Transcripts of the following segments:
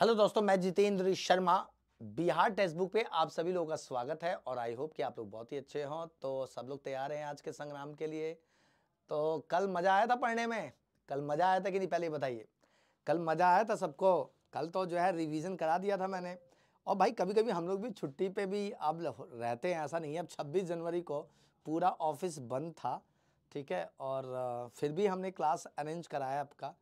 hello दोस्तों मैं Jitendra Sharma Bihar text book पे आप सभी लोगों का स्वागत है और आई होप कि आप लोग बहुत ही अच्छे हों तो सब लोग तैयार हैं आज के संग्राम के लिए तो कल मज़ा आया था पढ़ने में कल मज़ा आया था कि नहीं पहले बताइए कल मज़ा आया था सबको कल तो जो है रिविज़न करा दिया था मैंने और भाई कभी कभी हम लोग भी छुट्टी पर भी अब रहते हैं ऐसा नहीं है अब छब्बीस जनवरी को पूरा ऑफिस बंद था ठीक है और फिर भी हमने क्लास अरेंज कराया आपका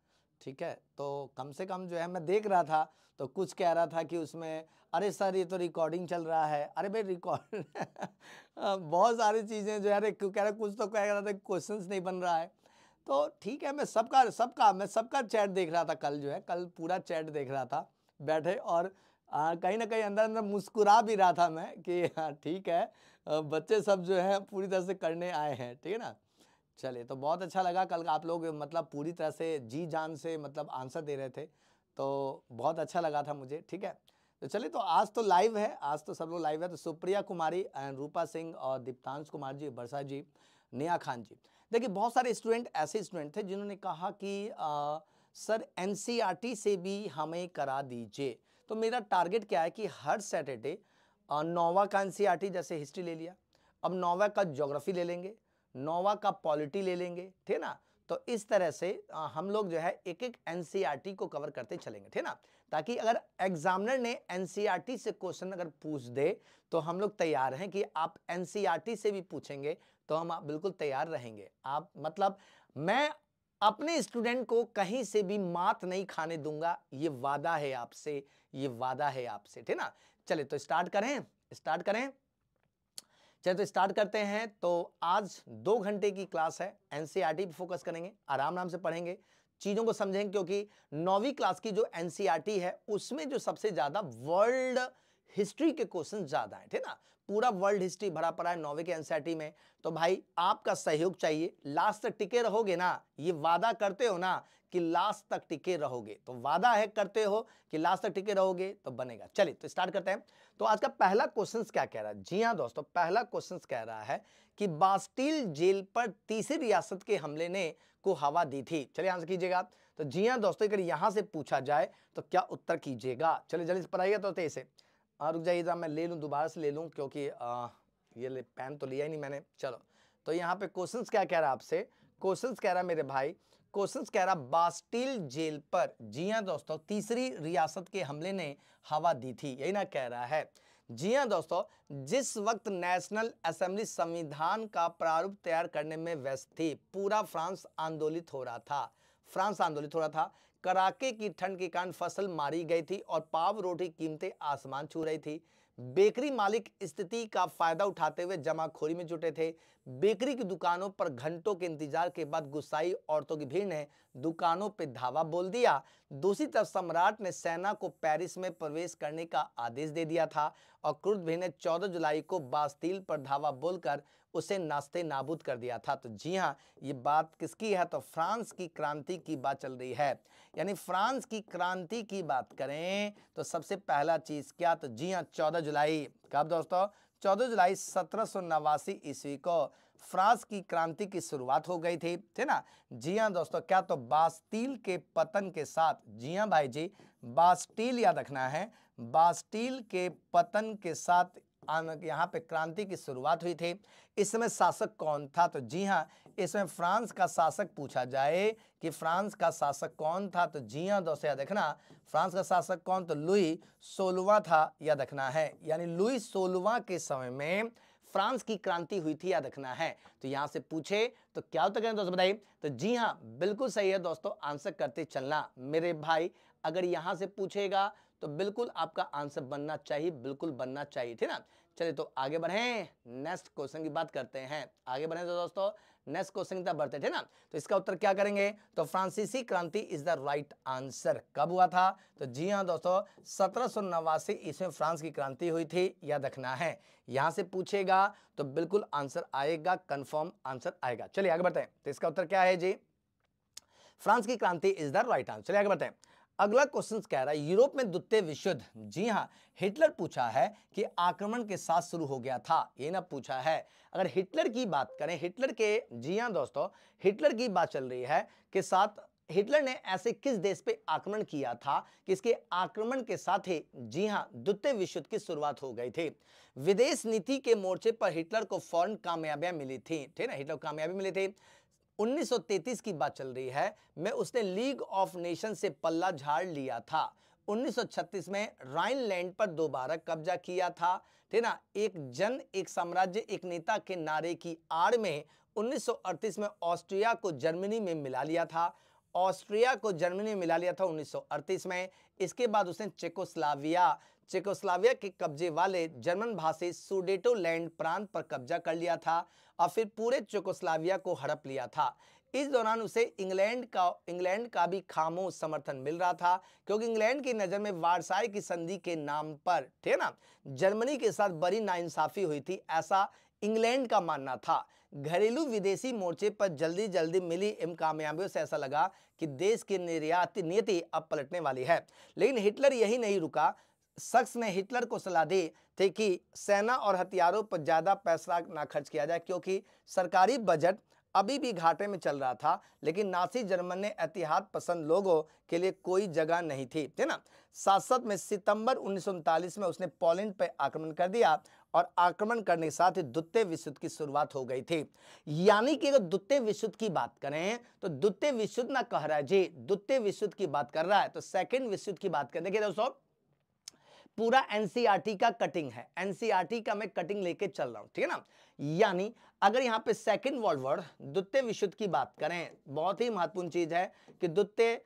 ठीक है तो कम से कम जो है मैं देख रहा था तो कुछ कह रहा था कि उसमें अरे सर ये तो रिकॉर्डिंग चल रहा है अरे भाई रिकॉर्ड हाँ, बहुत सारी चीज़ें जो है अरे कह रहा कुछ तो कह रहा था क्वेश्चन नहीं बन रहा है तो ठीक है मैं सबका सबका मैं सबका चैट देख रहा था कल जो है कल पूरा चैट देख रहा था बैठे और कहीं ना कहीं अंदर अंदर मुस्कुरा भी रहा था मैं कि हाँ ठीक है बच्चे सब जो है पूरी तरह से करने आए हैं ठीक है ना चलिए तो बहुत अच्छा लगा कल आप लोग मतलब पूरी तरह से जी जान से मतलब आंसर दे रहे थे तो बहुत अच्छा लगा था मुझे ठीक है तो चलिए तो आज तो लाइव है आज तो सब लोग लाइव है तो सुप्रिया कुमारी एंड रूपा सिंह और दीप्तांश कुमार जी बरसा जी नेहा खान जी देखिए बहुत सारे स्टूडेंट ऐसे स्टूडेंट थे जिन्होंने कहा कि आ, सर एन e से भी हमें करा दीजिए तो मेरा टारगेट क्या है कि हर सैटरडे नोवा का एन e जैसे हिस्ट्री ले लिया अब नोवा का जोग्राफ़ी ले लेंगे नोवा का पॉलिटी ले लेंगे ठीक ना तो इस तरह से हम लोग जो है एक एक एनसीईआरटी को कवर करते चलेंगे ठीक ना ताकि अगर एग्जामिनर ने एनसीईआरटी e से क्वेश्चन अगर पूछ दे तो हम लोग तैयार हैं कि आप एनसीईआरटी e से भी पूछेंगे तो हम आप बिल्कुल तैयार रहेंगे आप मतलब मैं अपने स्टूडेंट को कहीं से भी मात नहीं खाने दूंगा ये वादा है आपसे ये वादा है आपसे ठीक ना चले तो स्टार्ट करें स्टार्ट करें चलिए तो स्टार्ट करते हैं तो आज दो घंटे की क्लास है एन e पे फोकस करेंगे आराम आराम से पढ़ेंगे चीज़ों को समझेंगे क्योंकि नौवीं क्लास की जो टी e है उसमें जो सबसे ज़्यादा वर्ल्ड हिस्ट्री के क्वेश्चन ज़्यादा हैं ठीक ना पूरा वर्ल्ड हिस्ट्री भरा पड़ा है नोवे के एनसीआरटी में तो भाई आपका सहयोग चाहिए लास्ट तक टिके रहोगे ना ये वादा करते हो ना कि लास्ट तक टिके रहोगे तो वादा है करते हो कि लास्ट तक टिके रहोगे तो बनेगा चलिए तो स्टार्ट करते हैं तो आज का पहला क्वेश्चन क्या कह रहा है जी हाँ दोस्तों पहला क्वेश्चन कह रहा है कि बास्टील जेल पर तीसरी रियासत के हमले ने को हवा दी थी चलिए आंसर कीजिएगा तो जी हाँ दोस्तों अगर यहां से पूछा जाए तो क्या उत्तर कीजिएगा चलिए जल्दी पढ़ाइएगा तो इसे और हाँ, रुक जाइए जरा मैं ले लूँ दोबारा से ले लूँ क्योंकि आ, ये ले पेन तो लिया ही नहीं मैंने चलो तो यहाँ पे क्वेश्चंस क्या कह रहा है आपसे क्वेश्चंस कह रहा मेरे भाई क्वेश्चंस कह रहा बास्टिल जेल पर जी हाँ दोस्तों तीसरी रियासत के हमले ने हवा दी थी यही ना कह रहा है जी हाँ दोस्तों जिस वक्त नेशनल असेंबली संविधान का प्रारूप तैयार करने में व्यस्त थी पूरा फ्रांस आंदोलित हो रहा था फ्रांस आंदोलित हो रहा था कड़ाके की ठंड के कारण फसल मारी गई थी और पाव रोटी कीमतें आसमान छू रही थी बेकरी मालिक स्थिति का फायदा उठाते हुए जमाखोरी में जुटे थे बेकरी की दुकानों पर घंटों के इंतजार के बाद गुस्साई औरतों की भीड़ ने दुकानों पर धावा बोल दिया दूसरी तरफ सम्राट ने सेना को पेरिस में प्रवेश करने का आदेश दे दिया था और क्रुद्ध भीड़ ने चौदह जुलाई को बास्तील पर धावा बोलकर उसे नाश्ते नाबूद कर दिया था तो जी हाँ ये बात किसकी है तो फ्रांस की क्रांति की बात चल रही है यानी फ्रांस की क्रांति की बात करें तो सबसे पहला चीज़ क्या तो जी हाँ चौदह जुलाई कब दोस्तों चौदह जुलाई सत्रह सौ नवासी ईस्वी को फ्रांस की क्रांति की शुरुआत हो गई थी ठीक ना जी हाँ दोस्तों क्या तो बास्टील के पतन के साथ जी हाँ भाई जी बास्टील याद रखना है बास्टील के पतन के साथ यहाँ पे क्रांति की शुरुआत हुई थी इस समय शासक कौन था तो जी हाँ इसमें फ्रांस का शासक पूछा जाए कि फ्रांस का शासक कौन था तो जी हाँ दोस्तों याद रखना फ्रांस का शासक कौन तो लुई सोलवा था याद रखना है यानी लुई सोलवा के समय में फ्रांस की क्रांति हुई थी याद रखना है तो यहाँ से पूछे तो क्या होता करें दोस्तों बताइए तो जी हाँ बिल्कुल सही है दोस्तों आंसर करते चलना मेरे भाई अगर यहाँ से पूछेगा तो बिल्कुल आपका आंसर बनना चाहिए बिल्कुल बनना चाहिए ठीक ना चलिए तो आगे बढ़ें नेक्स्ट क्वेश्चन की बात करते हैं आगे बढ़ें तो दोस्तों नेक्स्ट क्वेश्चन की तरफ बढ़ते ठीक ना तो इसका उत्तर क्या करेंगे तो फ्रांसीसी क्रांति इज द राइट आंसर कब हुआ था तो जी हाँ दोस्तों सत्रह सौ नवासी ईस्वी में फ्रांस की क्रांति हुई थी याद रखना है यहां से पूछेगा तो बिल्कुल आंसर आएगा कन्फर्म आंसर आएगा चलिए आगे बढ़ते हैं तो इसका उत्तर क्या है जी फ्रांस की क्रांति इज द राइट आंसर चलिए आगे बढ़ते हैं अगला क्वेश्चन कह रहा है यूरोप में द्वितीय विश्व युद्ध जी हाँ हिटलर पूछा है कि आक्रमण के साथ शुरू हो गया था ये ना पूछा है अगर हिटलर की बात करें हिटलर के जी हाँ दोस्तों हिटलर की बात चल रही है कि साथ हिटलर ने ऐसे किस देश पे आक्रमण किया था कि इसके आक्रमण के साथ ही जी हाँ द्वितीय विश्व की शुरुआत हो गई थी विदेश नीति के मोर्चे पर हिटलर को फौरन कामयाबियां मिली थी ठीक ना हिटलर को कामयाबी मिली थी 1933 की बात चल रही है में उसने लीग ऑफ नेशन से पल्ला झाड़ लिया था 1936 में राइनलैंड पर दोबारा कब्जा किया था ठीक ना एक जन एक साम्राज्य एक नेता के नारे की आड़ में 1938 में ऑस्ट्रिया को जर्मनी में मिला लिया था ऑस्ट्रिया को जर्मनी में मिला लिया था 1938 में इसके बाद उसने चेकोस्लाविया चेकोस्लाविया के कब्जे वाले जर्मन भाषी सुडेटो लैंड प्रांत पर कब्जा कर लिया था और फिर पूरे चेकोस्लाविया को हड़प लिया था इस दौरान उसे इंग्लैंड का इंग्लैंड का भी खामोश समर्थन मिल रहा था क्योंकि इंग्लैंड की नज़र में वारसाई की संधि के नाम पर ठीक है ना जर्मनी के साथ बड़ी नाइंसाफ़ी हुई थी ऐसा इंग्लैंड का मानना था घरेलू विदेशी मोर्चे पर जल्दी जल्दी मिली इन कामयाबियों से ऐसा लगा कि देश की निर्यात नीति अब पलटने वाली है लेकिन हिटलर यही नहीं रुका शख्स ने हिटलर को सलाह दी थी कि सेना और हथियारों पर ज़्यादा पैसा ना खर्च किया जाए क्योंकि सरकारी बजट अभी भी घाटे में चल रहा था लेकिन नासी जर्मन ने एहतियात पसंद लोगों के लिए कोई जगह नहीं थी है ना साथ में सितंबर उन्नीस में उसने पोलैंड पर आक्रमण कर दिया और आक्रमण करने के साथ ही द्वितीय विश्व की शुरुआत हो गई थी यानी कि अगर द्वितीय विश्व की बात करें तो द्वितीय विश्व ना कह रहा है जी द्वितीय विश्व की बात कर रहा है तो सेकेंड विश्व की बात करें देखिए दोस्तों पूरा एनसीईआरटी e का कटिंग है एनसीईआरटी e का मैं कटिंग लेके चल रहा हूं ठीक है ना यानी अगर यहां पे सेकंड वर्ल्ड वॉर द्वितीय विश्व की बात करें बहुत ही महत्वपूर्ण चीज है कि द्वितीय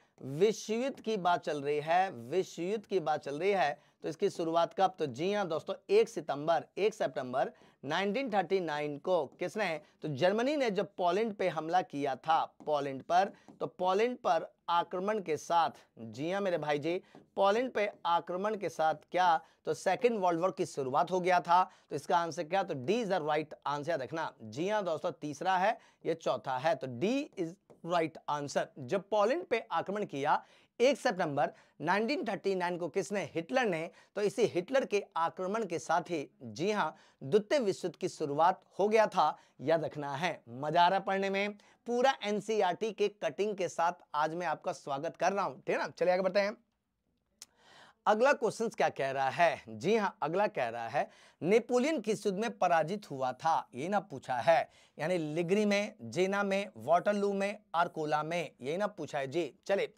विश्व युद्ध की बात चल रही है विश्व युद्ध की बात चल रही है तो इसकी शुरुआत कब तो जी हाँ दोस्तों एक सितंबर एक सितंबर 1939 को किसने तो जर्मनी ने जब पोलैंड पे हमला किया था पोलैंड पर तो पोलैंड पर आक्रमण के साथ जी हाँ मेरे भाई जी पोलैंड पे आक्रमण के साथ क्या तो सेकेंड वर्ल्ड वॉर की शुरुआत हो गया था तो इसका आंसर क्या तो D is the right answer देखना जी हाँ दोस्तों तीसरा है ये चौथा है तो डी इज राइट आंसर जब पोलैंड पे आक्रमण किया एक सितंबर 1939 को किसने हिटलर ने तो इसी हिटलर के आक्रमण के साथ ही जी हां द्वितीय विश्व युद्ध की शुरुआत हो गया था याद रखना है मजा आ रहा पढ़ने में पूरा एनसीईआरटी e के कटिंग के साथ आज मैं आपका स्वागत कर रहा हूं ठीक है ना चलिए आगे बढ़ते हैं अगला क्वेश्चन क्या कह रहा है जी हाँ अगला कह रहा है नेपोलियन किस युद्ध में पराजित हुआ था ये ना पूछा है यानी लिगरी में जेना में वाटरलू में आरकोला में यही ना पूछा है जी चले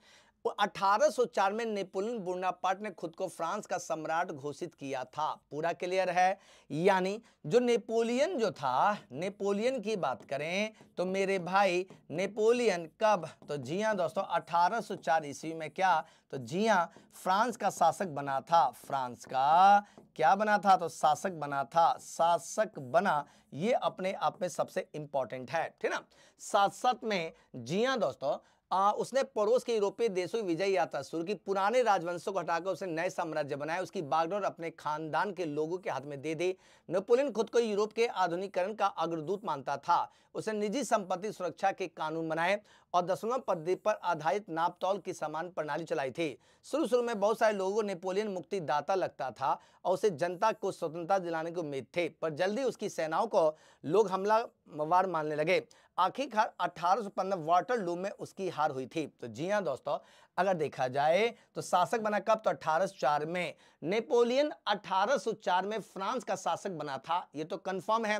1804 तो में नेपोलियन बोनापार्ट ने खुद को फ्रांस का सम्राट घोषित किया था पूरा क्लियर है यानी जो नेपोलियन जो था नेपोलियन की बात करें तो मेरे भाई नेपोलियन कब तो जी हाँ दोस्तों 1804 सौ ईस्वी में क्या तो जी हाँ फ्रांस का शासक बना था फ्रांस का क्या बना था तो शासक बना था शासक बना ये अपने आप में सबसे इंपॉर्टेंट है ठीक ना साथ साथ में जिया हाँ दोस्तों आ, उसने पड़ोस के यूरोपीय देशों की विजय यात्रा शुरू की पुराने राजवंशों को हटाकर उसने नए साम्राज्य बनाया उसकी बागडोर अपने खानदान के लोगों के हाथ में दे दी नेपोलियन खुद को यूरोप के आधुनिकरण का अग्रदूत मानता था उसने निजी संपत्ति सुरक्षा के कानून बनाए और दसवें पद्धति पर आधारित नापतौल की समान प्रणाली चलाई थी शुरू शुरू में बहुत सारे लोगों को नेपोलियन मुक्तिदाता लगता था और उसे जनता को स्वतंत्रता दिलाने की उम्मीद थी पर जल्दी उसकी सेनाओं को लोग हमलावर मानने लगे आखिरकार अठारह वाटर लूम में उसकी हार हुई थी तो जी हाँ दोस्तों अगर देखा जाए तो शासक बना कब तो अठारह में नेपोलियन 1804 में फ्रांस का शासक बना था ये तो कंफर्म है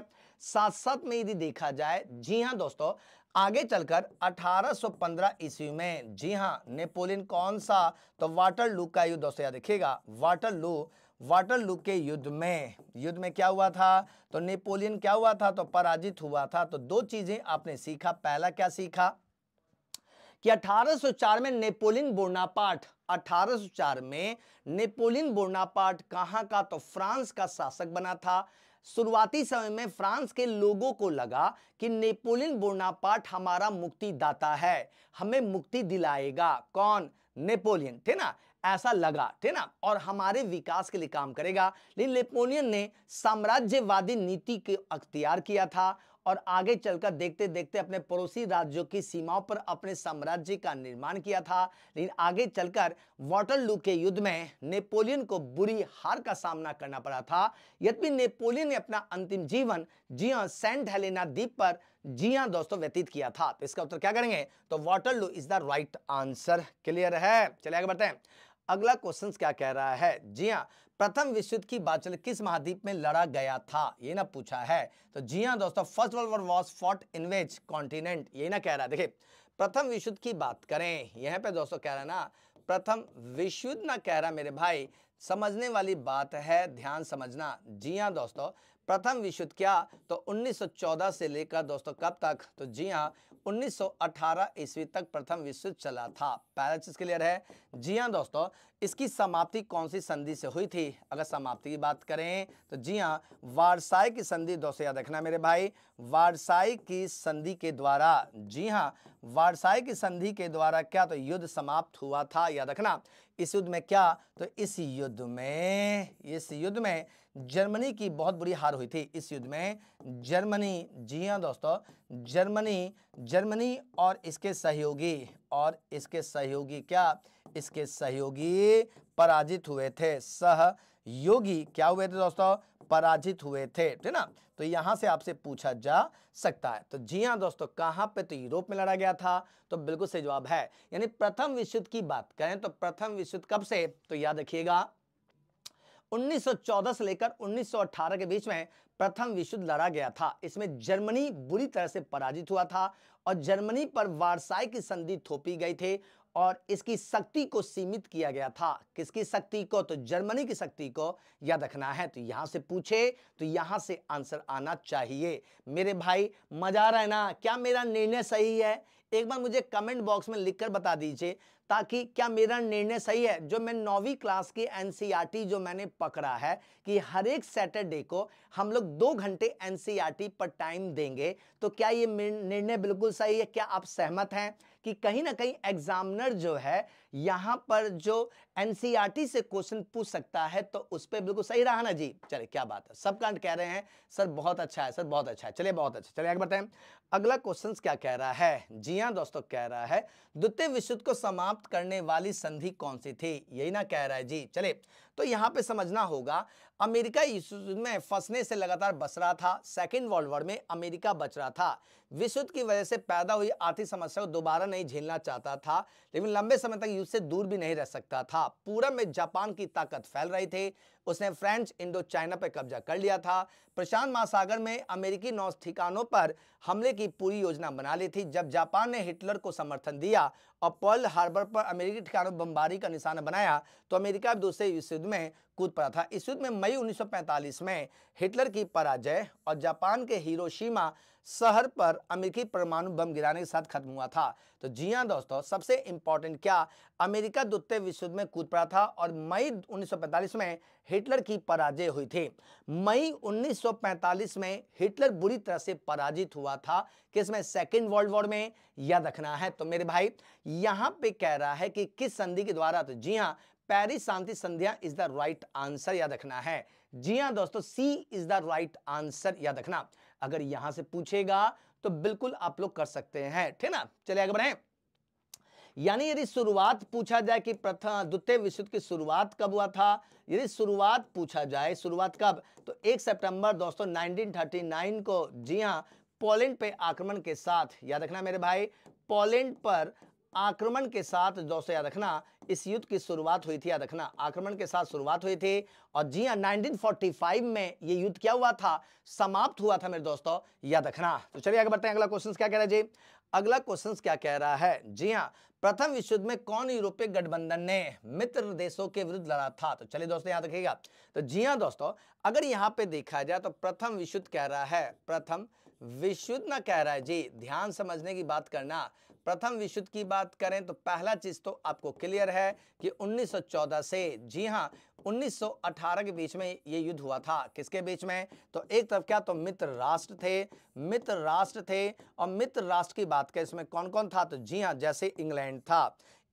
साथ साथ में यदि देखा जाए जी हाँ दोस्तों आगे चलकर 1815 ईस्वी में जी हाँ नेपोलियन कौन सा तो वाटर लू का युद्ध दोस्तों याद रखिएगा वाटर लू वाटरलू के युद्ध में युद्ध में क्या हुआ था तो नेपोलियन क्या हुआ था तो पराजित हुआ था तो दो चीजें आपने सीखा पहला क्या सीखा कि 1804 में नेपोलियन बोर्नापाट 1804 में नेपोलियन बोर्नापाट कहां का तो फ्रांस का शासक बना था शुरुआती समय में फ्रांस के लोगों को लगा कि नेपोलियन बोर्नापाट हमारा मुक्तिदाता है हमें मुक्ति दिलाएगा कौन नेपोलियन थे ना ऐसा लगा ठीक ना और हमारे विकास के लिए काम करेगा लेकिन नेपोलियन ने साम्राज्यवादी नीति के अख्तियार किया था और आगे चलकर देखते देखते अपने पड़ोसी राज्यों की सीमाओं पर अपने साम्राज्य का निर्माण किया था लेकिन आगे चलकर वाटरलू के युद्ध में नेपोलियन को बुरी हार का सामना करना पड़ा था यद्यपि नेपोलियन ने अपना अंतिम जीवन जिया सेंट हेलेना द्वीप पर जिया दोस्तों व्यतीत किया था तो इसका उत्तर क्या करेंगे तो Waterloo is the right answer clear है चलिए आगे बढ़ते हैं अगला क्वेश्चन क्या कह रहा है जी हाँ प्रथम विश्व युद्ध की बाचल किस महाद्वीप में लड़ा गया था ये ना पूछा है तो जी हाँ दोस्तों First World War was fought in which continent ये ना कह रहा है देखिए प्रथम विश्व युद्ध की बात करें यहाँ पे दोस्तों कह रहा है ना प्रथम विश्व युद्ध ना कह रहा मेरे भाई समझने वाली बात है ध्यान समझना जी हाँ दोस्तों प्रथम विश्व युद्ध क्या तो 1914 से लेकर दोस्तों कब तक तो जी हाँ 1918 ईस्वी तक प्रथम विश्व युद्ध चला था पहला चीज क्लियर है जी हाँ दोस्तों इसकी समाप्ति कौन सी संधि से हुई थी अगर समाप्ति की बात करें तो जी हाँ वारसाई की संधि दो याद रखना मेरे भाई वारसाई की संधि के द्वारा जी हाँ वारसाई की संधि के द्वारा क्या तो युद्ध समाप्त हुआ था याद रखना इस युद्ध में क्या तो इस युद्ध में इस युद्ध में जर्मनी की बहुत बुरी हार हुई थी इस युद्ध में जर्मनी जी हाँ दोस्तों जर्मनी जर्मनी और इसके सहयोगी और इसके सहयोगी क्या इसके सहयोगी पराजित हुए थे सहयोगी क्या हुए थे दोस्तों पराजित हुए थे ठीक ना तो यहां से आपसे पूछा जा सकता है तो जी हाँ दोस्तों कहां पे तो यूरोप में लड़ा गया था तो बिल्कुल सही जवाब है यानी प्रथम विश्व युद्ध की बात करें तो प्रथम विश्व युद्ध कब से तो याद रखिएगा 1914 से लेकर 1918 के बीच में प्रथम युद्ध लड़ा गया था इसमें जर्मनी बुरी तरह से पराजित हुआ था और जर्मनी पर वारसाई की संधि थोपी गई थी और इसकी शक्ति को सीमित किया गया था किसकी शक्ति को तो जर्मनी की शक्ति को याद रखना है तो यहां से पूछे तो यहां से आंसर आना चाहिए मेरे भाई मजा रहना क्या मेरा निर्णय सही है एक बार मुझे कमेंट बॉक्स में लिखकर बता दीजिए ताकि क्या मेरा निर्णय सही है जो मैं नौवीं क्लास की एनसीईआरटी e जो मैंने पकड़ा है कि हर एक सैटरडे को हम लोग दो घंटे एनसीईआरटी e पर टाइम देंगे तो क्या ये निर्णय बिल्कुल सही है क्या आप सहमत हैं कि कहीं ना कहीं एग्जामिनर जो है यहां पर जो एनसीईआरटी e से क्वेश्चन पूछ सकता है तो उस पर बिल्कुल सही रहा ना जी चले क्या बात है सब कांड कह रहे हैं सर बहुत अच्छा है सर बहुत अच्छा है चलिए बहुत अच्छा चलिए आगे बताएं अगला क्वेश्चन क्या कह रहा है जी हाँ दोस्तों कह रहा है द्वितीय विश्व को समाप्त करने वाली संधि कौन सी थी यही ना कह रहा है जी चले तो यहाँ पे समझना होगा अमेरिका में फंसने से लगातार बच रहा था सेकेंड वर्ल्ड वॉर में अमेरिका बच रहा था विश्व की वजह से पैदा हुई आर्थिक समस्या को दोबारा नहीं झेलना चाहता था लेकिन लंबे समय तक यूज से दूर भी नहीं रह सकता था पूरब में जापान की ताकत फैल रही थी उसने फ्रेंच इंडो चाइना पर कब्जा कर लिया था प्रशांत महासागर में अमेरिकी नौ ठिकानों पर हमले की पूरी योजना बना ली थी जब जापान ने हिटलर को समर्थन दिया और पर्ल हार्बर पर अमेरिकी ठिकानों बमबारी का निशाना बनाया तो अमेरिका दूसरे विश्व युद्ध में कूद पड़ा था इस युद्ध में मई 1945 में हिटलर की पराजय और जापान के हिरोशिमा शहर पर अमेरिकी परमाणु बम गिराने के साथ खत्म हुआ था तो जी हाँ दोस्तों सबसे इंपॉर्टेंट क्या अमेरिका द्वितीय विश्व युद्ध में कूद पड़ा था और मई 1945 में हिटलर की पराजय हुई थी मई 1945 में हिटलर बुरी तरह से पराजित हुआ था किसमें सेकेंड वर्ल्ड वॉर में याद रखना है तो मेरे भाई यहाँ पे कह रहा है कि किस संधि के द्वारा तो जी हाँ पेरिस शांति संध्या इज द राइट आंसर याद रखना है जी हाँ दोस्तों C is the right answer याद रखना अगर यहां से पूछेगा तो बिल्कुल आप लोग कर सकते हैं ठीक ना चलिए आगे बढ़े यानी यदि शुरुआत पूछा जाए कि प्रथम द्वितीय विश्व युद्ध की शुरुआत कब हुआ था यदि शुरुआत पूछा जाए शुरुआत कब तो 1 सितंबर दोस्तों 1939 को जी हां पोलैंड पे आक्रमण के साथ याद रखना मेरे भाई पोलैंड पर आक्रमण के साथ जो से याद रखना इस युद्ध की शुरुआत हुई थी याद रखना आक्रमण के साथ शुरुआत हुई थी और जी हाँ 1945 में ये युद्ध क्या हुआ था समाप्त हुआ था मेरे दोस्तों याद रखना तो चलिए आगे बढ़ते हैं अगला क्वेश्चन क्या कह रहे हैं जी अगला क्वेश्चन क्या कह रहा है जी हाँ प्रथम विश्व युद्ध में कौन यूरोपीय गठबंधन ने मित्र देशों के विरुद्ध लड़ा था तो चलिए दोस्तों याद रखिएगा तो जी हाँ दोस्तों अगर यहाँ पे देखा जाए तो प्रथम विश्व युद्ध कह रहा है प्रथम विश्व युद्ध ना कह रहा है जी ध्यान समझने की बात करना प्रथम विश्व की बात करें तो पहला चीज़ तो आपको क्लियर है कि 1914 से जी हां 1918 के बीच में ये युद्ध हुआ था किसके बीच में तो एक तरफ क्या तो मित्र राष्ट्र थे मित्र राष्ट्र थे और मित्र राष्ट्र की बात करें इसमें कौन कौन था तो जी हां जैसे इंग्लैंड था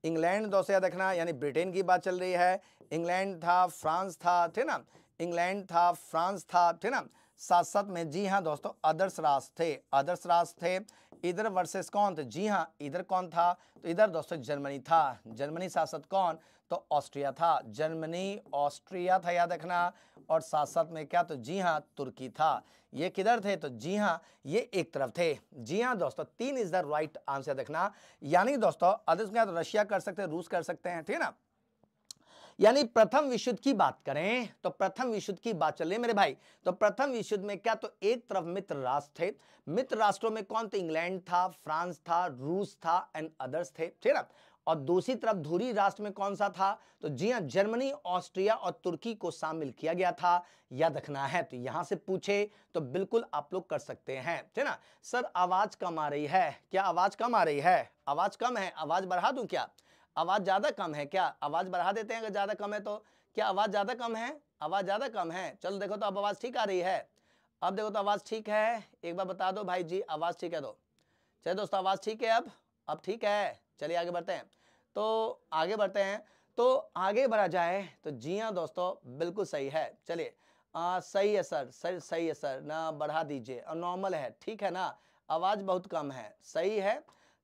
इंग्लैंड दोस्तों याद रखना यानी ब्रिटेन की बात चल रही है इंग्लैंड था फ्रांस था ठीक ना इंग्लैंड था फ्रांस था ठीक ना साथ साथ में जी हाँ दोस्तों अदर्श राष्ट्र थे अदर्श राष्ट्र थे इधर वर्सेस कौन तो जी हाँ इधर कौन था तो इधर दोस्तों जर्मनी था जर्मनी शासक कौन तो ऑस्ट्रिया था जर्मनी ऑस्ट्रिया था याद रखना और साथ साथ में क्या तो जी हाँ तुर्की था ये किधर थे तो जी हाँ ये एक तरफ थे जी हाँ दोस्तों तीन इज द राइट आंसर देखना यानी दोस्तों अदर्स तो रशिया कर सकते हैं रूस कर सकते हैं ठीक है ना यानी प्रथम विशुद्ध की बात करें तो प्रथम विशुद्ध की बात चल रही मेरे भाई तो प्रथम विशुद्ध में क्या तो एक तरफ मित्र राष्ट्र थे मित्र राष्ट्रों में कौन थे इंग्लैंड था फ्रांस था रूस था एंड अदर्स थे ठीक ना और दूसरी तरफ धूरी राष्ट्र में कौन सा था तो जी हाँ जर्मनी ऑस्ट्रिया और तुर्की को शामिल किया गया था याद रखना है तो यहां से पूछे तो बिल्कुल आप लोग कर सकते हैं ठीक ना सर आवाज कम आ रही है क्या आवाज कम आ रही है आवाज कम है आवाज बढ़ा दूं क्या आवाज़ ज़्यादा कम है क्या आवाज़ बढ़ा देते हैं अगर ज़्यादा कम है तो क्या आवाज़ ज़्यादा कम है आवाज़ ज़्यादा कम है चलो देखो तो अब आवाज़ ठीक आ रही है अब देखो तो आवाज़ ठीक है एक बार बता दो भाई जी आवाज़ ठीक है तो चलिए दोस्तों आवाज़ ठीक है अब अब ठीक है चलिए आगे बढ़ते हैं तो आगे बढ़ते हैं तो आगे बढ़ा जाए तो जी हाँ दोस्तों बिल्कुल सही है चलिए सही है सर सर सही है सर ना बढ़ा दीजिए और नॉर्मल है ठीक है ना आवाज़ बहुत कम है सही है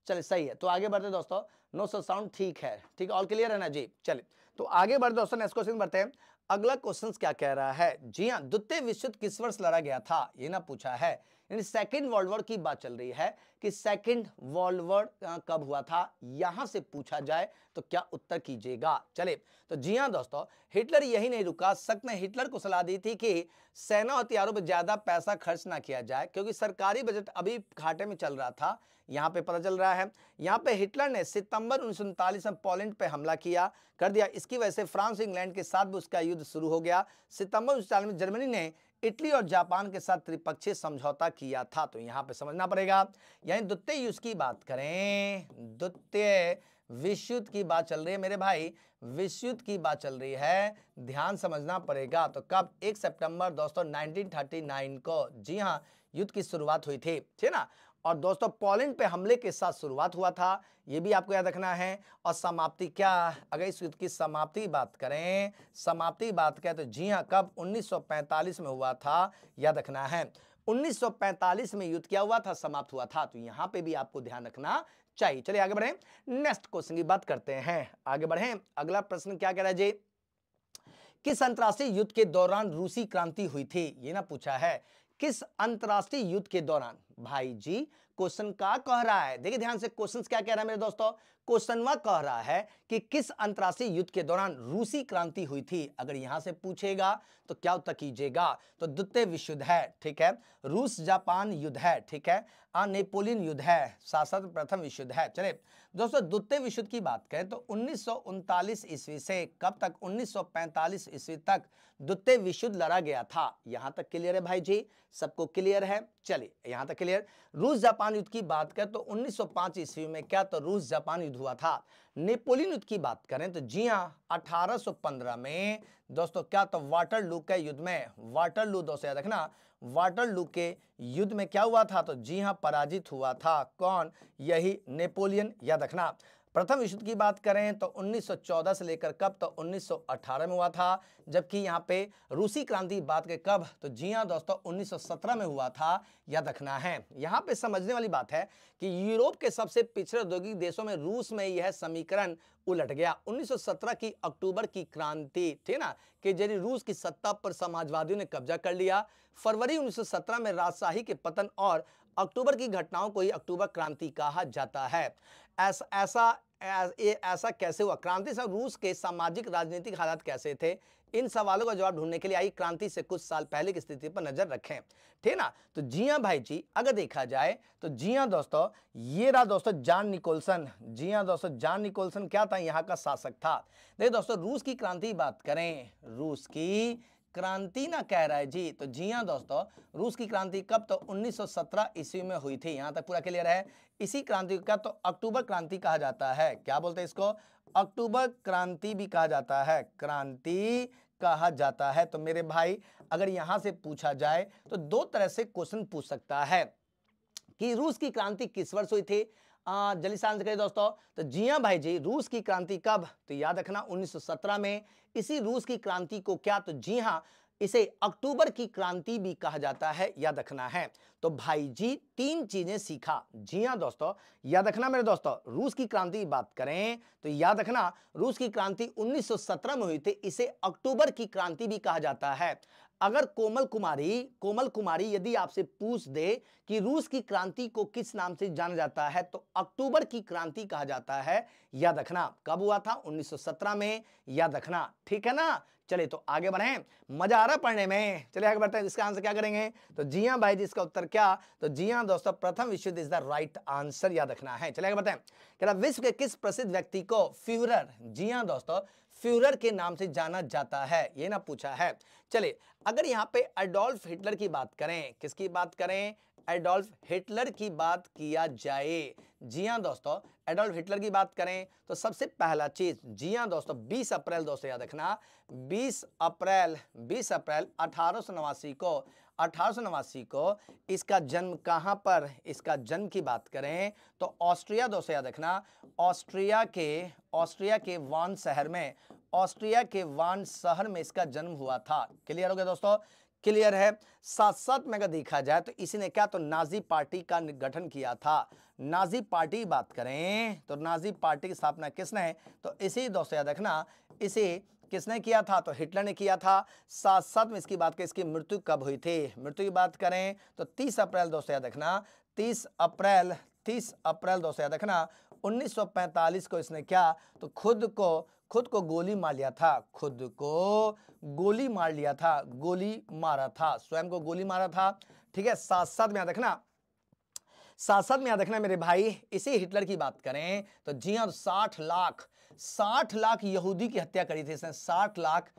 चलिए सही है तो आगे बढ़ते दोस्तों नो सर साउंड ठीक है ठीक है ऑल क्लियर है ना जी चलिए तो आगे बढ़ दोस्तों नेक्स्ट क्वेश्चन बढ़ते हैं अगला क्वेश्चन क्या कह रहा है जी हाँ द्वितीय विश्व युद्ध किस वर्ष लड़ा गया था ये ना पूछा है यानी सेकेंड वर्ल्ड वॉर की बात चल रही है कि सेकेंड वर्ल्ड वॉर कब हुआ था यहां से पूछा जाए तो क्या उत्तर कीजिएगा चले तो जी हाँ दोस्तों हिटलर यही नहीं रुका सख्त ने हिटलर को सलाह दी थी कि सेना हथियारों पर ज्यादा पैसा खर्च ना किया जाए क्योंकि सरकारी बजट अभी घाटे में चल रहा था यहाँ पे पता चल रहा है यहाँ पे हिटलर ने सितंबर उन्नीस में पोलैंड पे हमला किया कर दिया इसकी वजह से फ्रांस इंग्लैंड के साथ भी उसका युद्ध शुरू हो गया सितंबर उन्नीस में जर्मनी ने इटली और जापान के साथ त्रिपक्षीय समझौता किया था तो यहाँ पे समझना पड़ेगा यानी द्वितीय युद्ध की बात करें द्वितीय विश्वयुद्ध की बात चल रही है मेरे भाई विश्वयुद्ध की बात चल रही है ध्यान समझना पड़ेगा तो कब एक सितंबर दोस्तों 1939 को जी हाँ युद्ध की शुरुआत हुई थी ठीक ना और दोस्तों पोलैंड पे हमले के साथ शुरुआत हुआ था ये भी आपको याद रखना है और समाप्ति क्या अगर इस युद्ध की समाप्ति बात करें समाप्ति बात करें तो जी हाँ कब 1945 में हुआ था याद रखना है 1945 में युद्ध क्या हुआ था समाप्त हुआ था तो यहां पे भी आपको ध्यान रखना चाहिए चलिए आगे बढ़े नेक्स्ट क्वेश्चन की बात करते हैं आगे बढ़े अगला प्रश्न क्या कह रहा है जी किस अंतर्राष्ट्रीय युद्ध के दौरान रूसी क्रांति हुई थी ये ना पूछा है किस अंतरराष्ट्रीय युद्ध के दौरान भाई जी क्वेश्चन का कह रहा है देखिए ध्यान से क्वेश्चन क्या कह रहा है मेरे दोस्तों क्वेश्चन वह कह रहा है कि किस अंतरराष्ट्रीय युद्ध के दौरान रूसी क्रांति हुई थी अगर यहां से पूछेगा तो क्या उत्तर कीजिएगा तो द्वितीय विश्व युद्ध है ठीक है रूस जापान युद्ध है ठीक है आ नेपोलियन युद्ध है शासन प्रथम विश्व युद्ध है चले दोस्तों द्वितीय विश्व युद्ध की बात करें तो उन्नीस ईस्वी से कब तक उन्नीस ईस्वी तक द्वितीय विश्व युद्ध लड़ा गया था यहां तक क्लियर है भाई जी सबको क्लियर है चलिए यहां तक क्लियर रूस जापान युद्ध की बात करें तो 1905 ईस्वी में क्या तो रूस जापान युद्ध हुआ था नेपोलियन युद्ध की बात करें तो जी हाँ 1815 में दोस्तों क्या तो वाटर लू के युद्ध में वाटर लू दोस्तों याद रखना लू के युद्ध में क्या हुआ था तो जी हाँ पराजित हुआ था कौन यही नेपोलियन याद रखना प्रथम विश्व की बात करें तो 1914 से लेकर कब तो 1918 में हुआ था जबकि यहाँ पे रूसी क्रांति बात के कब तो जी हाँ दोस्तों 1917 में हुआ था याद रखना है यहाँ पे समझने वाली बात है कि यूरोप के सबसे पिछड़े औद्योगिक देशों में रूस में यह समीकरण उलट गया 1917 की अक्टूबर की क्रांति थी ना कि जरिए रूस की सत्ता पर समाजवादियों ने कब्जा कर लिया फरवरी 1917 में राजशाही के पतन और अक्टूबर की घटनाओं को ही अक्टूबर क्रांति कहा जाता है ऐसा ऐसा ये ऐसा कैसे हुआ क्रांति से रूस के सामाजिक राजनीतिक हालात कैसे थे इन सवालों का जवाब ढूंढने के लिए आई क्रांति से कुछ साल पहले की स्थिति पर नजर रखें ठीक ना तो जिया भाई जी अगर देखा जाए तो जिया दोस्तों ये रहा दोस्तों जान निकोलसन जिया दोस्तों जान निकोलसन क्या था यहाँ का शासक था देखिए दोस्तों रूस की क्रांति बात करें रूस की क्रांति ना कह रहा है जी तो जी हाँ दोस्तों रूस की क्रांति कब तो 1917 ईस्वी में हुई थी यहां तक पूरा क्लियर है इसी क्रांति का तो अक्टूबर क्रांति कहा जाता है क्या बोलते हैं इसको अक्टूबर क्रांति भी कहा जाता है क्रांति कहा जाता है तो मेरे भाई अगर यहां से पूछा जाए तो दो तरह से क्वेश्चन पूछ सकता है कि रूस की क्रांति किस वर्ष हुई थी जल्दी से आंसर करिए दोस्तों तो जिया भाई जी रूस की क्रांति कब तो याद रखना 1917 में इसी रूस की क्रांति को क्या तो जी हाँ इसे अक्टूबर की क्रांति भी कहा जाता है याद रखना है तो भाई जी तीन चीजें सीखा जी हाँ दोस्तों याद रखना मेरे दोस्तों रूस की क्रांति की बात करें तो याद रखना रूस की क्रांति 1917 में हुई थी इसे अक्टूबर की क्रांति भी कहा जाता है अगर कोमल कुमारी कोमल कुमारी यदि आपसे पूछ दे कि रूस की क्रांति को किस नाम से जाना जाता है तो अक्टूबर की क्रांति कहा जाता है याद रखना कब हुआ था 1917 में याद रखना ठीक है ना चले तो आगे बढ़े मजा आ रहा पढ़ने में चले आगे बढ़ते हैं इसका आंसर क्या करेंगे तो जी हाँ भाई जी इसका उत्तर क्या तो जी हाँ दोस्तों प्रथम विश्व इज द राइट आंसर याद रखना है चले आगे बढ़ते हैं विश्व के किस प्रसिद्ध व्यक्ति को फ्यूर जी हाँ दोस्तों फ्यूरर के नाम से जाना जाता है ये ना पूछा है चले अगर यहाँ पे एडोल्फ हिटलर की बात करें किसकी बात करें एडोल्फ हिटलर की बात किया जाए जी हाँ दोस्तों एडोल्फ हिटलर की बात करें तो सबसे पहला चीज जी हाँ दोस्तों 20 अप्रैल दोस्तों याद रखना 20 अप्रैल 20 अप्रैल अठारह को अठारह को इसका जन्म कहाँ पर इसका जन्म की बात करें तो ऑस्ट्रिया दोस्तों याद रखना ऑस्ट्रिया के ऑस्ट्रिया के वान शहर में ऑस्ट्रिया के वान शहर में इसका जन्म हुआ था क्लियर हो गया दोस्तों क्लियर है साथ साथ में अगर देखा जाए तो इसी ने क्या तो नाजी पार्टी का गठन किया था नाजी पार्टी बात करें तो नाजी पार्टी की स्थापना किसने तो इसी दोस्तों याद रखना इसी किसने किया था तो हिटलर ने किया था साथ साथ में इसकी बात करें इसकी मृत्यु कब हुई थी मृत्यु की बात करें तो 30 अप्रैल दोस्तों याद रखना 30 अप्रैल 30 अप्रैल दोस्तों याद रखना 1945 को इसने क्या तो खुद को खुद को गोली मार लिया था खुद को गोली मार लिया था गोली मारा था स्वयं को गोली मारा था ठीक है साथ साथ में याद रखना साथ साथ में याद रखना मेरे भाई इसी हिटलर की बात करें तो जी हाँ साठ लाख साठ लाख यहूदी की हत्या करी थी इसने साठ लाख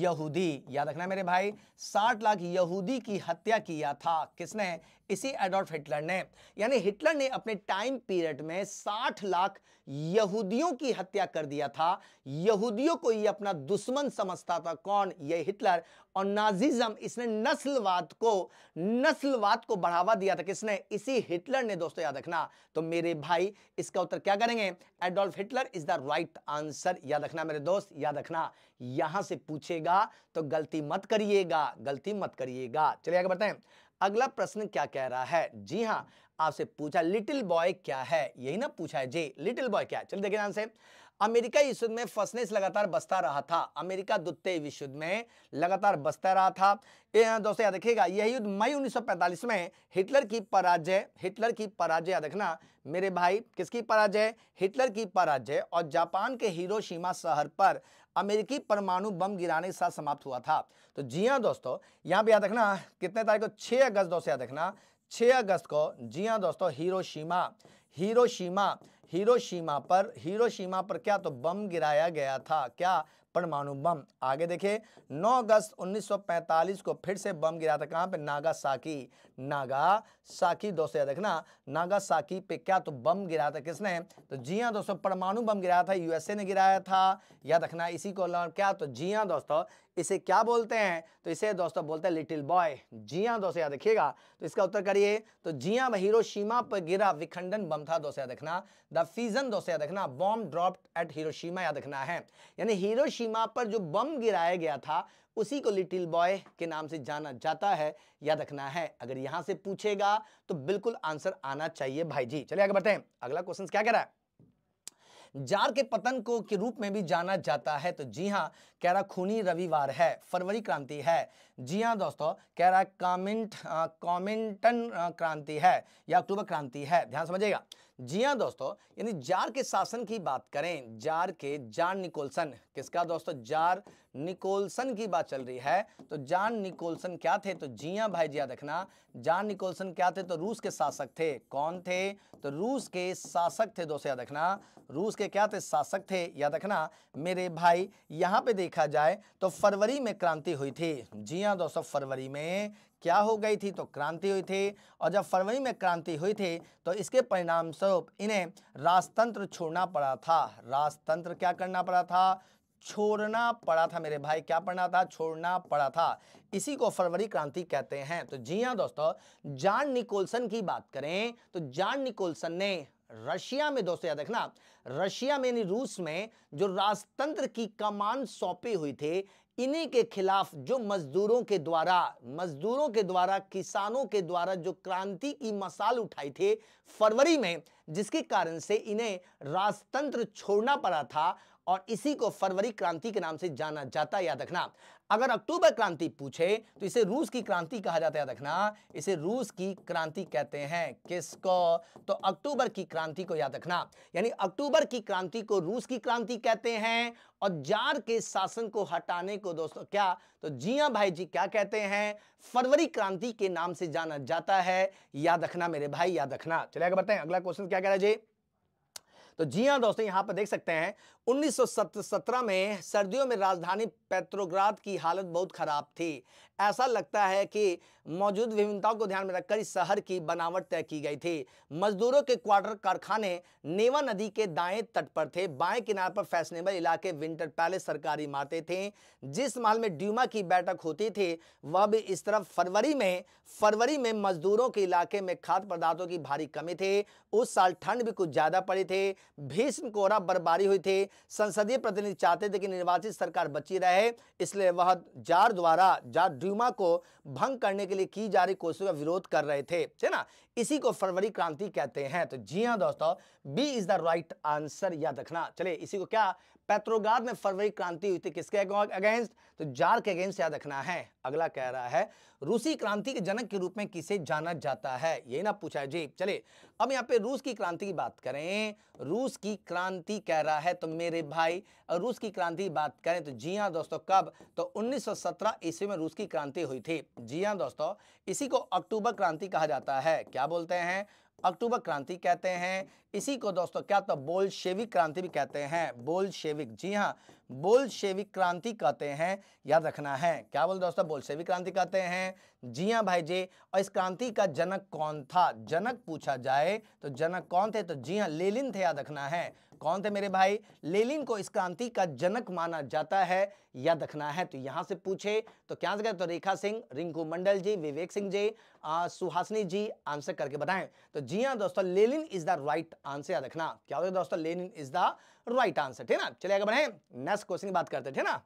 यहूदी याद रखना मेरे भाई साठ लाख यहूदी की हत्या किया था किसने इसी एडोल्फ हिटलर ने यानी हिटलर ने अपने टाइम पीरियड में 60 लाख यहूदियों की हत्या कर दिया था यहूदियों को ये अपना दुश्मन समझता था कौन ये हिटलर और नाजीजम इसने नस्लवाद को नस्लवाद को बढ़ावा दिया था किसने इसी हिटलर ने दोस्तों याद रखना तो मेरे भाई इसका उत्तर क्या करेंगे Adolf Hitler is the right answer याद रखना मेरे दोस्त याद रखना यहां से पूछेगा तो गलती मत करिएगा गलती मत करिएगा चलिए आगे बढ़ते अगला प्रश्न क्या कह रहा है जी हाँ आपसे पूछा लिटिल बॉय क्या है यही ना पूछा है जी लिटिल बॉय क्या चलिए देखिए ध्यान से अमेरिकाई विश्व में फसने से लगातार बसता रहा था अमेरिका द्वितीय विश्व युद्ध में लगातार बसता रहा था हाँ, दोस्तों याद रखिएगा यह युद्ध मई 1945 में हिटलर की पराजय हिटलर की पराजय याद रखना मेरे भाई किसकी पराजय हिटलर की पराजय और जापान के हिरोशिमा शहर पर अमेरिकी परमाणु बम गिराने के साथ समाप्त हुआ था तो जी हाँ दोस्तों यहाँ पे याद रखना कितने तारीख को 6 अगस्त दोस्तों याद रखना 6 अगस्त को जी हाँ दोस्तों हीरोशीमा हीरोशीमा हीरोशीमा पर हीरोशीमा पर क्या तो बम गिराया गया था क्या परमाणु बम आगे देखें 9 अगस्त 1945 को फिर से बम गिरा था कहाँ पे नागासाकी नागा साकी दोस्तों याद रखना नागा साकी पे क्या तो बम गिराया था किसने तो जी हाँ दोस्तों परमाणु बम गिराया था यूएसए ने गिराया था याद रखना इसी को क्या तो जी हाँ दोस्तों इसे क्या बोलते हैं तो इसे दोस्तों बोलते हैं लिटिल बॉय जी हाँ दोस्तों याद रखिएगा तो इसका उत्तर करिए तो जी हाँ हिरोशिमा पर गिरा विखंडन बम था दोस्तों याद रखना द फीजन दोस्तों याद रखना बॉम्ब ड्रॉप एट हिरोशिमा याद रखना है यानी हिरोशिमा पर जो बम गिराया गया था उसी को लिटिल बॉय के नाम से जाना जाता है याद रखना है अगर यहां से पूछेगा तो बिल्कुल आंसर आना चाहिए भाई जी चलिए आगे बढ़ते हैं अगला क्वेश्चन क्या कह रहा है जार के पतन को के रूप में भी जाना जाता है तो जी हाँ कह रहा खूनी रविवार है फरवरी क्रांति है जी हाँ दोस्तों कह रहा कमेंट कॉमेंटन क्रांति है या अक्टूबर क्रांति है ध्यान समझिएगा जी हाँ दोस्तों यानी जार के शासन की बात करें जार के जार निकोलसन किसका दोस्तों जार निकोलसन की बात चल रही है तो जान निकोलसन क्या थे तो जिया हाँ भाई जी देखना जान निकोलसन क्या थे तो रूस के शासक थे कौन थे तो रूस के शासक थे दोस्तों याद रखना रूस के क्या थे शासक थे याद रखना मेरे भाई यहाँ पे देखा जाए तो फरवरी में क्रांति हुई थी जी हाँ दोस्तों फरवरी में क्या हो गई थी तो क्रांति हुई थी और जब फरवरी में क्रांति हुई थी तो इसके परिणाम स्वरूप इन्हें राजतंत्र छोड़ना पड़ा था राजतंत्र क्या करना पड़ा था छोड़ना पड़ा था मेरे भाई क्या पढ़ना था छोड़ना पड़ा था इसी को फरवरी क्रांति कहते हैं तो जी हाँ दोस्तों जॉन निकोलसन की बात करें तो जॉन निकोलसन ने रशिया में दोस्तों याद रखना रशिया में यानी रूस में जो राजतंत्र की कमान सौंपी हुई थी इन्हीं के खिलाफ जो मजदूरों के द्वारा मजदूरों के द्वारा किसानों के द्वारा जो क्रांति की मसाल उठाई थी फरवरी में जिसके कारण से इन्हें राजतंत्र छोड़ना पड़ा था और इसी को फरवरी क्रांति के नाम से जाना जाता है याद रखना अगर अक्टूबर क्रांति पूछे तो इसे रूस की क्रांति कहा जाता है याद रखना इसे रूस की क्रांति कहते हैं किसको तो अक्टूबर की क्रांति को याद रखना यानी अक्टूबर की क्रांति को रूस की क्रांति कहते हैं और जार के शासन को हटाने को दोस्तों क्या तो जिया भाई जी क्या कहते हैं फरवरी क्रांति के नाम से जाना जाता है याद रखना मेरे भाई याद रखना चलिए आगे बताए अगला क्वेश्चन क्या कह रहा है जी तो जी हाँ दोस्तों यहां पर देख सकते हैं 1917 में सर्दियों में राजधानी पेत्रोग्राद की हालत बहुत खराब थी ऐसा लगता है कि मौजूद विभिन्नताओं को ध्यान में रखकर इस शहर की बनावट तय की गई थी मजदूरों के क्वार्टर कारखाने नेवा नदी के दाएं तट पर थे बाएं किनारे पर फैशनेबल इलाके विंटर पैलेस सरकारी इमारतें थे जिस महल में ड्यूमा की बैठक होती थी वह भी इस तरफ फरवरी में फरवरी में मजदूरों के इलाके में खाद्य पदार्थों की भारी कमी थी उस साल ठंड भी कुछ ज़्यादा पड़ी थी भीष्म कोहरा बर्फबारी हुई थी संसदीय प्रतिनिधि चाहते थे कि निर्वाचित सरकार बची रहे इसलिए वह जार द्वारा जार ड्यूमा को भंग करने के लिए की जा रही कोशिशों का विरोध कर रहे थे ना इसी को फरवरी क्रांति कहते हैं तो जी हाँ दोस्तों B is the right answer याद रखना चले इसी को क्या पैत्रोगाद में फरवरी क्रांति हुई थी किसके अगेंस्ट तो जार के अगेंस्ट याद रखना है अगला कह रहा है रूसी क्रांति के जनक के रूप में किसे जाना जाता है ये ना पूछा जी चले अब यहाँ पे रूस की क्रांति की बात करें रूस की क्रांति कह रहा है तो मेरे भाई और रूस की क्रांति की बात करें तो जी हाँ दोस्तों कब तो 1917 ईस्वी में रूस की क्रांति हुई थी जी हाँ दोस्तों इसी को अक्टूबर क्रांति कहा जाता है क्या बोलते हैं अक्टूबर क्रांति कहते हैं इसी को दोस्तों क्या तो शेविक क्रांति भी कहते हैं शेविक जी हाँ बोल शेविक क्रांति कहते हैं याद रखना है क्या बोल दोस्तों शेविक क्रांति कहते हैं जी हाँ भाई जी और इस क्रांति का जनक कौन था जनक पूछा जाए तो जनक कौन थे तो जी हाँ लेलिन थे याद रखना है कौन थे मेरे भाई लेलिन को इस क्रांति का जनक माना जाता है या दखना है तो यहां से पूछे तो क्या आंसर तो रेखा सिंह रिंकू मंडल जी विवेक सिंह जी सुहासनी जी आंसर करके बताएं तो जी हाँ दोस्तों Lenin is the right answer या दखना क्या होगा दोस्तों Lenin is the right answer ठीक ना चले आगे बढ़े नेक्स्ट क्वेश्चन की बात करते हैं ठीक ना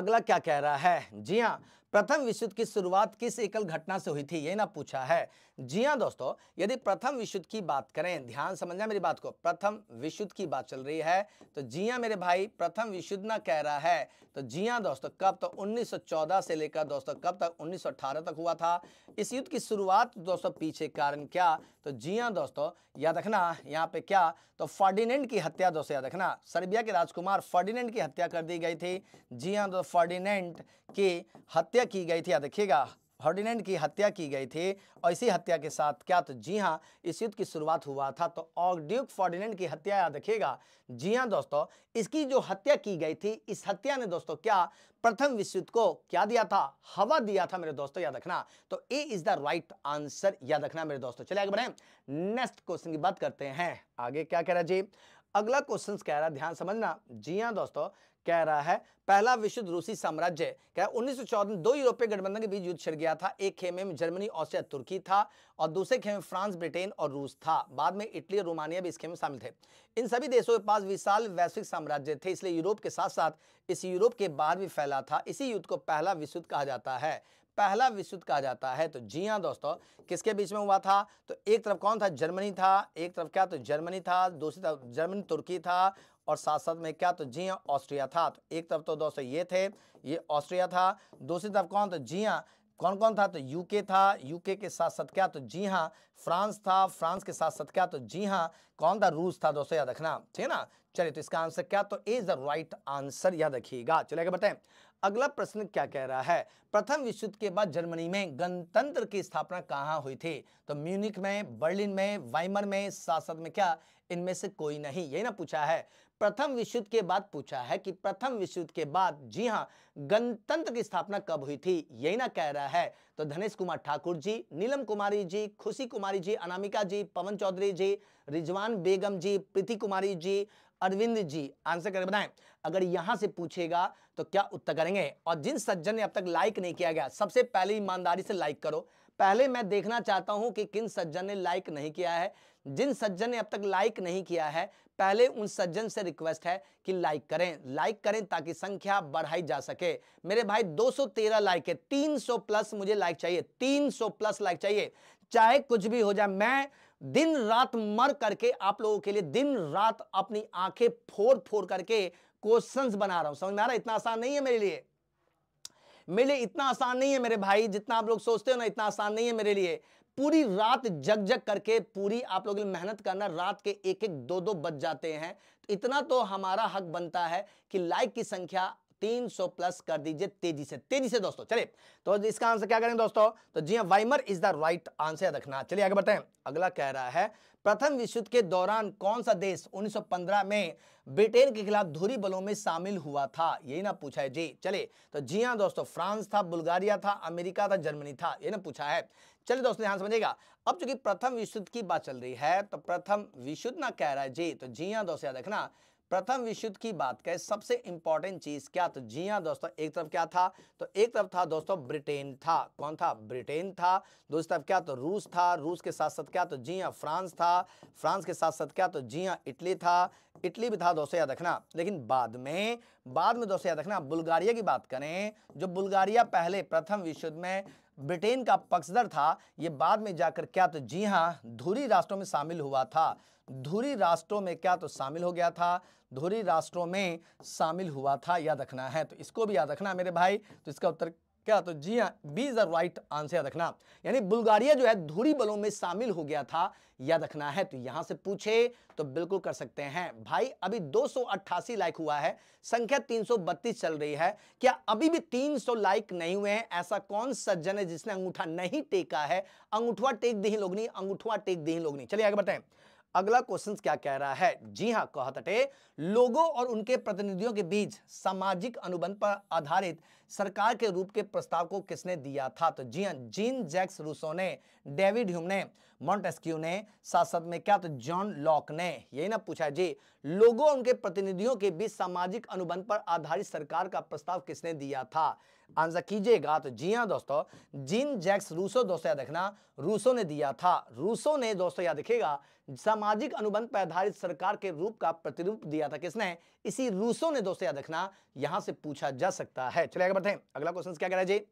अगला क्या कह रहा है जी हाँ प्रथम विश्व युद्ध की शुरुआत किस एकल घटना से हुई थी ये ना पूछा है जी हाँ दोस्तों यदि प्रथम विश्व की बात करें ध्यान समझना मेरी बात को प्रथम विश्व की बात चल रही है तो जी हाँ मेरे भाई प्रथम विश्व ना कह रहा है तो जी हाँ दोस्तों कब तो 1914 से लेकर दोस्तों कब तक 1918 तक हुआ था इस युद्ध की शुरुआत दोस्तों पीछे कारण क्या तो जी हाँ दोस्तों याद रखना यहाँ पे क्या तो फर्डिनेंड की हत्या दोस्तों याद रखना सर्बिया के राजकुमार फर्डिनेंड की हत्या कर दी गई थी जी हाँ दोस्तों फर्डिनेंड की हत्या की गई थी याद रखिएगा फर्डिनेंड की हत्या की गई थी और इसी हत्या के साथ क्या तो जी हाँ इस युद्ध की शुरुआत हुआ था तो और ड्यूक फर्डिनेंड की हत्या याद रखिएगा जी हाँ दोस्तों इसकी जो हत्या की गई थी इस हत्या ने दोस्तों क्या प्रथम विश्व युद्ध को क्या दिया था हवा दिया था मेरे दोस्तों याद रखना तो A is the right answer याद रखना मेरे दोस्तों चले आगे बढ़े नेक्स्ट क्वेश्चन की बात करते हैं आगे क्या कह रहा जी अगला क्वेश्चन कह रहा ध्यान समझना जी हाँ दोस्तों कह रहा है पहला विशुद्ध रूसी साम्राज्य कह उन्नीस सौ चौदह दो यूरोपीय गठबंधन के बीच युद्ध छिड़ गया था एक खेमे में जर्मनी ऑस्ट्रिया तुर्की था और दूसरे खेमे में फ्रांस ब्रिटेन और रूस था बाद में इटली और रोमानिया भी इस खेमे में शामिल थे इन सभी देशों के पास विशाल वैश्विक साम्राज्य थे इसलिए यूरोप के साथ साथ इस यूरोप के बाहर भी फैला था इसी युद्ध को पहला विशुद्ध कहा जाता है पहला विश्व कहा जाता है तो जी हाँ दोस्तों किसके बीच में हुआ था तो एक तरफ कौन था जर्मनी था एक तरफ क्या तो जर्मनी था दूसरी तरफ जर्मनी तुर्की था और साथ साथ में क्या तो जी हाँ ऑस्ट्रिया था तो एक तरफ तो दोस्तों ये थे ये ऑस्ट्रिया था दूसरी तरफ कौन तो जी हाँ कौन कौन था तो यूके था यूके के साथ साथ क्या तो जी हाँ फ्रांस था फ्रांस के साथ साथ क्या तो जी हाँ कौन था रूस था दोस्तों याद रखना ठीक है ना चलिए तो इसका आंसर क्या तो इज द राइट आंसर याद रखिएगा चलिए आगे बताएं अगला प्रश्न क्या कह रहा है प्रथम विश्व युद्ध के बाद जर्मनी में गणतंत्र की स्थापना कहाँ हुई थी तो म्यूनिक में बर्लिन में वाइमर में साथ साथ में क्या इनमें से कोई नहीं यही ना पूछा है प्रथम विश्व के बाद पूछा है कि प्रथम विश्व के बाद जी हाँ गणतंत्र की स्थापना कब हुई थी यही ना कह रहा है तो धनेश कुमार ठाकुर जी नीलम कुमारी जी खुशी कुमारी जी अनामिका जी पवन चौधरी जी रिजवान बेगम जी प्रीति कुमारी जी अरविंद जी आंसर करके बताएं अगर यहां से पूछेगा तो क्या उत्तर करेंगे और जिन सज्जन ने अब तक लाइक नहीं किया गया सबसे पहले ईमानदारी से लाइक करो पहले मैं देखना चाहता हूं कि किन सज्जन ने लाइक नहीं किया है जिन सज्जन ने अब तक लाइक नहीं किया है पहले उन सज्जन से रिक्वेस्ट है कि लाइक करें लाइक करें ताकि संख्या बढ़ाई जा सके मेरे भाई 213 लाइक है 300 प्लस मुझे लाइक चाहिए 300 प्लस लाइक चाहिए चाहे कुछ भी हो जाए मैं दिन रात मर करके आप लोगों के लिए दिन रात अपनी आंखें फोड़ फोड़ करके क्वेश्चंस बना रहा हूं समझ में आ रहा इतना आसान नहीं है मेरे लिए मेरे लिए इतना आसान नहीं है मेरे भाई जितना आप लोग सोचते हो ना इतना आसान नहीं है मेरे लिए पूरी रात जग जग करके पूरी आप लोग मेहनत करना रात के एक एक दो दो बज जाते हैं तो इतना तो हमारा हक बनता है कि लाइक की संख्या 300 प्लस कर दीजिए तेजी से तेजी से दोस्तों चलिए तो इसका आंसर क्या करें दोस्तों तो जी हाँ Weimar is the right answer रखना चलिए आगे बढ़ते हैं अगला कह रहा है प्रथम विश्व युद्ध के दौरान कौन सा देश 1915 में ब्रिटेन के खिलाफ धुरी बलों में शामिल हुआ था यही ना पूछा है जी चले तो जी हाँ दोस्तों फ्रांस था बुल्गारिया था अमेरिका था जर्मनी था यही ना पूछा है चलिए दोस्तों ध्यान समझिएगा अब चूंकि प्रथम विश्व युद्ध की बात चल रही है तो प्रथम विशुद्ध ना कह रहा है जी तो जी हाँ दोस्तों याद रखना प्रथम विशुद्ध की बात करें सबसे इंपॉर्टेंट चीज क्या तो जी हाँ दोस्तों एक तरफ क्या था तो एक तरफ था दोस्तों ब्रिटेन था कौन था ब्रिटेन था दूसरी तरफ क्या तो रूस था रूस के साथ साथ क्या तो जी हाँ फ्रांस था फ्रांस के साथ साथ क्या तो जी हाँ इटली था इटली भी था दोस्तों याद रखना लेकिन बाद में बाद में दोस्तों याद रखना बुल्गारिया की बात करें जो बुल्गारिया पहले प्रथम विशुद्ध में ब्रिटेन का पक्षधर था ये बाद में जाकर क्या तो जी हाँ धूरी राष्ट्रों में शामिल हुआ था धुरी राष्ट्रों में क्या तो शामिल हो गया था धुरी राष्ट्रों में शामिल हुआ था याद रखना है तो इसको भी याद रखना मेरे भाई तो इसका उत्तर क्या तो जी हाँ B is the right answer याद रखना यानी बुल्गारिया जो है धुरी बलों में शामिल हो गया था याद रखना है तो यहां से पूछे तो बिल्कुल कर सकते हैं भाई अभी दो लाइक हुआ है संख्या तीन चल रही है क्या अभी भी 300 लाइक नहीं हुए हैं ऐसा कौन सज्जन है जिसने अंगूठा नहीं टेका है अंगूठवा टेक दी लोग नहीं टेक दी लोग नहीं चलिए आगे बताएं अगला क्वेश्चन क्या कह रहा है जी हाँ कहते लोगों और उनके प्रतिनिधियों के बीच सामाजिक अनुबंध पर आधारित सरकार के रूप के प्रस्ताव को किसने दिया था तो जी हाँ जीन जैक्स रूसो ने डेविड ह्यूम ने मॉन्टेस्क्यू ने साथ में क्या तो जॉन लॉक ने यही ना पूछा जी लोगों उनके प्रतिनिधियों के बीच सामाजिक अनुबंध पर आधारित सरकार का प्रस्ताव किसने दिया था आंसर कीजिएगा तो जी हाँ दोस्तों जिन जैक्स रूसो दोस्तों याद रखना रूसो ने दिया था रूसो ने दोस्तों याद रखेगा सामाजिक अनुबंध पर आधारित सरकार के रूप का प्रतिरूप दिया था किसने इसी रूसो ने दोस्तों याद रखना यहां से पूछा जा सकता है चलिए आगे बढ़ते हैं अगला क्वेश्चन क्या कह रहे हैं जी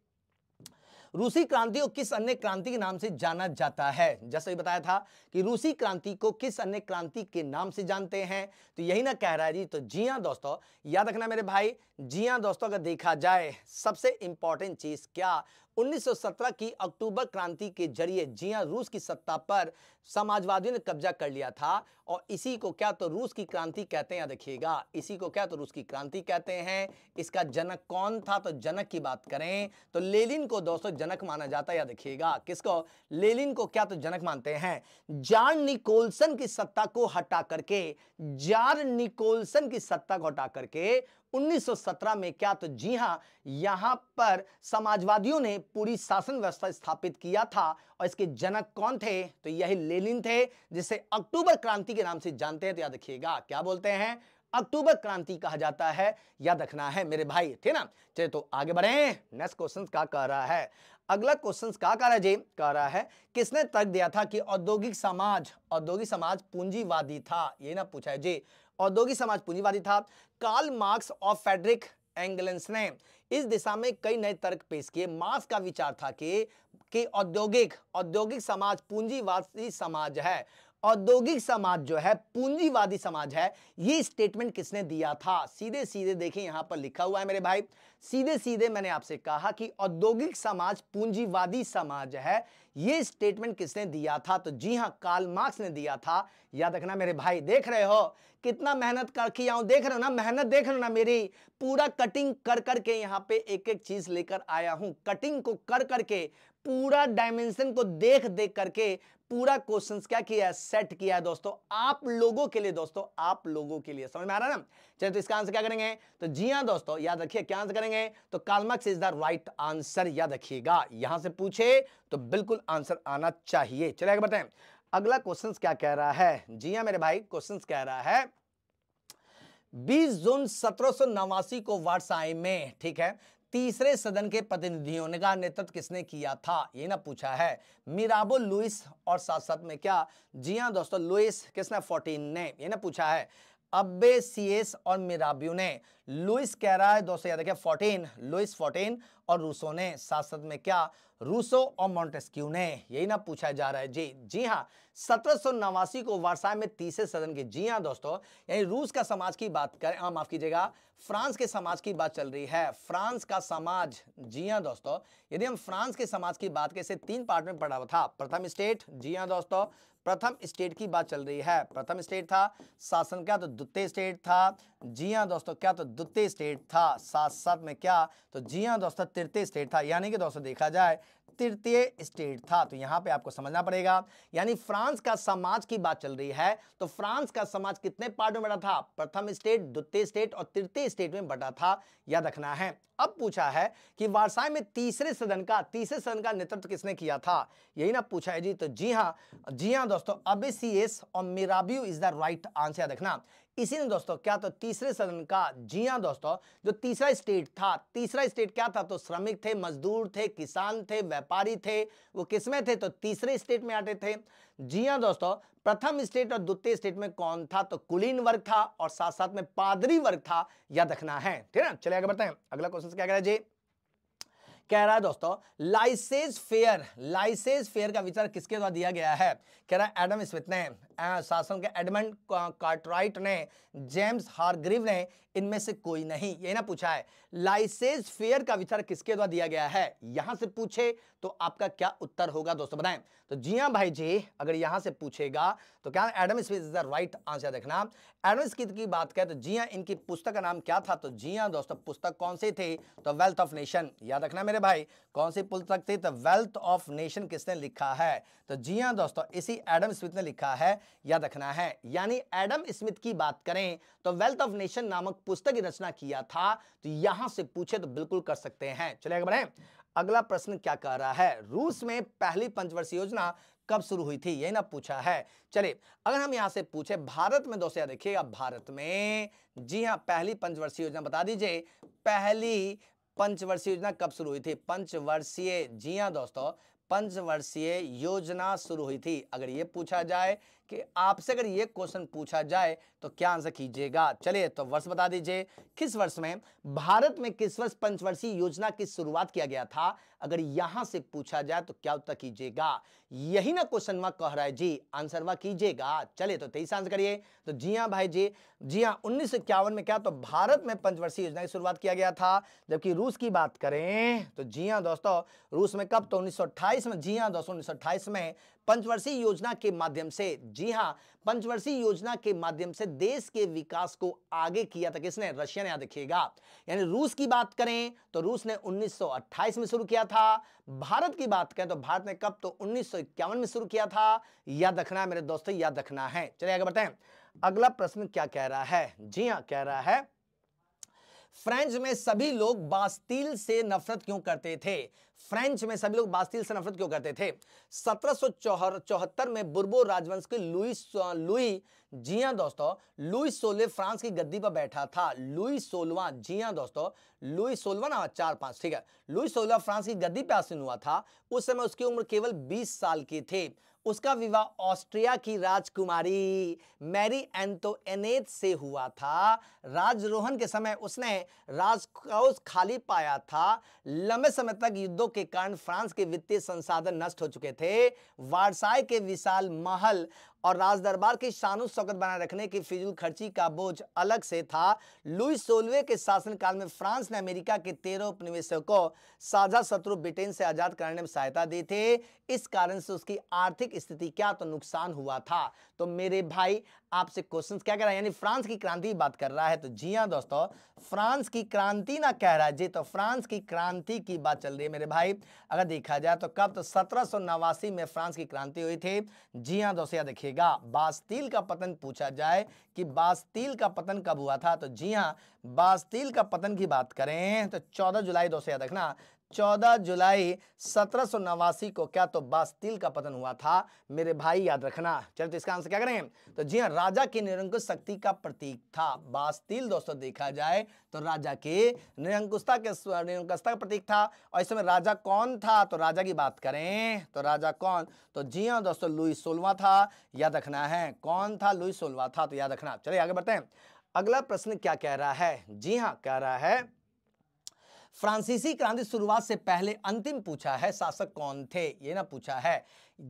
रूसी क्रांति को किस अन्य क्रांति के नाम से जाना जाता है जैसे ही बताया था कि रूसी क्रांति को किस अन्य क्रांति के नाम से जानते हैं तो यही ना कह रहा है जी तो जी हाँ दोस्तों याद रखना मेरे भाई जी हाँ दोस्तों अगर देखा जाए सबसे इंपॉर्टेंट चीज क्या 1917 की अक्टूबर क्रांति के जरिए जिया रूस की सत्ता पर समाजवादियों ने कब्जा कर लिया था और इसी को क्या तो रूस की क्रांति कहते हैं देखिएगा इसी को क्या तो रूस की क्रांति कहते हैं इसका जनक कौन था तो जनक की बात करें तो लेलिन को दोस्तों जनक माना जाता है या देखिएगा किसको लेलिन को क्या तो जनक मानते हैं जार निकोलसन की सत्ता को हटा करके जार निकोलसन की सत्ता को हटा करके 1917 में क्या तो जी हां यहां पर समाजवादियों ने पूरी शासन व्यवस्था स्थापित किया था और इसके जनक कौन थे तो यही लेनिन थे जिसे अक्टूबर क्रांति के नाम से जानते हैं तो याद रखिएगा क्या बोलते हैं अक्टूबर क्रांति कहा जाता है याद रखना है मेरे भाई ठीक ना चलिए तो आगे बढ़े नेक्स्ट क्वेश्चन क्या कह रहा है अगला क्वेश्चन क्या कह रहा है जी कह रहा है किसने तर्क दिया था कि औद्योगिक समाज औद्योगिक समाज पूंजीवादी था ये ना पूछा है जी औद्योगिक समाज पूंजीवादी था कार्ल मार्क्स और फेडरिक एंगलेंस ने इस दिशा में कई नए तर्क पेश किए मार्क्स का विचार था कि कि औद्योगिक औद्योगिक समाज पूंजीवादी समाज है औद्योगिक समाज जो है पूंजीवादी समाज है ये स्टेटमेंट किसने दिया था सीधे सीधे देखें यहां पर लिखा हुआ है मेरे भाई सीधे सीधे मैंने आपसे कहा कि औद्योगिक समाज पूंजीवादी समाज है ये स्टेटमेंट किसने दिया था तो जी हाँ काल मार्क्स ने दिया था याद रखना मेरे भाई देख रहे हो कितना मेहनत करके आऊँ देख रहे हो ना मेहनत देख रहे हो ना मेरी पूरा कटिंग कर करके यहाँ पे एक एक चीज लेकर आया हूं कटिंग को कर करके पूरा डायमेंशन को देख देख करके पूरा क्वेश्चन क्या किया है सेट किया है दोस्तों आप लोगों के लिए दोस्तों आप लोगों के लिए समझ में आ रहा है ना चलिए तो इसका आंसर क्या करेंगे तो जी हाँ दोस्तों याद रखिए क्या आंसर करेंगे तो Karl Marx is the right answer याद रखिएगा यहां से पूछे तो बिल्कुल आंसर आना चाहिए चले आगे बताए अगला क्वेश्चन क्या कह रहा है जी हाँ मेरे भाई क्वेश्चन कह रहा है 20 जून सत्रह को वारसाई में ठीक है तीसरे सदन के प्रतिनिधियों ने का नेतृत्व किसने किया था ये ना पूछा है मिराबो लुइस और साथ साथ में क्या जी हाँ दोस्तों लुइस किसने फोर्टीन ने ये ना पूछा है अब्बे सीएस और मिराब्यू ने लुइस कह रहा है दोस्तों याद रखिए फोर्टीन लुइस फोर्टीन और रूसो ने साथ साथ में क्या रूसो और मॉन्टेस्क्यू ने यही ना पूछा जा रहा है जी जी हाँ सत्रह को वर्षा में तीसरे सदन के जी हाँ दोस्तों यानी रूस का समाज की बात करें हाँ माफ कीजिएगा फ्रांस के समाज की बात चल रही है फ्रांस का समाज जी हाँ दोस्तों यदि हम फ्रांस के समाज की बात कैसे तीन पार्ट में पढ़ा हुआ था प्रथम स्टेट जी हाँ दोस्तों प्रथम स्टेट की बात चल रही है प्रथम स्टेट था शासन क्या तो द्वितीय स्टेट था जी हाँ दोस्तों क्या तो द्वितीय स्टेट था साथ साथ में क्या तो जी हाँ दोस्तों तृतीय स्टेट था यानी कि दोस्तों देखा जाए तृतीय स्टेट था तो यहां पे आपको समझना पड़ेगा यानी फ्रांस का समाज की बात चल रही है तो फ्रांस का समाज कितने पार्ट में बटा था प्रथम स्टेट द्वितीय स्टेट और तृतीय स्टेट में बटा था याद रखना है अब पूछा है कि वारसाई में तीसरे सदन का तीसरे सदन का नेतृत्व किसने किया था यही ना पूछा है जी तो जी हाँ जी हाँ दोस्तों अबेसीएस और Mirabeau is the right answer याद रखना इसी ने दोस्तों क्या तो तीसरे सदन का जी हाँ दोस्तों जो तीसरा स्टेट था तीसरा स्टेट क्या था तो श्रमिक थे मजदूर थे किसान थे व्यापारी थे वो किसमें थे तो तीसरे स्टेट में आते थे जी हाँ दोस्तों प्रथम स्टेट और द्वितीय स्टेट में कौन था तो कुलीन वर्ग था और साथ साथ में पादरी वर्ग था याद रखना है ठीक है चलिए आगे बढ़ते हैं अगला क्वेश्चन क्या कह रहे है जी कह रहा है दोस्तों लाइसेंस फेयर लाइसेंस फेयर का विचार किसके द्वारा दिया गया है कह रहा है एडम स्मिथ ने शासन के एडमंड कार्टराइट ने जेम्स हारग्रीव ने इनमें से कोई नहीं ये ना पूछा है लाइसेंस फेयर का विचार किसके द्वारा दिया गया है यहां से पूछे तो आपका क्या उत्तर होगा दोस्तों बताएं तो जी हाँ भाई जी अगर यहां से पूछेगा तो क्या Adam Smith is the right answer देखना एडम स्मिथ की बात करें तो जी हाँ इनकी पुस्तक का नाम क्या था तो जी हाँ दोस्तों पुस्तक कौन सी थी तो वेल्थ ऑफ नेशन याद रखना मेरे भाई कौन सी पुस्तक थी तो वेल्थ ऑफ नेशन किसने लिखा है तो जी हाँ दोस्तों इसी एडम स्मिथ ने लिखा है याद रखना है यानी एडम स्मिथ की बात करें तो वेल्थ ऑफ नेशन नामक पुस्तक की रचना किया था तो यहां से पूछे तो बिल्कुल कर सकते हैं चलिए आगे बढ़े अगला प्रश्न क्या कह रहा है रूस में पहली पंचवर्षीय योजना कब शुरू हुई थी यही ना पूछा है चले अगर हम यहां से पूछे भारत में दोस्तों देखिएगा भारत में जी हाँ पहली पंचवर्षीय योजना बता दीजिए पहली पंचवर्षीय योजना कब शुरू हुई थी पंचवर्षीय जी हाँ दोस्तों पंचवर्षीय योजना शुरू हुई थी अगर ये पूछा जाए कि आपसे अगर ये क्वेश्चन पूछा जाए तो क्या आंसर कीजिएगा चलिए तो वर्ष बता दीजिए किस वर्ष में भारत में किस वर्ष पंचवर्षीय योजना की शुरुआत किया गया था अगर यहां से पूछा जाए तो क्या उत्तर कीजिएगा यही ना क्वेश्चन वह कह रहा है जी आंसर वह कीजिएगा चले तो तेईस आंसर करिए तो जी हाँ भाई जी जी हाँ उन्नीस में क्या तो भारत में पंचवर्षीय योजना की शुरुआत किया गया था जबकि रूस की बात करें तो जी हाँ दोस्तों रूस में कब तो उन्नीस में जी हाँ दोस्तों उन्नीस में पंचवर्षीय योजना के माध्यम से जी हाँ पंचवर्षीय योजना के माध्यम से देश के विकास को आगे किया था किसने रशिया ने यहां देखिएगा यानी रूस की बात करें तो रूस ने 1928 में शुरू किया था भारत की बात करें तो भारत ने कब तो उन्नीस में शुरू किया था याद रखना है मेरे दोस्तों याद रखना है चलिए आगे बताए अगला प्रश्न क्या कह रहा है जी हाँ कह रहा है फ्रेंच में सभी लोग बास्तील से नफरत क्यों करते थे फ्रेंच में सभी लोग बास्तील से नफरत क्यों करते थे सत्रह में बुरबो राजवंश के लुई लुई जिया दोस्तों लुई सोलह फ्रांस की गद्दी पर बैठा था लुई सोलवा जिया दोस्तों लुई सोलवा ना चार पांच ठीक है लुई सोलवा फ्रांस की गद्दी पर आसीन हुआ था उस समय उसकी उम्र केवल बीस साल की थी उसका विवाह ऑस्ट्रिया की राजकुमारी मैरी एंतोएनेत से हुआ था राजरोहन के समय उसने राजकोष खाली पाया था लंबे समय तक युद्धों के कारण फ्रांस के वित्तीय संसाधन नष्ट हो चुके थे वारसाई के विशाल महल और राज दरबार की शानु शौकत बनाए रखने की फिजूल खर्ची का बोझ अलग से था लुई सोलवे के शासनकाल में फ्रांस ने अमेरिका के तेरह उपनिवेशों को साझा शत्रु ब्रिटेन से आज़ाद कराने में सहायता दी थी इस कारण से उसकी आर्थिक स्थिति क्या तो नुकसान हुआ था तो मेरे भाई आपसे क्वेश्चंस क्या कह रहा है यानी फ्रांस की क्रांति बात कर रहा है तो जी हाँ दोस्तों फ्रांस की क्रांति ना कह रहा है जी तो फ्रांस की क्रांति की बात चल रही है मेरे भाई अगर देखा जाए तो कब तो सत्रह में फ्रांस की क्रांति हुई थी जी हाँ दोस्तों याद देखिएगा बास्तील का पतन पूछा जाए कि बास्तील का पतन कब हुआ था तो जी हाँ बास्तील का पतन की बात करें तो चौदह जुलाई दोस्तों याद रखना 14 जुलाई सत्रह को क्या तो बास्तील का पतन हुआ था मेरे भाई याद रखना चलो तो इसका आंसर क्या करें तो जी हाँ राजा की निरंकुश शक्ति का प्रतीक था बास्तील दोस्तों देखा जाए तो राजा के निरंकुशता के निरंकुशता का प्रतीक था और इसमें राजा कौन था तो राजा की बात करें तो राजा कौन तो जी हाँ दोस्तों लुई सोलवा था याद रखना है कौन था लुई सोलवा था तो याद रखना चलिए आगे बढ़ते हैं अगला प्रश्न क्या कह रहा है जी हाँ कह रहा है फ्रांसीसी क्रांति शुरुआत से पहले अंतिम पूछा है शासक कौन थे ये ना पूछा है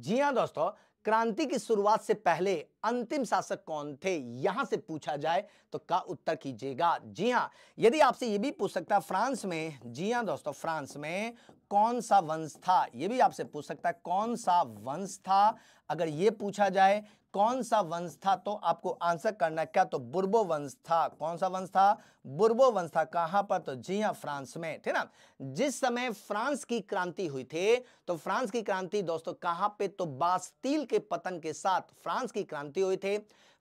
जी हाँ दोस्तों क्रांति की शुरुआत से पहले अंतिम शासक कौन थे यहां से पूछा जाए तो का उत्तर कीजिएगा जी हां यदि आपसे यह भी पूछ सकता है फ्रांस में जी हां दोस्तों फ्रांस में कौन सा वंश था यह भी आपसे पूछ सकता है कौन सा वंश था अगर यह पूछा जाए कौन सा वंश था तो आपको आंसर करना क्या तो बुर्बो वंश था कौन सा वंश था बुर्बो वंश था कहां पर तो जी हां फ्रांस में ठीक ना जिस समय फ्रांस की क्रांति हुई थी तो फ्रांस की क्रांति दोस्तों कहां पे तो बास्तील के पतन के साथ फ्रांस की क्रांति क्रांति हुए थे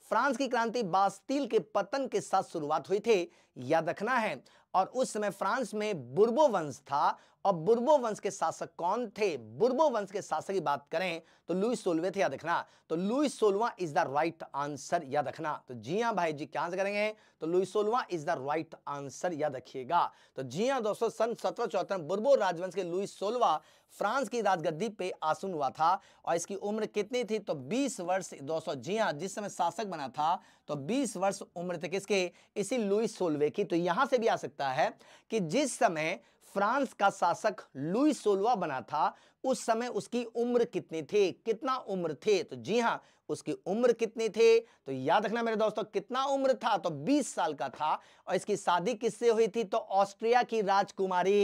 फ्रांस की क्रांति बास्तील के पतन के साथ शुरुआत हुई थी याद रखना है और उस समय फ्रांस में बुर्बो वंश था और बुर्बो वंश के शासक कौन थे बुर्बो वंश के शासक की बात करें तो लुई सोलवे थे याद रखना तो लुई सोलवा इज द राइट आंसर याद रखना तो जिया भाई जी क्या करेंगे तो लुई सोलवा इज द राइट आंसर याद रखिएगा तो जिया दोस्तों सन सत्रह चौहत्तर बुर्बो राजवंश के लुई सोलवा फ्रांस की राजगद्दी पे आसून हुआ था और इसकी उम्र कितनी थी तो 20 वर्ष दोस्तों जी हाँ जिस समय शासक बना था तो 20 वर्ष उम्र थे किसके इसी लुई सोलवे की तो यहां से भी आ सकता है कि जिस समय फ्रांस का शासक लुई सोलवा बना था उस समय उसकी उम्र कितनी थी कितना उम्र थे तो जी हाँ उसकी उम्र कितनी थी तो याद रखना मेरे दोस्तों कितना उम्र था तो 20 साल का था और इसकी शादी किससे हुई थी तो ऑस्ट्रिया की राजकुमारी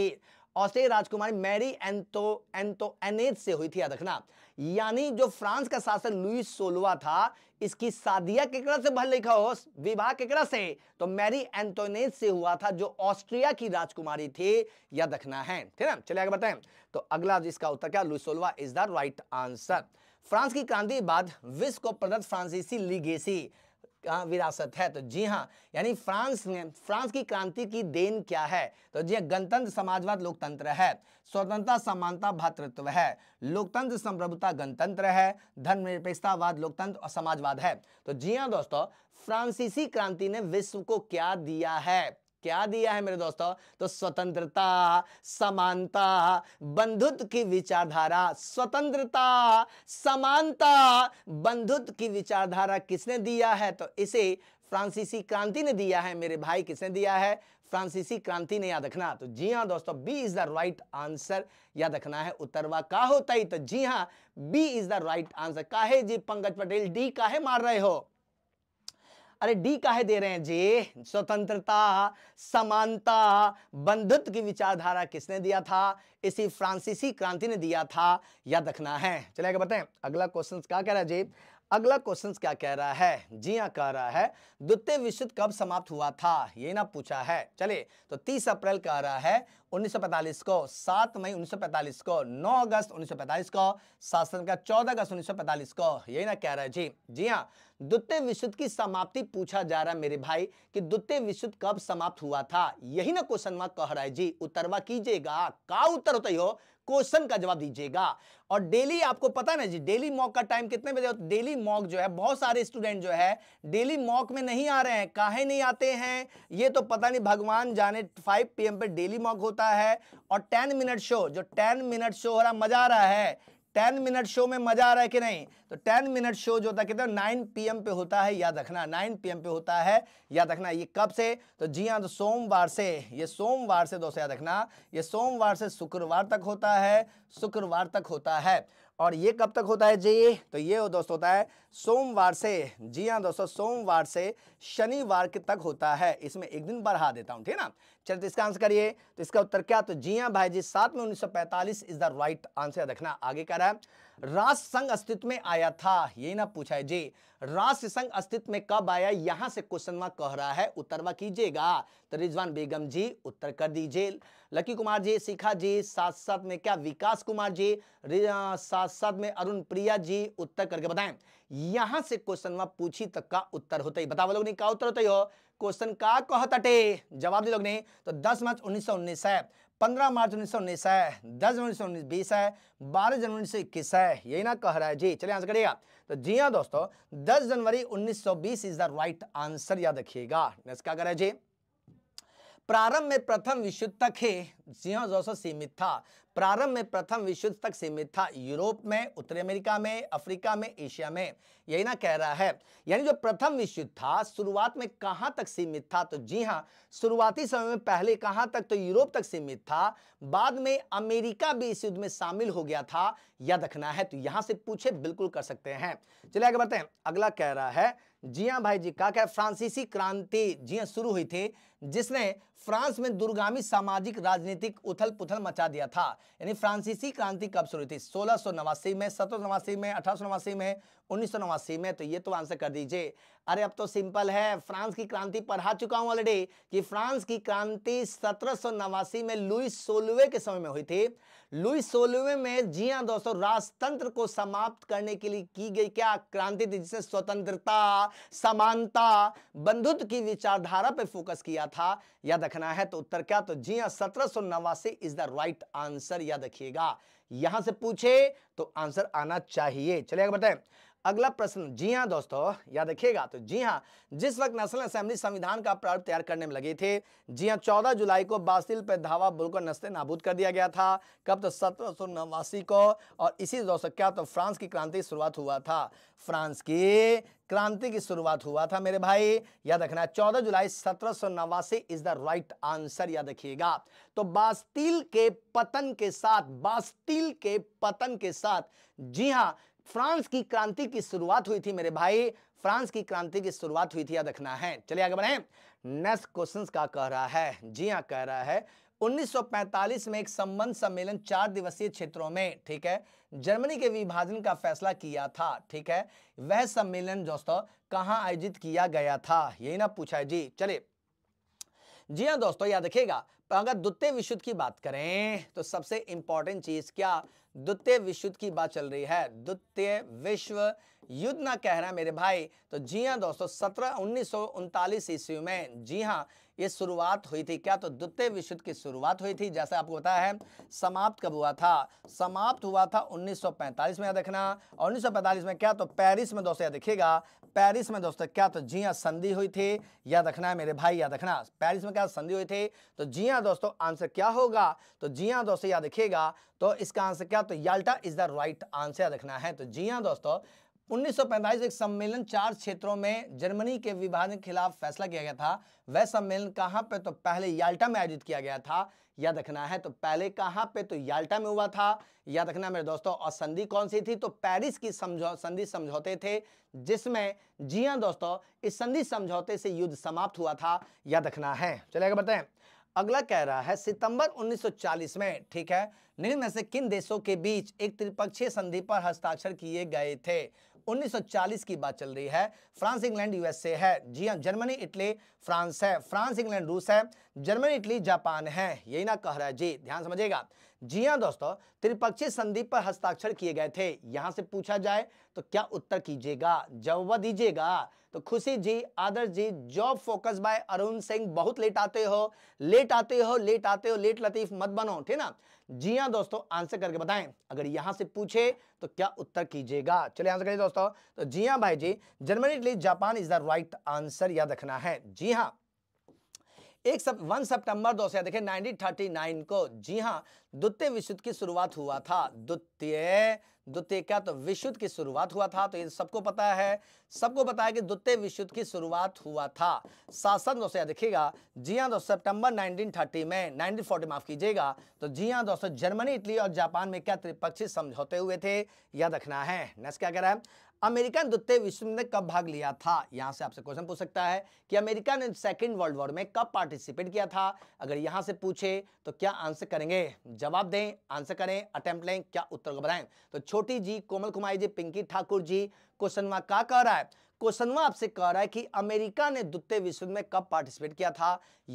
ऑस्ट्रेलिया राजकुमारी मैरी एंतो एंतो एनेज से हुई थी याद रखना यानी जो फ्रांस का शासक लुई सोलवा था इसकी सादिया केकड़ा से भर लिखा हो विवाह केकड़ा से तो मैरी एंटोनेज से हुआ था जो ऑस्ट्रिया की राजकुमारी थी याद रखना है ठीक है चलिए आगे बताएं तो अगला इसका उत्तर क्या लुई सोलवा is the right answer France की क्रांति बाद विश्व को प्रदत्त फ्रांसीसी लीगेसी का विरासत है तो जी हाँ यानी फ्रांस में फ्रांस की क्रांति की देन क्या है तो जी हाँ, गणतंत्र समाजवाद लोकतंत्र है स्वतंत्रता समानता भातृत्व है लोकतंत्र संप्रभुता गणतंत्र है धर्मनिरपेक्षतावाद लोकतंत्र और समाजवाद है तो जी हाँ दोस्तों फ्रांसीसी क्रांति ने विश्व को क्या दिया है क्या दिया है मेरे दोस्तों तो स्वतंत्रता समानता बंधुत्व की विचारधारा स्वतंत्रता समानता बंधुत्व की विचारधारा किसने दिया है तो इसे फ्रांसीसी क्रांति ने दिया है मेरे भाई किसने दिया है फ्रांसीसी क्रांति ने याद रखना तो जी हाँ दोस्तों B is the right answer याद रखना है उत्तरवा का होता ही तो जी हाँ B is the right answer काहे जी पंकज पटेल डी काहे मार रहे हो अरे डी काहे दे रहे हैं जे स्वतंत्रता समानता बंधुत्व की विचारधारा किसने दिया था इसी फ्रांसीसी क्रांति ने दिया था याद रखना है चले आगे बताएं अगला क्वेश्चन क्या कह रहा है जी अगला क्वेश्चन क्या कह रहा है जी हाँ कह रहा है द्वितीय विश्व युद्ध कब समाप्त हुआ था ये ना पूछा है चले तो 30 अप्रैल कह रहा है 1945 को 7 मई 1945 को 9 अगस्त 1945 को शासन का 14 अगस्त 1945 को यही ना कह रहा है जी जी हाँ द्वितीय विश्व युद्ध की समाप्ति पूछा जा रहा है मेरे भाई कि द्वितीय विश्व युद्ध कब समाप्त हुआ था यही ना क्वेश्चन वहां कह रहा है जी उत्तरवा कीजिएगा का उत्तर होता ही हो क्वेश्चन का जवाब दीजिएगा और डेली आपको पता ना जी डेली मॉक का टाइम कितने बजे डेली मॉक जो है बहुत सारे स्टूडेंट जो है डेली मॉक में नहीं आ रहे हैं काहे नहीं आते हैं ये तो पता नहीं भगवान जाने 5 पीएम पे डेली मॉक होता है और 10 मिनट शो जो 10 मिनट शो हो रहा मजा आ रहा है टेन मिनट शो में मजा आ रहा है कि नहीं तो टेन मिनट शो जो होता है कितना नाइन पीएम पे होता है याद रखना नाइन एम पे होता है याद रखना ये कब से तो जी हाँ तो सोमवार से ये सोमवार से दोस्तों याद रखना ये सोमवार से शुक्रवार तक होता है शुक्रवार तक होता है और ये कब तक होता है जी तो ये हो दोस्तों होता है सोमवार से जी हाँ दोस्तों सोमवार से शनिवार के तक होता है इसमें एक दिन बढ़ा देता हूँ ठीक है ना चलिए तो इसका आंसर करिए तो इसका उत्तर क्या तो जी हाँ भाई जी सात में उन्नीस इज द राइट आंसर देखना आगे कह रहा है राष्ट्र संघ अस्तित्व में आया था यही ना पूछा है जी राष्ट्र संघ अस्तित्व में कब आया यहां से क्वेश्चन मार्क कह रहा है उत्तरवा कीजिएगा तो रिजवान बेगम जी उत्तर कर दीजिए लकी कुमार जी शिखा जी साथ साथ में क्या विकास कुमार जी साथ साथ में अरुण प्रिया जी उत्तर करके बताएं यहां से क्वेश्चन मार्क पूछी तक तो का उत्तर होता ही बताओ लोग क्या उत्तर होता ही हो क्वेश्चन का कहतटे जवाब दी लोग ने तो दस मार्च उन्नीस है पंद्रह मार्च उन्नीस सौ उन्नीस है दस जनवरी सौ उन्नीस बीस है बारह जनवरी उन्नीस सौ इक्कीस है यही ना कह रहा है जी चलिए आंसर करिएगा तो जी हाँ दोस्तों दस जनवरी उन्नीस सौ बीस इज द राइट आंसर याद रखिएगा नेक्स्ट क्या कह रहा है जी प्रारंभ में प्रथम विश्व तक है सिंह सीमित था प्रारंभ में प्रथम विश्व तक सीमित था यूरोप में उत्तरी अमेरिका में अफ्रीका में एशिया में यही ना कह रहा है यानी जो प्रथम विश्व था शुरुआत में कहाँ तक सीमित था तो जी हाँ शुरुआती समय में पहले कहाँ तक तो यूरोप तक सीमित था बाद में अमेरिका भी इस युद्ध में शामिल हो गया था यह दखना है तो यहाँ से पूछे बिल्कुल कर सकते हैं चलिए आगे बढ़ते हैं अगला कह रहा है जी हाँ भाई जी का क्या फ्रांसीसी क्रांति जी हाँ शुरू हुई थी जिसने फ्रांस में दुर्गामी सामाजिक राजनीतिक उथल पुथल मचा दिया था यानी फ्रांसीसी क्रांति कब शुरू हुई थी सोलह नवासी में सत्रह नवासी में अठारह नवासी में उन्नीस सौ नवासी में तो ये तो आंसर कर दीजिए अरे अब तो सिंपल है फ्रांस की क्रांति पढ़ा चुका हूँ ऑलरेडी कि फ्रांस की क्रांति सत्रह में लुइस सोलवे के समय में हुई थी लुई सोलवे में जी हाँ दोस्तों राजतंत्र को समाप्त करने के लिए की गई क्या क्रांति थी जिसे स्वतंत्रता समानता बंधुत्व की विचारधारा पर फोकस किया था याद रखना है तो उत्तर क्या तो जी हाँ सत्रह इज द राइट आंसर याद रखिएगा यहां से पूछे तो आंसर आना चाहिए चलिए बताए अगला प्रश्न जी हाँ दोस्तों या देखिएगा तो जी हाँ जिस वक्त नेशनल असेंबली संविधान का प्रारूप तैयार करने में लगे थे जी हाँ चौदह जुलाई को बासिल पर धावा बुलकर नस्ते नाबूद कर दिया गया था कब तो सत्रह को और इसी दोस्तों क्या तो फ्रांस की क्रांति शुरुआत हुआ था फ्रांस की क्रांति की शुरुआत हुआ था मेरे भाई याद रखना चौदह जुलाई सत्रह इज द राइट आंसर याद रखिएगा तो बास्तील के पतन के साथ बास्तील के पतन के साथ जी हाँ फ्रांस की क्रांति की शुरुआत हुई थी मेरे भाई फ्रांस की क्रांति की शुरुआत हुई थी याद रखना है चलिए आगे बढ़े नेक्स्ट क्वेश्चन का कह रहा है जी हाँ कह रहा है 1945 में एक संबंध सम्मेलन चार दिवसीय क्षेत्रों में ठीक है जर्मनी के विभाजन का फैसला किया था ठीक है वह सम्मेलन दोस्तों कहाँ आयोजित किया गया था यही ना पूछा है जी चले जी हाँ दोस्तों याद रखिएगा अगर द्वितीय विश्व की बात करें तो सबसे इंपॉर्टेंट चीज क्या द्वितीय विश्व युद्ध की बात चल रही है द्वितीय विश्व युद्ध ना कह रहा मेरे भाई तो जी हाँ दोस्तों सत्रह उन्नीस ईस्वी में जी हाँ ये शुरुआत हुई थी क्या तो द्वितीय विश्व की शुरुआत हुई थी जैसे आपको बताया है समाप्त कब हुआ था समाप्त हुआ था 1945 में याद रखना और 1945 में क्या तो पेरिस में दोस्तों याद पेरिस में दोस्तों क्या तो जिया संधि हुई थी याद रखना है मेरे भाई याद रखना पेरिस में क्या संधि हुई थी तो जिया दोस्तों आंसर क्या होगा तो जिया दोस्तों याद रखिएगा तो इसका आंसर क्या तो Yalta is the right answer याद रखना है तो जिया दोस्तों 1945 एक सम्मेलन चार क्षेत्रों में जर्मनी के विभाजन के खिलाफ फैसला किया गया था वह सम्मेलन कहाँ पे तो पहले याल्टा में आयोजित किया गया था याद रखना है तो पहले कहाँ पे तो याल्टा में हुआ था याद रखना मेरे दोस्तों और संधि कौन सी थी तो पेरिस की संधि समझौते थे जिसमें जी हाँ दोस्तों इस संधि समझौते से युद्ध समाप्त हुआ था याद रखना है चलेगा बताए अगला कह रहा है सितंबर 1940 में ठीक है निम्न में से किन देशों के बीच एक त्रिपक्षीय संधि पर हस्ताक्षर किए गए थे 1940 की बात चल रही है फ्रांस इंग्लैंड यूएसए है जी हाँ जर्मनी इटली फ्रांस है फ्रांस इंग्लैंड रूस है जर्मनी इटली जापान है यही ना कह रहा है जी ध्यान समझिएगा जी हाँ दोस्तों त्रिपक्षीय संधि पर हस्ताक्षर किए गए थे यहां से पूछा जाए तो क्या उत्तर कीजिएगा जवाब दीजिएगा तो Khushi ji Adarsh ji job focus by Arun Singh बहुत लेट आते हो लेट आते हो लेट आते हो लेट लतीफ मत बनो ठीक ना जी हाँ दोस्तों आंसर करके बताएं अगर यहां से पूछे तो क्या उत्तर कीजिएगा चलिए आंसर करिए दोस्तों तो जी हाँ भाई जी Germany Italy Japan is the right answer याद रखना है जी हाँ एक सब वन सितंबर दो हजार देखिए 1939 को जी हाँ द्वितीय विश्व युद्ध की शुरुआत हुआ था द्वितीय द्वितीय का तो विशुद्ध की शुरुआत हुआ था तो ये सबको पता है सबको बताया कि द्वितीय विशुद्ध की शुरुआत हुआ था शासन दोस्तों देखिएगा जी हाँ दोस्तों सितंबर 1930 में 1940 माफ कीजिएगा तो जी हाँ दोस्तों जर्मनी इटली और जापान में क्या त्रिपक्षीय समझौते हुए थे याद रखना है नेक्स्ट क्या कह रहा है अमेरिका ने द्वितीय विश्व युद्ध में कब भाग लिया था यहां से आपसे क्वेश्चन पूछ सकता है कि अमेरिका ने सेकेंड वर्ल्ड वॉर में कब पार्टिसिपेट किया था अगर यहां से पूछे तो क्या आंसर करेंगे जवाब दें आंसर करें अटेम्प्ट लें क्या उत्तर को बताएं तो छोटी जी कोमल कुमारी जी पिंकी ठाकुर जी क्वेश्चन वहां कह रहा है क्वेश्चनवा आपसे कह रहा है कि अमेरिका ने द्वितीय विश्व युद्ध में कब पार्टिसिपेट किया था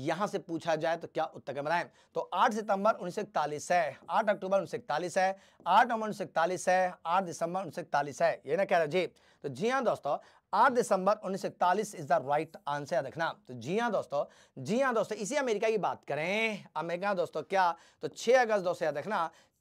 यहां से पूछा जाए तो क्या उत्तर बनाए तो 8 सितंबर उन्नीस है 8 अक्टूबर उन्नीस है 8 नवंबर उन्नीस है 8 दिसंबर उन्नीस है ये ना कह रहा जी तो जी हाँ दोस्तों 8 दिसंबर 1941 इज द राइट आंसर याद रखना तो जी हाँ दोस्तों जी हाँ दोस्तों इसी अमेरिका की बात करें अमेरिका दोस्तों क्या तो 6 अगस्त दोस्तों याद रखना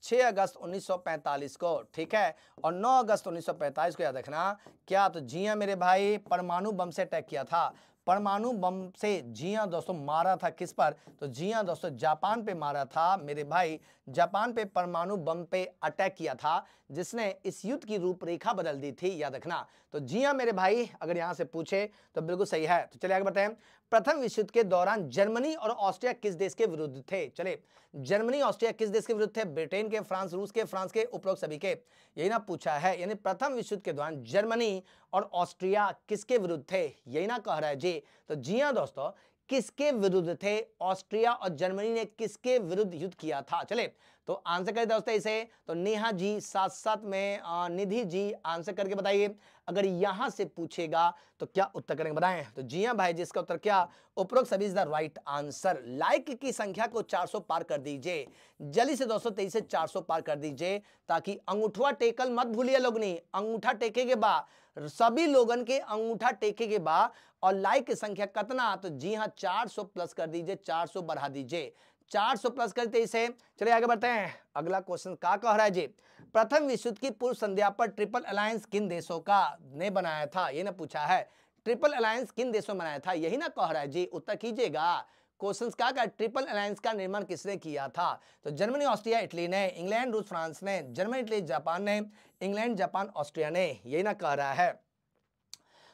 6 अगस्त 1945 को ठीक है और 9 अगस्त 1945 को याद रखना क्या तो जी हाँ मेरे भाई परमाणु बम से अटैक किया था परमाणु बम से जी हाँ दोस्तों मारा था किस पर तो जी हाँ दोस्तों जापान पे मारा था मेरे भाई जापान पे परमाणु बम पे अटैक किया था जिसने इस युद्ध की रूपरेखा बदल दी थी याद रखना तो जी हाँ मेरे भाई अगर यहाँ से पूछे तो बिल्कुल सही है तो चलिए आगे बताएं प्रथम विश्व युद्ध के दौरान जर्मनी और ऑस्ट्रिया किस देश के विरुद्ध थे चले जर्मनी ऑस्ट्रिया किस देश के विरुद्ध थे ब्रिटेन के फ्रांस रूस के फ्रांस के उपरोक्त सभी के यही ना पूछा है यानी प्रथम विश्व युद्ध के दौरान जर्मनी और ऑस्ट्रिया किसके विरुद्ध थे यही ना कह रहा है जी तो जी हाँ दोस्तों किसके विरुद्ध थे ऑस्ट्रिया और जर्मनी ने किसके विरुद्ध युद्ध किया था चले तो आंसर करें दोस्तों इसे तो नेहा जी साथ साथ में निधि जी आंसर करके बताइए अगर यहां से पूछेगा तो क्या उत्तर करेंगे बताएं तो जी हाँ भाई जिसका उत्तर क्या उपरोक्त सभी is the right answer like की संख्या को 400 पार कर दीजिए जल्दी से दोस्तों तेईस से 400 पार कर दीजिए ताकि अंगूठा टेकल मत भूलिए लोग नहीं अंगूठा टेके के बाद सभी लोगन के अंगूठा टेके के बाद और लाइक की संख्या कितना तो जी हाँ 400 प्लस कर दीजिए 400 बढ़ा दीजिए चार सौ प्लस करते इसे है चले आगे बढ़ते हैं अगला क्वेश्चन का कह रहा है जी प्रथम विश्व की पूर्व संध्या पर ट्रिपल अलायंस किन देशों का ने बनाया था ये ना पूछा है ट्रिपल अलायंस किन देशों में बनाया था यही ना कह रहा है जी उत्तर कीजिएगा क्वेश्चंस का का ट्रिपल अलायंस का निर्माण किसने किया था तो जर्मनी ऑस्ट्रिया इटली ने इंग्लैंड रूस फ्रांस ने जर्मनी इटली जापान ने इंग्लैंड जापान ऑस्ट्रिया ने यही ना कह रहा है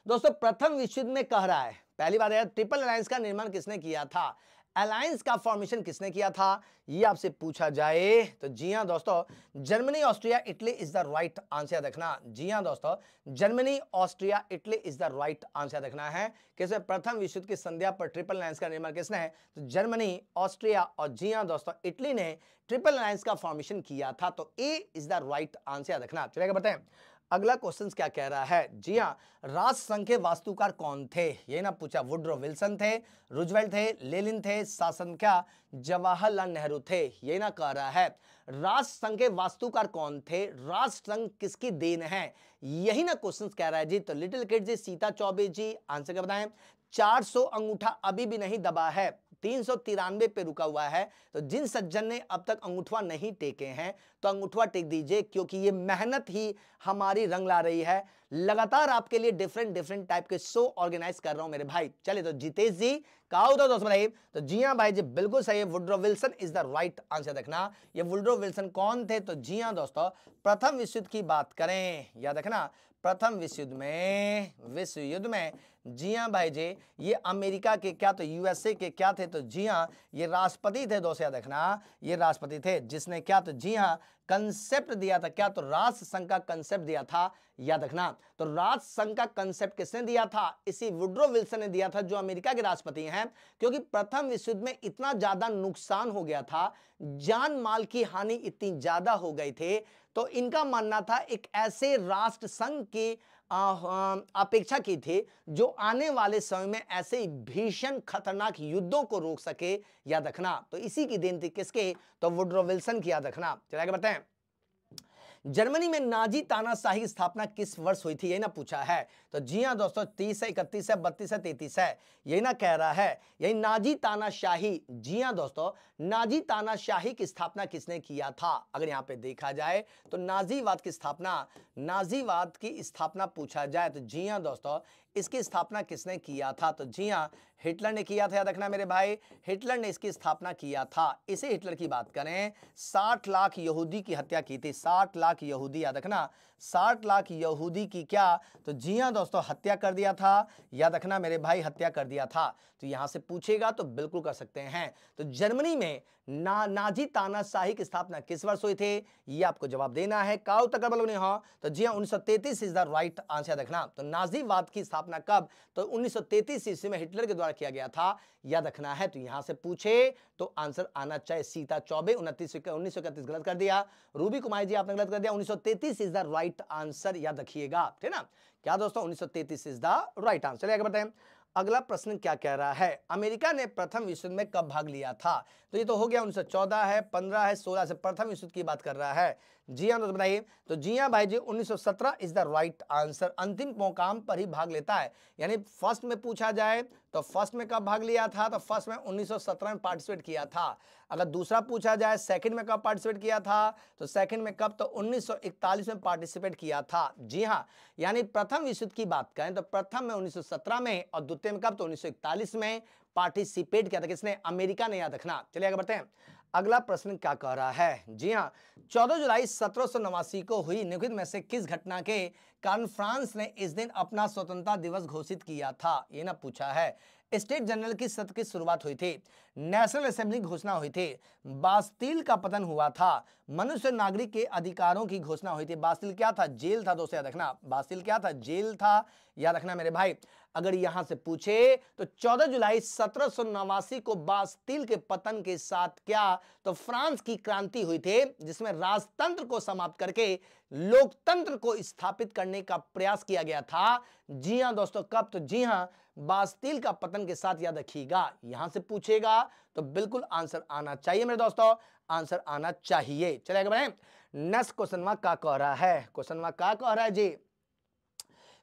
दोस्तों प्रथम विश्व युद्ध में कह रहा है पहली बात है ट्रिपल अलायंस का निर्माण किसने किया था अलायंस का फॉर्मेशन किसने किया था ये आपसे पूछा जाए तो जी हाँ दोस्तों Germany Austria Italy is the right answer देखना जी हाँ दोस्तों Germany Austria Italy is the right answer देखना है किसने प्रथम विश्व युद्ध की संध्या पर ट्रिपल अलायंस का निर्माण किसने है तो जर्मनी ऑस्ट्रिया और जी हाँ दोस्तों इटली ने ट्रिपल अलायंस का फॉर्मेशन किया था तो A is the right answer देखना चलेगा बताए अगला क्वेश्चन क्या कह रहा है जी हाँ राजसंघ के वास्तुकार कौन थे ये ना पूछा वुड्रो विल्सन थे रुजवेल थे लेलिन थे शासन क्या जवाहरलाल नेहरू थे ये ना कह रहा है राजसंघ के वास्तुकार कौन थे राजसंघ किसकी देन है यही ना क्वेश्चन कह रहा है जी तो Little Kid ji Sita Choubey ji answer क्या बताएं 400 अंगूठा अभी भी नहीं दबा है तीन सौ तिरानवे पे रुका हुआ है तो जिन सज्जन ने अब तक अंगूठवा नहीं टेके हैं तो अंगूठवा टेक दीजिए क्योंकि ये मेहनत ही हमारी रंग ला रही है लगातार आपके लिए डिफरेंट डिफरेंट टाइप के शो ऑर्गेनाइज कर रहा हूं मेरे भाई चले तो जितेश जी कहा तो दोस्तों भाई तो जी हाँ भाई जी बिल्कुल सही है Woodrow Wilson is the right answer देखना ये वुड्रो विल्सन कौन थे तो जी हाँ दोस्तों प्रथम विश्व की बात करें याद रखना प्रथम विश्व युद्ध में विश्व युद्ध में जिया भाई जी ये अमेरिका के क्या तो यूएसए के क्या थे तो जी हाँ ये राष्ट्रपति थे दोस्त याद रखना ये राष्ट्रपति थे जिसने क्या तो जी हाँ कंसेप्ट दिया था क्या तो राष्ट्र संघ का कंसेप्ट दिया था याद रखना तो राष्ट्र संघ का कंसेप्ट किसने दिया था इसी वुड्रो विल्सन ने दिया था जो अमेरिका के राष्ट्रपति हैं क्योंकि प्रथम विश्व युद्ध में इतना ज्यादा नुकसान हो गया था जान माल की हानि इतनी ज्यादा हो गई थी तो इनका मानना था एक ऐसे राष्ट्र संघ की अपेक्षा की थी जो आने वाले समय में ऐसे भीषण खतरनाक युद्धों को रोक सके याद रखना तो इसी की देन थी किसके तो वुड्रो विल्सन की याद रखना चला बताएं जर्मनी में नाजी तानाशाही स्थापना किस वर्ष हुई थी यही ना पूछा है तो जी हाँ दोस्तों तीस है इकतीस है बत्तीस है तैतीस है यही ना कह रहा है यही नाजी तानाशाही जी हाँ दोस्तों नाजी तानाशाही की स्थापना किसने किया था अगर यहाँ पे देखा जाए तो नाजीवाद की स्थापना नाजीवाद की स्थापना पूछा जाए तो जी हाँ दोस्तों इसकी स्थापना किसने किया था तो जी हाँ हिटलर ने किया था याद रखना मेरे भाई हिटलर ने इसकी स्थापना किया था इसे हिटलर की बात करें 60 लाख यहूदी की हत्या की थी 60 लाख यहूदी याद रखना 60 लाख यहूदी की क्या तो जी हाँ दोस्तों हत्या कर दिया था याद रखना मेरे भाई हत्या कर दिया था तो यहाँ से पूछेगा तो बिल्कुल कर सकते हैं तो जर्मनी में ना नाजी तानाशाही की स्थापना किस वर्ष हुई थी ये आपको जवाब देना है काउ तक बलोनी हाँ तो जी हाँ उन्नीस इज द राइट आंसर देखना तो नाजीवाद की स्थापना कब तो 1933 ईस्वी में हिटलर के द्वारा द्वारा किया गया था याद रखना है तो यहां से पूछे तो आंसर आना चाहिए सीता चौबे उनतीस उन्नीस गलत कर दिया रूबी कुमारी जी आपने गलत कर दिया उन्नीस इज द राइट आंसर याद रखिएगा ठीक ना क्या दोस्तों उन्नीस इज द राइट आंसर आगे बताएं अगला प्रश्न क्या कह रहा है अमेरिका ने प्रथम विश्व युद्ध में कब भाग लिया था तो ये तो हो गया उन्नीस चौदह है पंद्रह है सोलह से प्रथम विश्व की बात कर रहा है जी हाँ तो बताइए तो जी हाँ भाई जी उन्नीस इज द राइट आंसर अंतिम मुकाम पर ही भाग लेता है यानी फर्स्ट में पूछा जाए तो फर्स्ट में कब भाग लिया था तो फर्स्ट में 1917 में पार्टिसिपेट किया था अगर दूसरा पूछा जाए सेकंड में कब पार्टिसिपेट किया था तो सेकंड में कब तो 1941 में पार्टिसिपेट किया था जी हाँ यानी प्रथम विश्व की बात करें तो प्रथम में 1917 में और द्वितीय में कब तो 1941 में पार्टिसिपेट किया था किसने अमेरिका ने याद रखना चलिए आगे बढ़ते हैं अगला प्रश्न क्या कह रहा है जी हाँ 14 जुलाई सत्रह को हुई निखित में से किस घटना के कारण फ्रांस ने इस दिन अपना स्वतंत्रता दिवस घोषित किया था ये ना पूछा है स्टेट जनरल की सत्र की शुरुआत हुई थी नेशनल असेंबली घोषणा हुई थी बास्तील का पतन हुआ था मनुष्य नागरिक के अधिकारों की घोषणा हुई थी बास्तील क्या था जेल था दोस्तों याद रखना बास्तील क्या था जेल था याद रखना मेरे भाई अगर यहां से पूछे तो 14 जुलाई सत्रह को बास्तिल के पतन के साथ क्या तो फ्रांस की क्रांति हुई थी जिसमें राजतंत्र को समाप्त करके लोकतंत्र को स्थापित करने का प्रयास किया गया था जी हां दोस्तों कब तो जी हां बास्तिल का पतन के साथ याद रखिएगा यहां से पूछेगा तो बिल्कुल आंसर आना चाहिए मेरे दोस्तों आंसर आना चाहिए चलेगा बने नेक्स्ट क्वेश्चन का कह रहा है क्वेश्चन का कह रहा है जी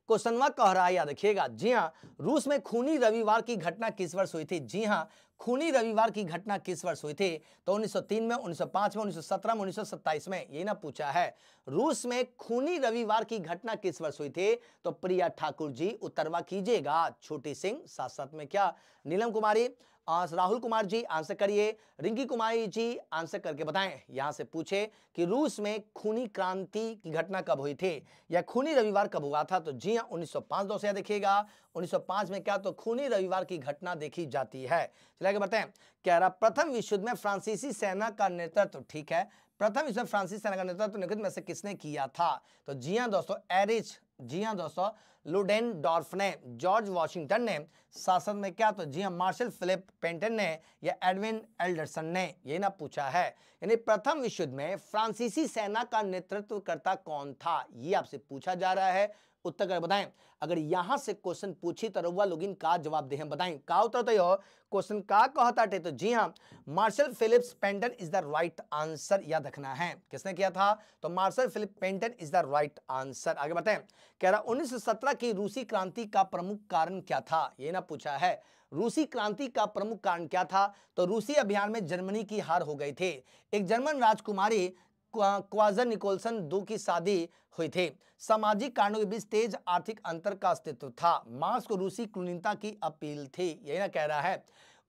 क्वेश्चनवा कह रहा है याद रखिएगा जी हाँ रूस में खूनी रविवार की घटना किस वर्ष हुई थी जी हाँ खूनी रविवार की घटना किस वर्ष हुई थी तो 1903 में 1905 में 1917 में 1927 में यही ना पूछा है रूस में खूनी रविवार की घटना किस वर्ष हुई थी तो प्रिया ठाकुर जी उत्तरवा कीजिएगा छोटी सिंह साथ साथ में क्या नीलम कुमारी आज राहुल कुमार जी आंसर करिए रिंकी कुमारी जी आंसर करके बताएं यहां से पूछे कि रूस में खूनी क्रांति की घटना कब हुई थी या खूनी रविवार कब हुआ था तो जी हां 1905 दोस्तों देखिएगा 1905 में क्या तो खूनी रविवार की घटना देखी जाती है चलिए आगे बताएं कह रहा प्रथम विश्व युद्ध में फ्रांसीसी सेना का नेतृत्व ठीक है प्रथम विश्व फ्रांसीसी सेना का नेतृत्व तो में से किसने किया था तो जी हाँ दोस्तों एरिच जी हाँ दोस्तों लुडेन डॉर्फ ने जॉर्ज वॉशिंगटन ने शासन में क्या तो जी हाँ मार्शल फिलिप पेंटन ने या एडविन एल्डरसन ने ये ना पूछा है यानी प्रथम विश्व युद्ध में फ्रांसीसी सेना का नेतृत्व करता कौन था ये आपसे पूछा जा रहा है उत्तर कर बताएं अगर यहां से क्वेश्चन पूछी तो रुआ लोग का जवाब दे बताएं का उत्तर तो हो क्वेश्चन का कहता कहताटे तो जी हाँ Marshal Philippe Petain is the right answer याद रखना है किसने किया था तो Marshal Philippe Petain is the right answer आगे बताएं कह रहा 1917 की रूसी क्रांति का प्रमुख कारण क्या था ये ना पूछा है रूसी क्रांति का प्रमुख कारण क्या था तो रूसी अभियान में जर्मनी की हार हो गई थी एक जर्मन राजकुमारी क्वाजर निकोलसन दो की शादी हुई थी सामाजिक कारणों के बीच तेज आर्थिक अंतर का अस्तित्व था मार्क्स को रूसी कुलीनता की अपील थी यही ना कह रहा है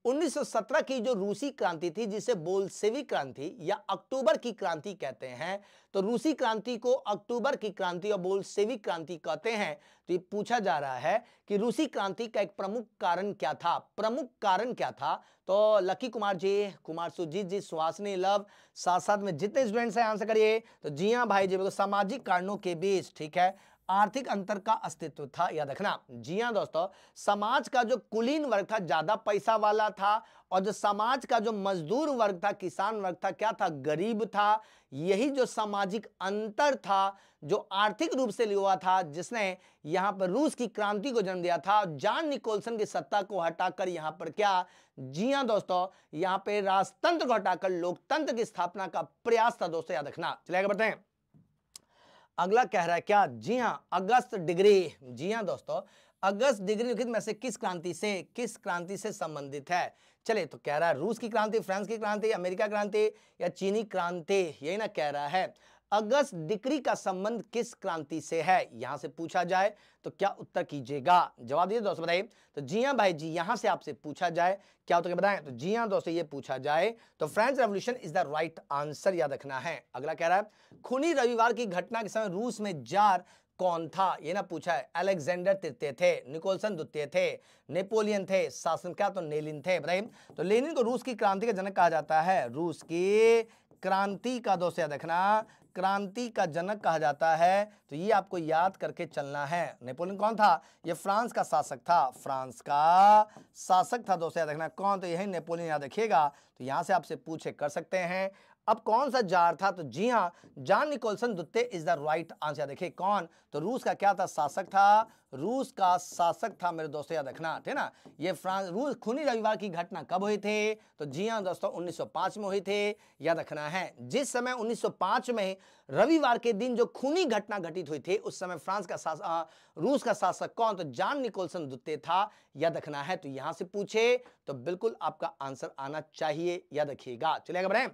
1917 की जो रूसी क्रांति थी जिसे बोलसेवी क्रांति या अक्टूबर की क्रांति कहते हैं तो रूसी क्रांति को अक्टूबर की क्रांति और बोलसेवी क्रांति कहते हैं तो ये पूछा जा रहा है कि रूसी क्रांति का एक प्रमुख कारण क्या था प्रमुख कारण क्या था तो लकी कुमार जी कुमार सुजीत जी सुहासनी लव साथ साथ में जितने स्टूडेंट्स हैं आंसर करिए तो जी हाँ भाई जी बिल्कुल मतलब सामाजिक कारणों के बीच ठीक है आर्थिक अंतर का अस्तित्व था याद रखना जी हाँ दोस्तों समाज का जो कुलीन वर्ग था ज्यादा पैसा वाला था और जो समाज का जो मजदूर वर्ग था किसान वर्ग था क्या था गरीब था यही जो सामाजिक अंतर था जो आर्थिक रूप से हुआ था जिसने यहाँ पर रूस की क्रांति को जन्म दिया था जॉन निकोलसन की सत्ता को हटाकर यहाँ पर क्या जी हाँ दोस्तों यहाँ पे राजतंत्र को हटाकर लोकतंत्र की स्थापना का प्रयास था दोस्तों याद रखना चले आगे बढ़ते हैं अगला कह रहा है क्या जी हाँ अगस्त डिग्री जी हाँ दोस्तों अगस्त डिग्री लिखित में से किस क्रांति से किस क्रांति से संबंधित है चले तो कह रहा है रूस की क्रांति फ्रांस की क्रांति अमेरिका क्रांति या चीनी क्रांति यही ना कह रहा है अगस्त डिक्री का संबंध किस क्रांति से है यहां से पूछा जाए तो क्या उत्तर कीजिएगा जवाब दीजिए दोस्तों बताइए तो जी हाँ भाई जी यहां से आपसे पूछा जाए क्या उत्तर बताएं तो जी हाँ दोस्तों ये पूछा जाए तो French Revolution is the right answer याद रखना है अगला कह रहा है खूनी रविवार की घटना के समय रूस में जार कौन था ये ना पूछा है अलेक्जेंडर तृतीय थे निकोलसन द्वितीय थे नेपोलियन थे शासन क्या तो नेलिन थे बताइए तो लेनिन को रूस की क्रांति का जनक कहा जाता है रूस की क्रांति का दोस्त याद रखना क्रांति का जनक कहा जाता है तो ये आपको याद करके चलना है नेपोलियन कौन था ये फ्रांस का शासक था फ्रांस का शासक था दोस्तों याद रखना कौन तो यही नेपोलियन याद रखिएगा तो यहाँ से आपसे पूछे कर सकते हैं अब कौन सा जार था तो जी हाँ जान निकोलसन दुत्ते इज द राइट आंसर देखिए कौन तो रूस का क्या था शासक था रूस का शासक था मेरे दोस्तों याद रखना ठीक ना ये फ्रांस रूस खूनी रविवार की घटना कब हुई थी तो जी हाँ दोस्तों 1905 में हुई थी याद रखना है जिस समय 1905 में रविवार के दिन जो खूनी घटना घटित हुई थी उस समय फ्रांस का शासक रूस का शासक कौन तो जान निकोलसन दुत्ते था याद रखना है तो यहां से पूछे तो बिल्कुल आपका आंसर आना चाहिए याद रखिएगा चलेगा बढ़े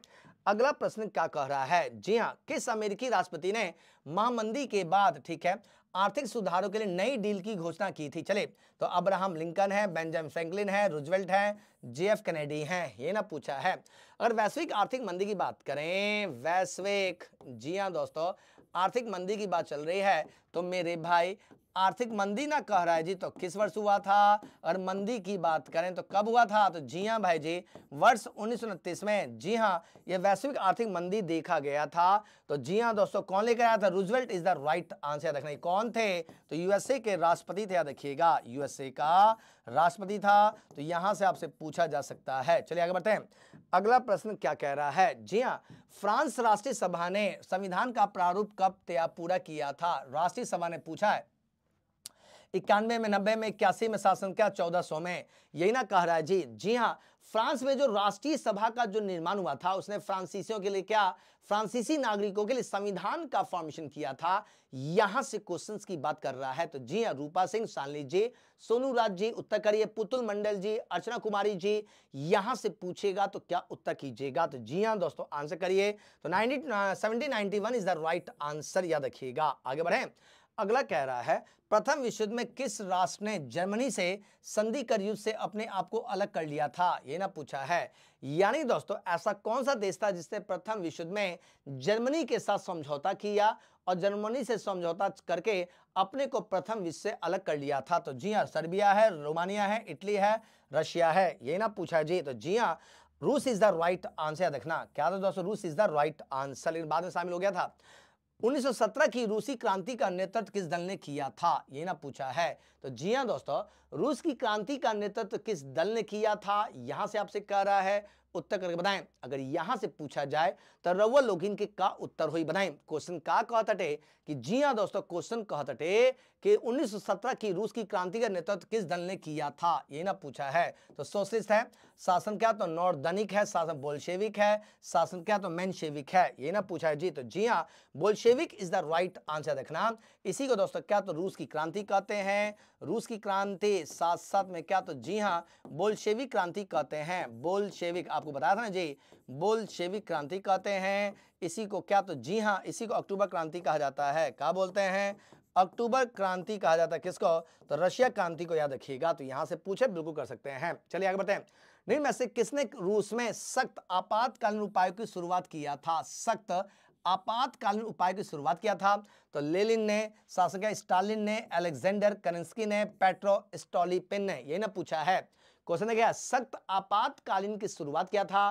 अगला प्रश्न क्या कह रहा है जी हाँ किस अमेरिकी राष्ट्रपति ने महामंदी के बाद ठीक है आर्थिक सुधारों के लिए नई डील की घोषणा की थी चले तो अब्राहम लिंकन है बेंजामिन फ्रैंकलिन है रुजवेल्ट है जेएफ कैनेडी हैं ये ना पूछा है अगर वैश्विक आर्थिक मंदी की बात करें वैश्विक जी हाँ दोस्तों आर्थिक मंदी की बात चल रही है तो मेरे भाई आर्थिक मंदी ना कह रहा है जी तो किस वर्ष हुआ था अगर मंदी की बात करें तो कब हुआ था तो जी हाँ भाई जी वर्ष उन्नीस में जी हाँ यह वैश्विक आर्थिक मंदी देखा गया था तो जी हाँ दोस्तों कौन लेकर आया था Roosevelt is the right answer याद रखना कौन थे तो यूएसए के राष्ट्रपति थे याद रखिएगा यूएसए का राष्ट्रपति था तो यहां से आपसे पूछा जा सकता है चलिए आगे बढ़ते हैं अगला प्रश्न क्या कह रहा है जी हाँ फ्रांस राष्ट्रीय सभा ने संविधान का प्रारूप कब तैयार पूरा किया था राष्ट्रीय सभा ने पूछा है इक्यानवे में नब्बे में इक्यासी में शासन किया चौदह सौ में यही ना कह रहा है जी जी हाँ फ्रांस में जो राष्ट्रीय सभा का जो निर्माण हुआ था उसने फ्रांसीसियों के लिए क्या फ्रांसीसी नागरिकों के लिए संविधान का फॉर्मेशन किया था यहां से क्वेश्चंस की बात कर रहा है तो जी हाँ रूपा सिंह सालनी जी सोनू राज जी उत्तर करिए पुतुल मंडल जी अर्चना कुमारी जी यहां से पूछेगा तो क्या उत्तर कीजिएगा तो जी हाँ दोस्तों आंसर करिए तो ninety seventeen is the right answer याद रखिएगा आगे बढ़े अगला कह रहा है प्रथम विश्व युद्ध में किस राष्ट्र ने जर्मनी से संधि कर युद्ध से अपने आप को अलग कर लिया था ये ना पूछा है यानी दोस्तों ऐसा कौन सा देश था जिसने प्रथम विश्व युद्ध में जर्मनी के साथ समझौता किया और जर्मनी से समझौता करके अपने को प्रथम विश्व से अलग कर लिया था तो जी हाँ सर्बिया है रोमानिया है इटली है रशिया है ये ना पूछा जी तो जी हाँ रूस इज द राइट आंसर देखना क्या था दोस्तों रूस इज द राइट आंसर इन बाद में शामिल हो गया था 1917 की रूसी क्रांति का नेतृत्व किस दल ने किया था ये ना पूछा है तो जी हाँ दोस्तों रूस की क्रांति का नेतृत्व किस दल ने किया था यहां से आपसे कह रहा है उत्तर करके बताएं अगर यहां से पूछा जाए तो रउआ लोगिन के का उत्तर हुई बताएं क्वेश्चन का कहत अटे कि जी हाँ दोस्तों क्वेश्चन कहत अटे कि 1917 की रूस की क्रांति का नेतृत्व किस दल ने किया था ये ना पूछा है तो सोशलिस्ट है शासन क्या तो नॉर्दनिक है शासन बोलशेविक है शासन क्या तो मैनशेविक है ये ना पूछा है जी तो जी हाँ Bolshevik is the right answer देखना इसी को दोस्तों क्या तो रूस की क्रांति कहते हैं रूस की क्रांति साथ साथ में क्या तो जी हाँ बोलशेविक क्रांति कहते हैं बोलशेविक आप आपको बताया था ना जी बोलशेविक क्रांति कहते हैं इसी को क्या तो जी हाँ इसी को अक्टूबर क्रांति कहा जाता है क्या बोलते हैं अक्टूबर क्रांति कहा जाता है किसको तो रशिया क्रांति को याद रखिएगा तो यहाँ से पूछे बिल्कुल कर सकते हैं चलिए आगे बताए नहीं मैं से किसने रूस में सख्त आपातकालीन उपायों की शुरुआत किया था सख्त आपातकालीन उपाय की शुरुआत किया था तो लेलिन ने शासक स्टालिन ने अलेक्जेंडर करेंस्की ने पेट्रो स्टॉलीपिन ने यही ना पूछा है क्वेश्चन है क्या सख्त आपातकालीन की शुरुआत क्या था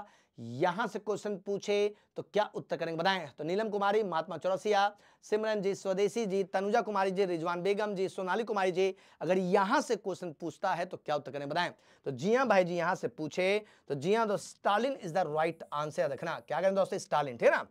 यहां से क्वेश्चन पूछे तो क्या उत्तर करेंगे बताएं तो नीलम कुमारी महात्मा चौरसिया सिमरन जी स्वदेशी जी तनुजा कुमारी जी रिजवान बेगम जी सोनाली कुमारी जी अगर यहां से क्वेश्चन पूछता है तो क्या उत्तर करें बताएं तो जिया भाई जी यहां से पूछे तो जिया तो Stalin is the right answer रखना क्या करें दोस्तों स्टालिन ठीक है ना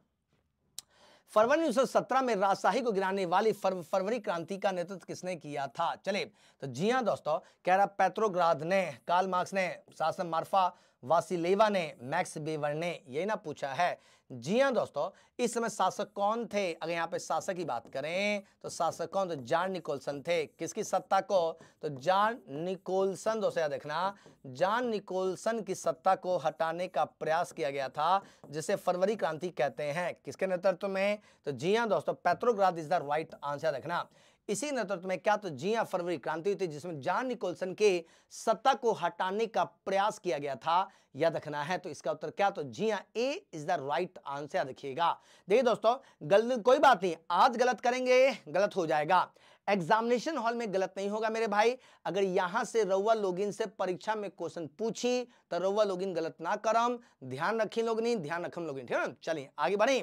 फरवरी उन्नीस में राजशाही को गिराने वाली फरवरी क्रांति का नेतृत्व किसने किया था चले तो जी हाँ दोस्तों कह रहा पैत्रोग्राद ने कार्ल मार्क्स ने शासन मार्फा वासिलेवा ने मैक्स बेवर ने ये ना पूछा है जी हाँ दोस्तों इस समय शासक कौन थे अगर यहाँ पे शासक की बात करें तो शासक कौन तो जॉन निकोलसन थे किसकी सत्ता को तो जॉन निकोलसन दोस्तों याद देखना जॉन निकोलसन की सत्ता को हटाने का प्रयास किया गया था जिसे फरवरी क्रांति कहते हैं किसके नेतृत्व में तो जी हाँ दोस्तों Petrograd is the right answer देखना इसी नेतृत्व में क्या तो जिया फरवरी क्रांति हुई थी जिसमें जॉन निकोलसन के सत्ता को हटाने का प्रयास किया गया था याद रखना है तो इसका उत्तर क्या तो Jiya A is the right answer देखिएगा देखिए दोस्तों गलत कोई बात नहीं आज गलत करेंगे गलत हो जाएगा एग्जामिनेशन हॉल में गलत नहीं होगा मेरे भाई अगर यहां से रउआ लोगिन से परीक्षा में क्वेश्चन पूछी तो रउआ लोगिन गलत ना करम ध्यान रखी लोग नहीं ध्यान रखम लोग चलिए आगे बढ़े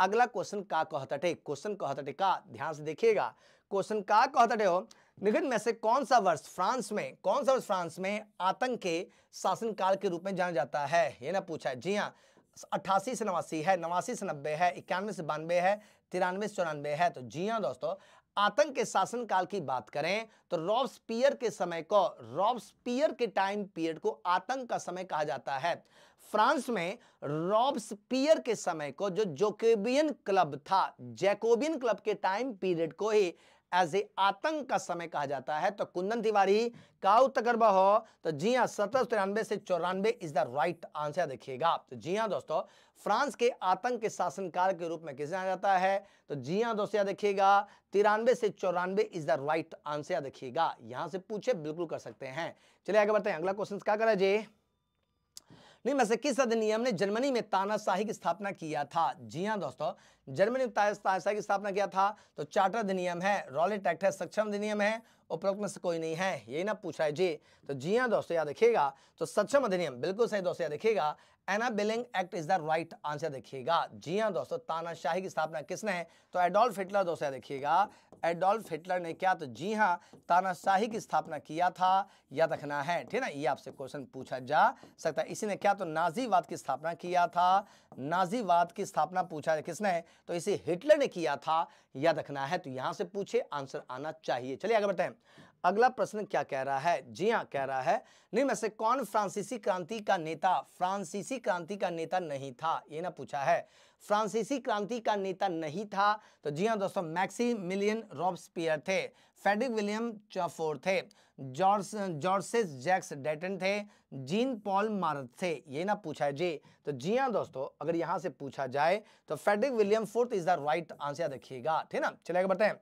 अगला क्वेश्चन का कहतटे क्वेश्चन कहतटे का ध्यान से देखिएगा क्वेश्चन का कहते हो निम्न में से कौन सा वर्ष फ्रांस में कौन सा वर्ष फ्रांस में आतंक के शासनकाल के रूप में जाना जाता है ये ना पूछा है जी हाँ अट्ठासी से नवासी है नवासी से नब्बे है इक्यानवे से बानवे है तिरानवे से चौरानवे है तो जी हाँ दोस्तों आतंक के शासनकाल की बात करें तो रॉब्स पियर के समय को रॉब्स पियर के टाइम पीरियड को आतंक का समय कहा जाता है फ्रांस में रॉब्स पियर के समय को जो जोकोबियन क्लब था जैकोबियन क्लब के टाइम पीरियड को ही एज ए आतंक का समय कहा जाता है तो कुंदन तिवारी का तकरबा हो तो जी हाँ सत्रह सौ तिरानवे से चौरानवे इज द राइट आंसर देखिएगा तो जी हाँ दोस्तों फ्रांस के आतंक के शासनकाल के रूप में किसे आ जाता है तो जी हाँ दोस्तों यहाँ देखिएगा तिरानवे से चौरानवे इज द राइट आंसर देखिएगा यहाँ से पूछे बिल्कुल कर सकते हैं चलिए आगे बढ़ते हैं अगला क्वेश्चन क्या करें जी निम्न से किस अधिनियम ने जर्मनी में तानाशाही की स्थापना किया था जी हाँ दोस्तों जर्मनी में तानाशाही की स्थापना किया था तो चार्टर अधिनियम है रॉलेट एक्ट है सक्षम अधिनियम है उपरोक्त में से कोई नहीं है यही ना पूछा है जी तो जी हाँ दोस्तों याद रखिएगा तो सक्षम अधिनियम बिल्कुल सही दोस्तों याद रखिएगा Enabling Act is the right answer देखिएगा जी हाँ दोस्तों तानाशाही की स्थापना किसने है तो एडोल्फ हिटलर दोस्तों देखिएगा एडोल्फ हिटलर ने क्या तो जी हाँ तानाशाही की स्थापना किया था याद रखना है ठीक है ना ये आपसे क्वेश्चन पूछा जा सकता है इसी ने क्या तो नाजीवाद की स्थापना किया था नाजीवाद की स्थापना पूछा किसने तो इसे हिटलर ने किया था याद रखना है तो यहाँ से पूछे आंसर आना चाहिए चलिए आगे बढ़ते हैं अगला प्रश्न क्या कह रहा है जी हाँ कह रहा है नहीं मैं से कौन फ्रांसीसी क्रांति का नेता फ्रांसीसी क्रांति का नेता नहीं था ये ना पूछा है फ्रांसीसी क्रांति का नेता नहीं था तो जी हाँ दोस्तों मैक्सी मिलियन रॉब्सपियर थे फेडरिक विलियम चौफोर थे जॉर्स जॉर्सेस जैक्स डेटन थे जीन पॉल मारत थे ये ना पूछा है जी तो जी हाँ दोस्तों अगर यहाँ से पूछा जाए तो Frederick William fourth is the right answer देखिएगा ठीक ना चलेगा बताएं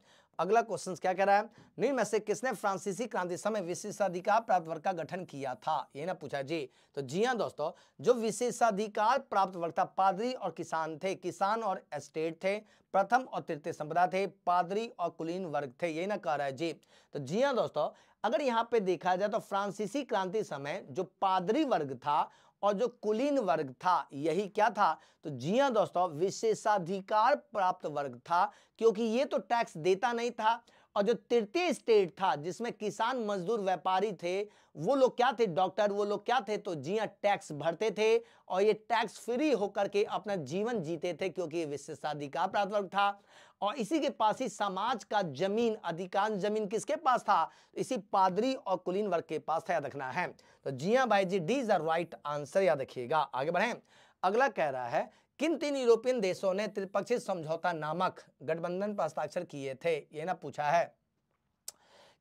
अगला क्वेश्चन क्या कह रहा है निम्न में से किसने फ्रांसीसी क्रांति समय विशेषाधिकार प्राप्त वर्ग का गठन किया था ये ना पूछा जी तो जी हाँ दोस्तों जो विशेषाधिकार प्राप्त वर्ग था पादरी और किसान थे किसान और एस्टेट थे प्रथम और तृतीय संपदा थे पादरी और कुलीन वर्ग थे ये ना कह रहा है जी तो जी हाँ दोस्तों अगर यहाँ पे देखा जाए तो फ्रांसीसी क्रांति समय जो पादरी वर्ग था और जो कुलीन वर्ग था यही क्या था तो जी हाँ दोस्तों विशेषाधिकार प्राप्त वर्ग था क्योंकि ये तो टैक्स देता नहीं था और जो तृतीय स्टेट था जिसमें किसान मजदूर व्यापारी थे वो लोग क्या थे डॉक्टर वो लोग क्या थे तो जिया हाँ, टैक्स भरते थे और ये टैक्स फ्री होकर के अपना जीवन जीते थे क्योंकि ये विशेषाधिकार प्राप्त वर्ग था और इसी के पास ही समाज का जमीन अधिकांश जमीन किसके पास था इसी पादरी और कुलीन वर्ग के पास था याद रखना है तो जिया हाँ, भाई जी डीज इज राइट आंसर याद रखिएगा आगे बढ़े अगला कह रहा है किन तीन यूरोपियन देशों ने त्रिपक्षीय समझौता नामक गठबंधन पर हस्ताक्षर किए थे यह ना पूछा है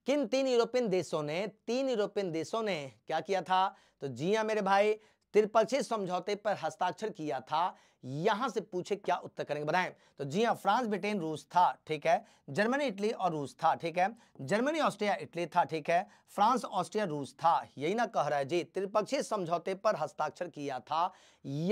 किन तीन यूरोपियन देशों ने तीन यूरोपियन देशों ने क्या किया था तो जी हाँ मेरे भाई त्रिपक्षीय समझौते पर हस्ताक्षर किया था यहां से पूछे क्या उत्तर करेंगे बताएं तो जी हां फ्रांस ब्रिटेन रूस था ठीक है जर्मनी इटली और रूस था ठीक है जर्मनी ऑस्ट्रिया इटली था ठीक है फ्रांस ऑस्ट्रिया रूस था यही ना कह रहा है जी त्रिपक्षीय समझौते पर हस्ताक्षर किया था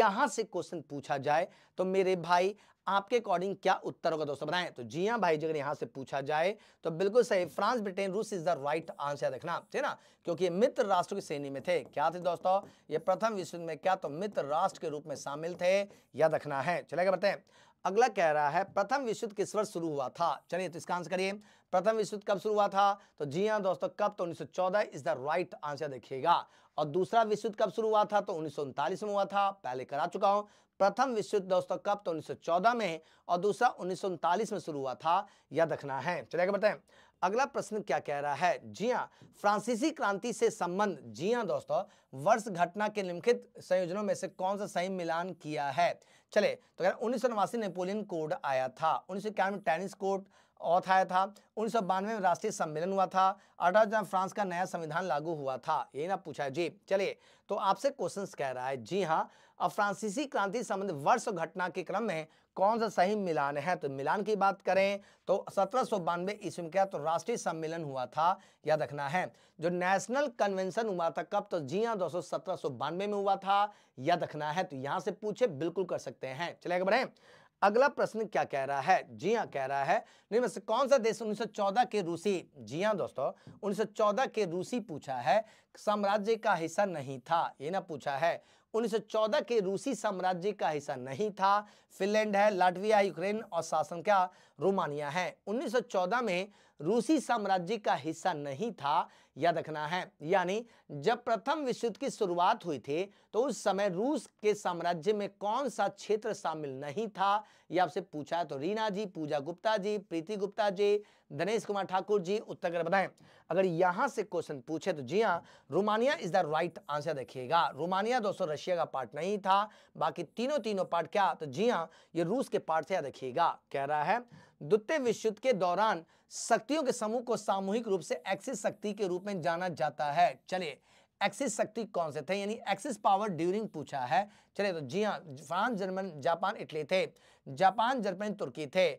यहां से क्वेश्चन पूछा जाए तो मेरे भाई आपके अकॉर्डिंग क्या उत्तर होगा दोस्तों बताएं तो जी हाँ भाई अगर यहाँ से पूछा जाए तो बिल्कुल सही फ्रांस ब्रिटेन रूस इज द राइट आंसर देखना ठीक ना क्योंकि मित्र राष्ट्र की श्रेणी में थे क्या थे दोस्तों ये प्रथम विश्व में क्या तो मित्र राष्ट्र के रूप में शामिल थे याद रखना है चलेगा बताए अगला कह रहा है प्रथम विश्व युद्ध किस वर्ष शुरू हुआ था चलिए तो इसका आंसर करिए प्रथम विश्व युद्ध कब शुरू हुआ था तो जी हाँ दोस्तों कब तो 1914 सौ चौदह इज द राइट आंसर देखिएगा और दूसरा विश्व युद्ध कब शुरू हुआ था तो उन्नीस में हुआ था पहले करा चुका हूं प्रथम विश्व युद्ध दोस्तों कब तो 1914 में है और दूसरा उन्नीस में शुरू हुआ था याद रखना है चलिए बताएं अगला प्रश्न क्या कह रहा है जी हाँ फ्रांसीसी क्रांति से संबंध जी हाँ दोस्तों वर्ष घटना के निम्नलिखित संयोजनों में से कौन सा सही मिलान किया है चले तो कह उन्नीस सौ नवासी नेपोलियन कोड आया था उन्नीस सौ टेनिस कोर्ट औथ आया था उन्नीस में राष्ट्रीय सम्मेलन हुआ था अठारह जहाँ फ्रांस का नया संविधान लागू हुआ था यही ना पूछा जी चलिए तो आपसे क्वेश्चंस कह रहा है जी हाँ अब फ्रांसीसी क्रांति संबंध वर्ष घटना के क्रम में कौन सा सही मिलान है तो मिलान की बात करें तो सत्रह सौ बानवे ईस्वी में क्या तो राष्ट्रीय सम्मेलन हुआ था याद रखना है जो नेशनल कन्वेंशन हुआ था कब तो जी हाँ दोस्तों सत्रह सौ बानवे में हुआ था याद रखना है तो यहाँ से पूछे बिल्कुल कर सकते हैं चले बढ़े अगला प्रश्न क्या कह रहा है जी हाँ कह रहा है निम्न से कौन सा देश 1914 के रूसी जी हाँ दोस्तों 1914 के रूसी पूछा है साम्राज्य का हिस्सा नहीं था ये ना पूछा है 1914 के रूसी साम्राज्य का हिस्सा नहीं था फिनलैंड है लाटविया यूक्रेन और शासन क्या रोमानिया है 1914 में रूसी साम्राज्य का हिस्सा नहीं था याद रखना है यानी जब प्रथम विश्व युद्ध की शुरुआत हुई थी तो उस समय रूस के साम्राज्य में कौन सा क्षेत्र शामिल नहीं था यह आपसे पूछा है तो रीना जी पूजा गुप्ता जी प्रीति गुप्ता जी धनेश कुमार ठाकुर जी उत्तर कर बताएं अगर यहां से क्वेश्चन पूछे तो जी हाँ Romania is the right answer देखिएगा रोमानिया दोस्तों रशिया का पार्ट नहीं था बाकी तीनों तीनों पार्ट क्या तो जी हाँ ये रूस के पार्ट से देखिएगा कह रहा है द्वितीय विश्व युद्ध के दौरान शक्तियों के समूह को सामूहिक रूप से एक्सिस शक्ति के रूप में जाना जाता है चलिए एक्सिस शक्ति कौन से थे यानी एक्सिस पावर ड्यूरिंग पूछा है चलिए तो जी हाँ फ्रांस जर्मन जापान इटली थे जापान जर्मन तुर्की थे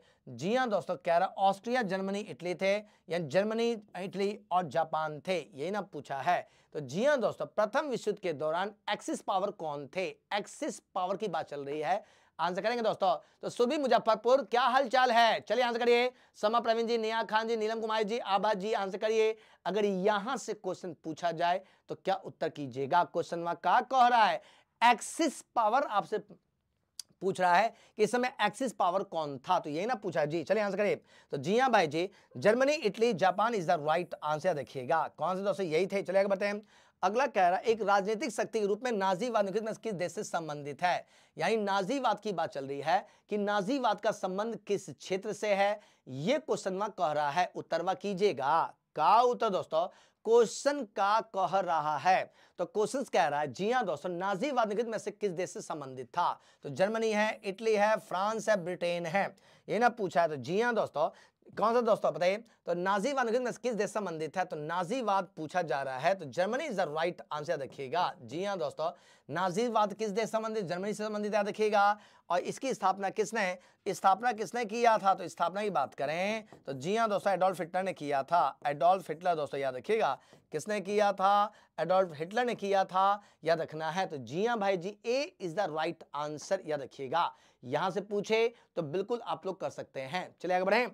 जी हाँ दोस्तों कह रहा ऑस्ट्रिया जर्मनी इटली थे या जर्मनी इटली और जापान थे यही ना पूछा है तो जी हाँ दोस्तों प्रथम विश्व युद्ध के दौरान एक्सिस पावर कौन थे एक्सिस पावर की बात चल रही है आंसर करेंगे दोस्तों तो सुबी मुजफ्फरपुर क्या हलचल है चलिए आंसर करिए समा प्रवीण जी नेहा खान जी नीलम कुमार जी आभा जी आंसर करिए अगर यहां से क्वेश्चन पूछा जाए तो क्या उत्तर कीजिएगा क्वेश्चन वहां का कह रहा है एक्सिस पावर आपसे पूछ रहा है कि इस समय एक्सिस पावर कौन था तो यही ना पूछा जी चलिए आंसर करिए तो जी हां भाई जी Germany Italy Japan is the right answer देखिएगा कौन से दोस्तों यही थे चलिए आगे बताएं अगला कह रहा है एक राजनीतिक शक्ति के रूप में नाजीवाद किस देश से संबंधित है यानी नाजीवाद की बात चल रही है कि नाजीवाद का संबंध किस क्षेत्र से है ये क्वेश्चन वहां कह रहा है उत्तरवा कीजिएगा का उत्तर दोस्तों क्वेश्चन का कह रहा है तो क्वेश्चन कह रहा है जी हाँ दोस्तों नाजीवाद निगत में से किस देश से संबंधित था तो जर्मनी है इटली है फ्रांस है ब्रिटेन है ये ना पूछा है तो जी हाँ दोस्तों कौन सा दोस्तों बताइए तो नाजीवाद किस देश से संबंधित है तो नाजीवाद पूछा जा रहा है तो Germany is the right answer देखिएगा जी हाँ दोस्तों नाजीवाद किस देश से संबंधित जर्मनी से संबंधित है देखिएगा और इसकी स्थापना किसने स्थापना किसने किया था तो स्थापना की बात करें तो जी हाँ दोस्तों एडोल्फ हिटलर ने किया था एडोल्फ हिटलर दोस्तों याद रखिएगा किसने किया था एडोल्फ हिटलर ने किया था याद रखना है तो जी हाँ भाई जी A is the right answer याद रखिएगा यहां से पूछे तो बिल्कुल आप लोग कर सकते हैं चले आगे बढ़े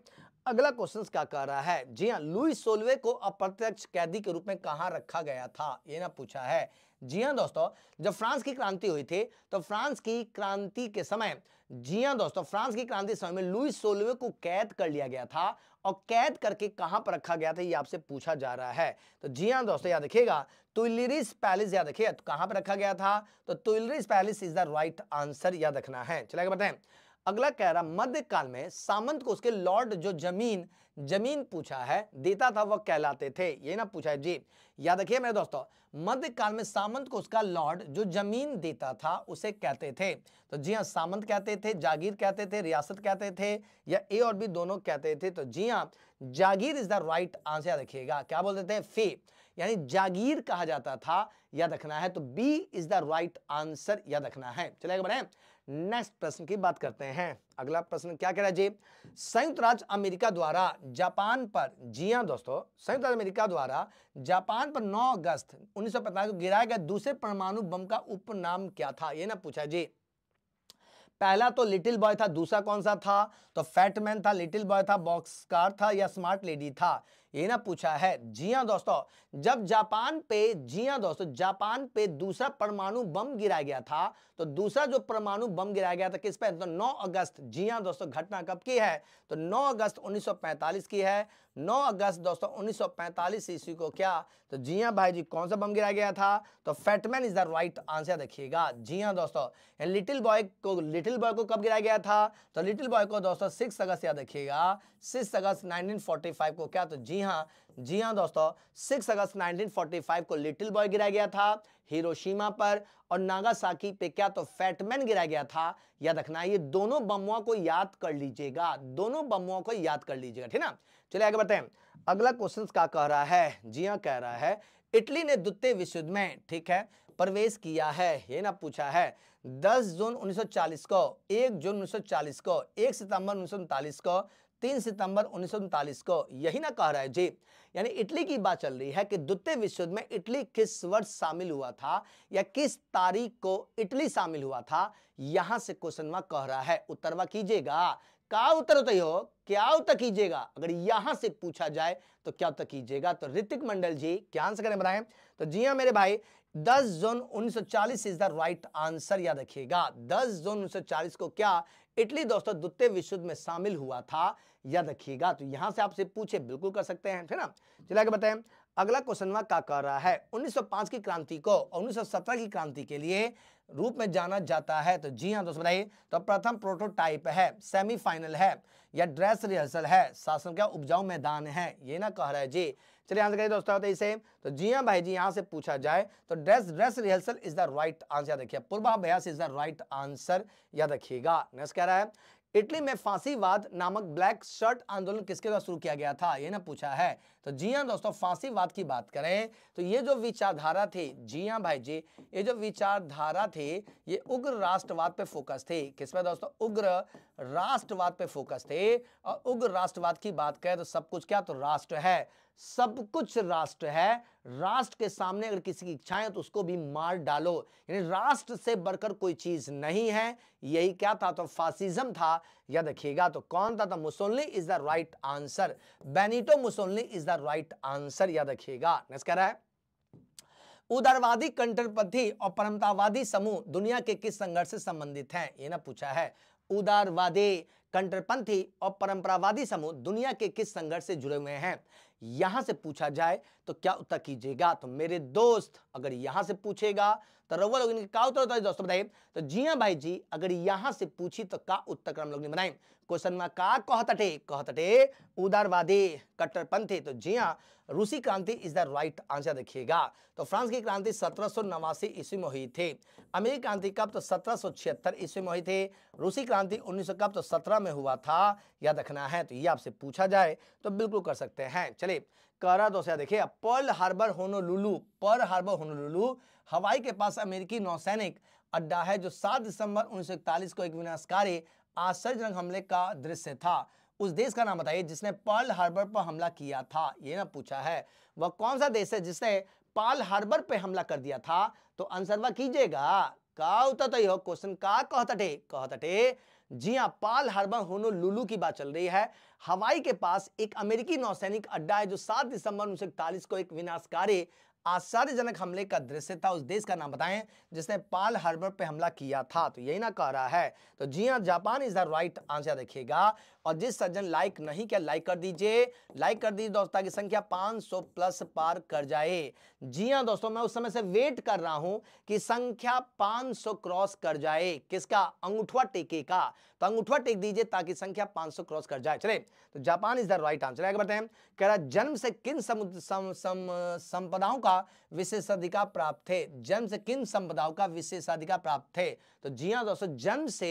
अगला क्वेश्चन क्या कह रहा है जी हाँ लुई सोलवे को अप्रत्यक्ष कैदी के रूप में कहाँ रखा गया था ये ना पूछा है जी हाँ दोस्तों जब फ्रांस की क्रांति हुई थी तो फ्रांस की क्रांति के समय जी हाँ दोस्तों फ्रांस की क्रांति समय में लुई सोलवे को कैद कर लिया गया था और कैद करके कहां पर रखा गया था ये आपसे पूछा जा रहा है तो जी हाँ दोस्तों याद रखिएगा तुइलिस पैलेस याद रखिएगा तो कहां पर रखा गया था तो Tuileries palace is the right answer याद रखना है चलेगा बताए अगला कह रहा मध्यकाल में सामंत को उसके लॉर्ड जो जमीन जमीन पूछा है देता था वह कहलाते थे ये ना पूछा है जी याद रखिए मेरे दोस्तों मध्यकाल में सामंत को उसका लॉर्ड जो जमीन देता था उसे कहते थे तो जी हाँ सामंत कहते थे जागीर कहते थे रियासत कहते थे या ए और बी दोनों कहते थे तो जी हाँ जागीर इज द राइट आंसर रखिएगा क्या बोलते थे फे यानी जागीर कहा जाता था याद रखना है तो B is the right answer याद रखना है चलेगा बढ़े नेक्स्ट प्रश्न की बात करते हैं अगला प्रश्न क्या कह रहा है जी संयुक्त राज्य अमेरिका द्वारा जापान पर जी हाँ दोस्तों संयुक्त राज्य अमेरिका द्वारा जापान पर 9 अगस्त उन्नीस को गिराया गया दूसरे परमाणु बम का उपनाम क्या था ये ना पूछा जी पहला तो लिटिल बॉय था दूसरा कौन सा था तो फैटमैन था लिटिल बॉय था बॉक्स कार था या स्मार्ट लेडी था ये ना पूछा है जी हाँ दोस्तों जब जापान पे जी हाँ दोस्तों जापान पे दूसरा परमाणु बम गिराया गया था तो दूसरा जो परमाणु बम गिराया गया था किस पे तो 9 अगस्त जी हाँ दोस्तों घटना कब की है तो 9 अगस्त 1945 की है 9 अगस्त दोस्तों 1945 ईस्वी को क्या तो जी हाँ भाई जी कौन सा बम गिराया गया था तो Fat Man is the right answer देखिएगा जी हाँ दोस्तों लिटिल बॉय को लिटिल बॉय को कब गिराया गया था तो लिटिल बॉय को दोस्तों सिक्स अगस्त याद रखिएगा सिक्स अगस्त 1945 को क्या तो जी हाँ जी हाँ दोस्तों सिक्स अगस्त 1945 को लिटिल बॉय गिराया गया था हिरोशिमा पर और नागासाकी पे क्या तो फैटमैन गिराया गया था याद रखना ये दोनों बमुआ को याद कर लीजिएगा दोनों बमुआ को याद कर लीजिएगा ठीक ना चलिए आगे बताए अगला क्वेश्चन क्या कह रहा है जी हाँ कह रहा है इटली ने द्वितीय विश्व युद्ध में ठीक है प्रवेश किया है ये ना पूछा है 10 जून 1940 को 1 जून 1940 को 1 सितंबर उन्नीस को तीन सितंबर उन्नीस को यही ना कह रहा है जी यानी इटली की बात चल रही है कि द्वितीय विश्व युद्ध में इटली किस वर्ष शामिल हुआ था या किस तारीख को इटली शामिल हुआ था यहां से क्वेश्चन मार्क कह रहा है उत्तरवा कीजिएगा का उत्तर होते हो क्या उत्तर कीजिएगा अगर यहां से पूछा जाए तो क्या उत्तर कीजिएगा तो ऋतिक मंडल जी क्या आंसर करें बताएं तो जी हाँ मेरे भाई 10 June 1940 is the right answer याद रखिएगा 10 जून 1940 को क्या इटली दोस्तों द्वितीय विश्व युद्ध में शामिल हुआ था याद रखिएगा तो यहाँ से आपसे पूछे बिल्कुल कर सकते हैं ना चलिए आगे बताएं अगला क्वेश्चन क्वेश्चनवा का कह रहा है 1905 की क्रांति को और 1917 की क्रांति के लिए रूप में जाना जाता है तो जी हाँ दोस्तों बताइए तो प्रथम प्रोटोटाइप है सेमीफाइनल है या ड्रेस रिहर्सल है शासन का उपजाऊ मैदान है ये ना कह रहा है जी चलिए आंसर करिए दोस्तों इसे तो जी हाँ भाई जी यहाँ से पूछा जाए तो dress dress rehearsal is the right answer याद रखिए पूर्वाभ्यास इज द राइट आंसर याद रखिएगा नेक्स्ट कह रहा है इटली में फांसीवाद नामक ब्लैक शर्ट आंदोलन किसके द्वारा शुरू किया गया था यह ना पूछा है तो जी हाँ दोस्तों फांसीवाद की बात करें तो ये जो विचारधारा थे जी हाँ भाई जी ये जो विचारधारा थे ये उग्र राष्ट्रवाद पे फोकस थे किस पे दोस्तों उग्र राष्ट्रवाद पे फोकस थे और उग्र राष्ट्रवाद की बात करें तो सब कुछ क्या तो राष्ट्र है सब कुछ राष्ट्र है राष्ट्र के सामने अगर किसी की इच्छाएं तो उसको भी मार डालो यानी राष्ट्र से बढ़कर कोई चीज नहीं है यही क्या था तो फासिज्म था या देखिएगा तो कौन था तो Mussolini is the right answer Benito Mussolini is the right answer याद रखिएगा नेक्स्ट कह रहा है उदारवादी कंटरपथी और परमतावादी समूह दुनिया के किस संघर्ष से संबंधित हैं ये ना पूछा है उदारवादी कंटरपंथी और परंपरावादी समूह दुनिया के किस संघर्ष से जुड़े हुए हैं यहां से पूछा जाए तो क्या उत्तर कीजिएगा तो मेरे दोस्त अगर यहां से पूछेगा तो रवो लोग का उत्तर होता है दोस्तों बताइए तो जी हाँ भाई जी अगर यहां से पूछी तो का उत्तर क्रम लोग ने बनाए क्वेश्चन में का कहतटे कहतटे उदारवादी कट्टरपंथी तो जी हाँ रूसी क्रांति इज द राइट आंसर देखिएगा तो फ्रांस की क्रांति सत्रह ईस्वी में हुई थी अमेरिकी क्रांति कब तो सत्रह ईस्वी में हुई थी रूसी क्रांति 1900 कब तो सत्रह में हुआ था याद रखना है तो ये आपसे पूछा जाए तो बिल्कुल कर सकते हैं चलिए करे करा तो सर देखिए पर्ल हार्बर होनोलुलु पर हार्बर होनोलुलु हवाई के पास अमेरिकी नौसैनिक अड्डा है जो 7 दिसंबर उन्नीस को एक विनाशकारी आश्चर्यजनक हमले का दृश्य था उस देश का नाम बताइए जिसने पर्ल हार्बर पर हमला किया था ये ना पूछा है वह कौन सा देश है जिसने पर्ल हार्बर पर हमला कर दिया था तो आंसर वह कीजिएगा का उतर हो क्वेश्चन का कहतटे कहतटे जी हां पाल हार्बर लुलू की बात चल रही है हवाई के पास एक अमेरिकी नौसैनिक अड्डा है जो 7 दिसंबर उन्नीस को एक विनाशकारी आश्चर्यजनक हमले का दृश्य था उस देश का नाम बताएं जिसने पाल हार्बर पे हमला किया था तो यही ना कह रहा है तो जी हाँ Japan is the right answer देखिएगा और जिस सज्जन लाइक नहीं किया लाइक कर दीजिए लाइक कर दीजिए दोस्तों की संख्या 500 प्लस पार कर जाए जी हाँ दोस्तों मैं उस समय से वेट कर रहा हूं कि संख्या पांच क्रॉस कर जाए किसका अंगूठवा टेके का तो अंगूठवा टेक दीजिए ताकि संख्या पांच क्रॉस कर जाए चले तो Japan is the right answer आगे बढ़ते कह रहा जन्म से किन समुद्र संपदाओं का का विशेषाधिकार प्राप्त थे जन्म से किन संपदाओं का विशेषाधिकार प्राप्त थे तो जी हाँ दोस्तों जन्म से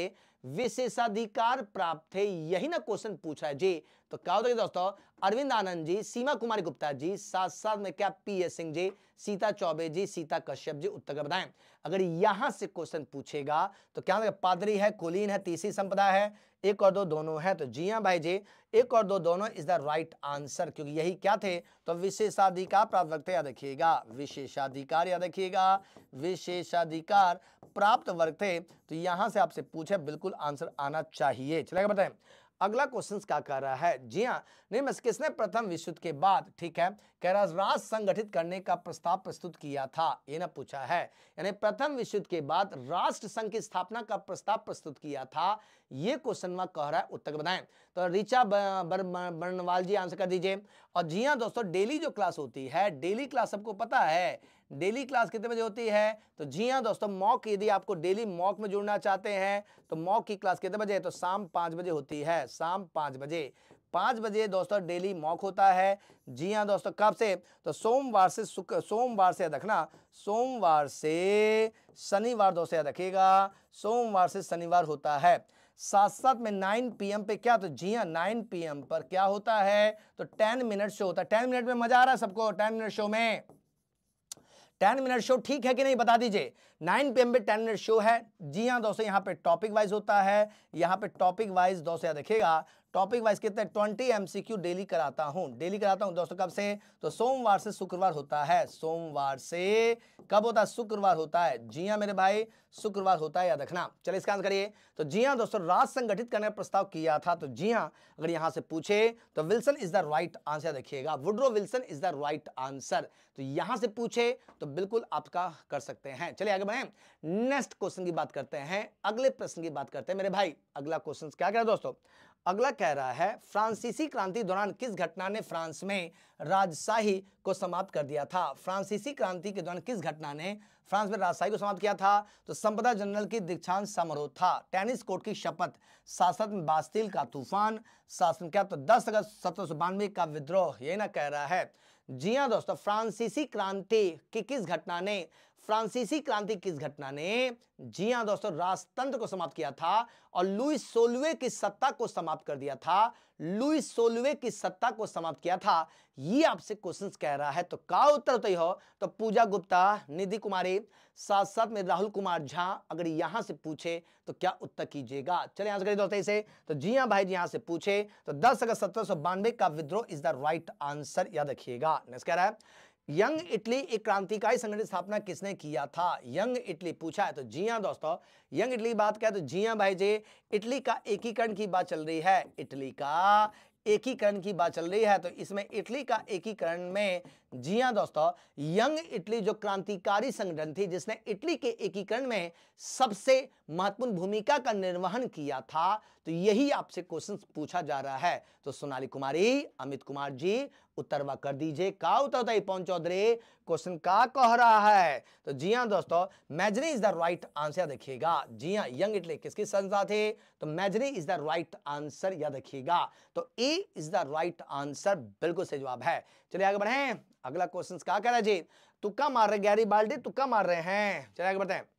विशेषाधिकार प्राप्त थे यही ना क्वेश्चन पूछा है जी तो क्या होता है दोस्तों अरविंद आनंद जी सीमा कुमारी गुप्ता जी साथ साथ में क्या पी एस सिंह जी सीता चौबे जी सीता कश्यप जी उत्तर का बताएं अगर यहां से क्वेश्चन पूछेगा तो क्या होता है पादरी है कोलीन है तीसरी संपदा है एक और दो दोनों है तो जी हाँ भाई जी एक और दो दोनों इज द राइट आंसर क्योंकि यही क्या थे तो विशेषाधिकार प्राप्त वर्ग थे याद रखिएगा विशेषाधिकार याद रखिएगा विशेषाधिकार प्राप्त वर्ग थे तो यहां से आपसे पूछे बिल्कुल आंसर आना चाहिए चलेगा बताएं अगला क्वेश्चन क्या कह रहा है जी हाँ निम्न किसने प्रथम विश्व युद्ध के बाद ठीक है कह रहा राष्ट्र संगठित करने का प्रस्ताव प्रस्तुत किया था ये ना पूछा है यानी प्रथम विश्व युद्ध के बाद राष्ट्र संघ की स्थापना का प्रस्ताव प्रस्तुत किया था ये क्वेश्चन वहां कह रहा है उत्तर बताएं तो ऋचा बर्णवाल जी आंसर कर दीजिए और जी हाँ दोस्तों डेली जो क्लास होती है डेली क्लास सबको पता है डेली क्लास कितने बजे होती है तो जी हाँ दोस्तों मॉक यदि आपको डेली मॉक में जुड़ना चाहते हैं तो मॉक की क्लास कितने बजे तो शाम पाँच बजे होती है शाम पाँच बजे पाँच बजे दोस्तों डेली मॉक होता है जी हाँ दोस्तों कब से तो सोमवार से शुक्र सोमवार से याद रखना सोमवार से शनिवार दोस्तों याद रखिएगा सोमवार से शनिवार होता है साथ साथ में 9 पीएम पे क्या तो जी हाँ नाइन पीएम पर क्या होता है तो 10 मिनट शो होता है 10 मिनट में मजा आ रहा है सबको 10 मिनट शो में टेन मिनट शो ठीक है कि नहीं बता दीजिए नाइन पी एम पे टेन मिनट शो है जी हाँ दोस्तों यहाँ पे टॉपिक वाइज होता है यहाँ पे टॉपिक वाइज दोस्तों याद टॉपिक वाइज कितने ट्वेंटी एमसीक्यू डेली कराता हूं डेली कराता हूं दोस्तों कब से तो सोमवार से शुक्रवार होता है सोमवार से कब होता है शुक्रवार होता है जी हाँ मेरे भाई शुक्रवार होता है याद रखना चलिए इसका आंसर करिए तो जी हाँ दोस्तों राज संगठित करने का प्रस्ताव किया था तो जी हाँ अगर यहां से पूछे तो Wilson is the right answer देखिएगा Woodrow Wilson is the right answer तो यहां से पूछे तो बिल्कुल आपका कर सकते हैं चलिए आगे बढ़े नेक्स्ट क्वेश्चन की बात करते हैं अगले प्रश्न की बात करते हैं मेरे भाई अगला क्वेश्चन क्या क्या दोस्तों अगला कह रहा है फ्रांसीसी क्रांति दौरान किस घटना ने फ्रांस में राजशाही को समाप्त कर दिया था फ्रांसीसी क्रांति के दौरान किस घटना ने फ्रांस में राजशाही को समाप्त किया था तो संपदा जनरल की दीक्षांत समारोह था टेनिस कोर्ट की शपथ शासन बास्तिल का तूफान शासन क्या तो दस अगस्त सत्रह का विद्रोह यही ना कह रहा है जी हाँ दोस्तों फ्रांसीसी क्रांति की किस घटना ने फ्रांसीसी क्रांति किस घटना ने जी हाँ दोस्तों राजतंत्र को समाप्त किया था और लुइस सोलवे की सत्ता को समाप्त कर दिया था लुइस सोलवे की सत्ता को समाप्त किया था ये आपसे क्वेश्चंस कह रहा है तो का उत्तर तो हो तो पूजा गुप्ता निधि कुमारी साथ साथ में राहुल कुमार झा अगर यहां से पूछे तो क्या उत्तर कीजिएगा चले यहां से दोस्तों इसे तो जी हाँ भाई जी यहां से पूछे तो दस अगस्त सत्रह का विद्रोह इज द राइट आंसर याद रखिएगा कह रहा है यंग इटली एक क्रांतिकारी संगठन स्थापना किसने किया था यंग इटली पूछा है तो जी हाँ दोस्तों यंग इटली बात क्या है तो जी हाँ भाई जी इटली का एकीकरण की बात चल रही है इटली का एकीकरण की बात चल रही है तो इसमें इटली का एकीकरण में जी हाँ दोस्तों यंग इटली जो क्रांतिकारी संगठन थी जिसने इटली के एकीकरण में सबसे महत्वपूर्ण भूमिका का निर्वहन किया था तो यही आपसे क्वेश्चन पूछा जा रहा है तो सोनाली कुमारी अमित कुमार जी उत्तरवा कर दीजिए का था पवन चौधरी क्वेश्चन का कह रहा है तो जी हाँ दोस्तों Mazzini is the right answer देखिएगा जी हाँ यंग इटली किसकी संस्था थे तो Mazzini is the right answer या देखिएगा तो A is the right answer बिल्कुल सही जवाब है चलिए आगे बढ़े अगला क्वेश्चन क्या कह रहा है जी तुक्का मार रहे गैरी बाल्टी तुक्का मार रहे हैं चलिए आगे बढ़ते हैं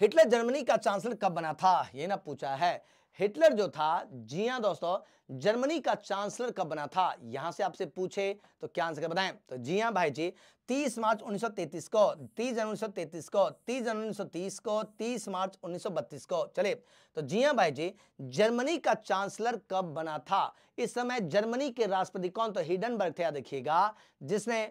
हिटलर जर्मनी का चांसलर कब बना था ये ना पूछा है हिटलर जो था जी हाँ दोस्तों जर्मनी का चांसलर कब बना था यहां से आपसे पूछे तो क्या आंसर बताएं तो जी हां भाई जी 30 मार्च 1933 को 30 जनवरी 1933 को 30 जनवरी 1930 को 30 मार्च 1932 को चले तो जी हां भाई जी जर्मनी का चांसलर कब बना था इस समय जर्मनी के राष्ट्रपति कौन तो हिडनबर्ग थे देखिएगा जिसने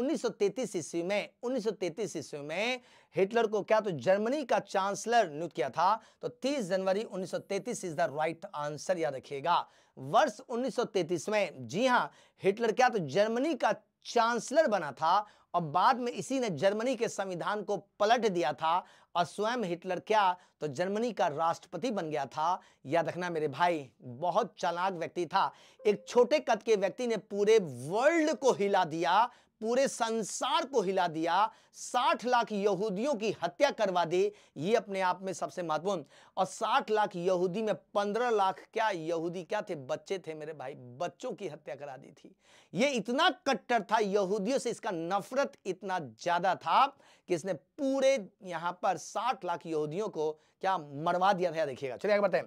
उन्नीस सौ ईस्वी में 1933 ईस्वी में हिटलर को क्या तो जर्मनी का चांसलर नियुक्त किया था तो 30 जनवरी 1933 इज द राइट आंसर याद रखिएगा वर्ष 1933 में जी हां हिटलर क्या तो जर्मनी का चांसलर बना था और बाद में इसी ने जर्मनी के संविधान को पलट दिया था और स्वयं हिटलर क्या तो जर्मनी का राष्ट्रपति बन गया था याद रखना मेरे भाई बहुत चालाक व्यक्ति था एक छोटे कद के व्यक्ति ने पूरे वर्ल्ड को हिला दिया पूरे संसार को हिला दिया 60 लाख यहूदियों की हत्या करवा दी ये अपने आप में सबसे महत्वपूर्ण और 60 लाख यहूदी में 15 लाख क्या यहूदी क्या थे बच्चे थे मेरे भाई बच्चों की हत्या करा दी थी ये इतना कट्टर था यहूदियों से इसका नफरत इतना ज़्यादा था कि इसने पूरे यहां पर साठ लाख यहूदियों को क्या मरवा दिया था देखिएगा चलिए आगे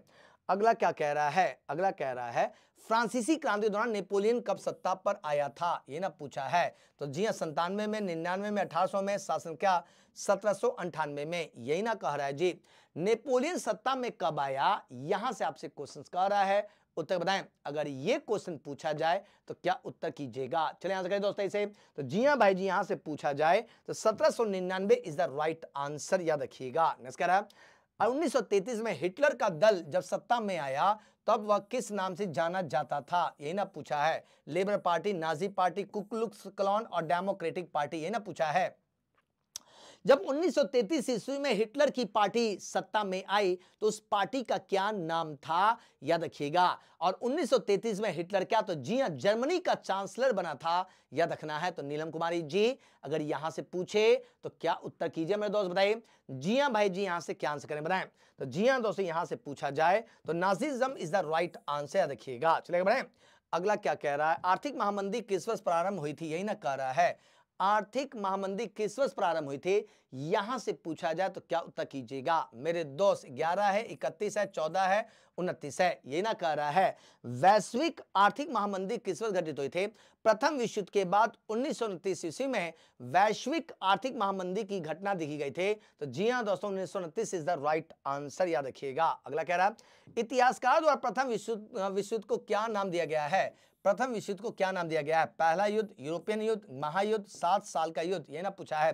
अगला क्या कह रहा है अगला कह रहा है फ्रांसीसी क्रांति के दौरान नेपोलियन कब सत्ता पर आया था ये ना पूछा है तो जी हाँ संतानवे में निन्यानवे में अठारह में शासन क्या सत्रह में यही ना कह रहा है जी नेपोलियन सत्ता में कब आया यहां से आपसे क्वेश्चन कह रहा है उत्तर बताएं अगर ये क्वेश्चन पूछा जाए तो क्या उत्तर कीजिएगा चले यहां से करें दोस्तों इसे तो जी हाँ भाई जी यहां से पूछा जाए तो सत्रह सौ निन्यानवे इज द राइट आंसर याद रखिएगा उन्नीस सौ रहा में हिटलर का दल जब सत्ता में आया तब वह किस नाम से जाना जाता था यही ना पूछा है Labour Party Nazi Party Ku Klux Klan और डेमोक्रेटिक पार्टी यही ना पूछा है जब 1933 ईस्वी में हिटलर की पार्टी सत्ता में आई तो उस पार्टी का क्या नाम था याद रखिएगा और 1933 में हिटलर क्या तो जी हाँ जर्मनी का चांसलर बना था याद रखना है तो नीलम कुमारी जी अगर यहां से पूछे तो क्या उत्तर कीजिए मेरे दोस्त बताइए जी हाँ भाई जी यहां से क्या आंसर करें बताएं तो जी हाँ दोस्तों यहां से पूछा जाए तो Nazism is the right answer याद रखिएगा चलेगा बताए अगला क्या कह रहा है आर्थिक महामंदी किस वर्ष प्रारंभ हुई थी यही ना कह रहा है आर्थिक महामंदी किस वर्ष प्रारंभ हुई थी यहां से पूछा जाए तो क्या उत्तर कीजिएगा मेरे दोस्त ग्यारह है इकतीस है चौदह है उनतीस है ये ना कह रहा है वैश्विक आर्थिक महामंदी किस वर्ष घटित हुई थी प्रथम विश्व युद्ध के बाद उन्नीस ईस्वी में वैश्विक आर्थिक महामंदी की घटना दिखी गई थी तो जी हाँ दोस्तों उन्नीस इज द राइट आंसर याद रखिएगा अगला कह रहा है इतिहासकार द्वारा प्रथम विश्व विश्व को क्या नाम दिया गया है प्रथम विश्व युद्ध को क्या नाम दिया गया है पहला युद्ध यूरोपियन युद्ध महायुद्ध सात साल का युद्ध ये ना पूछा है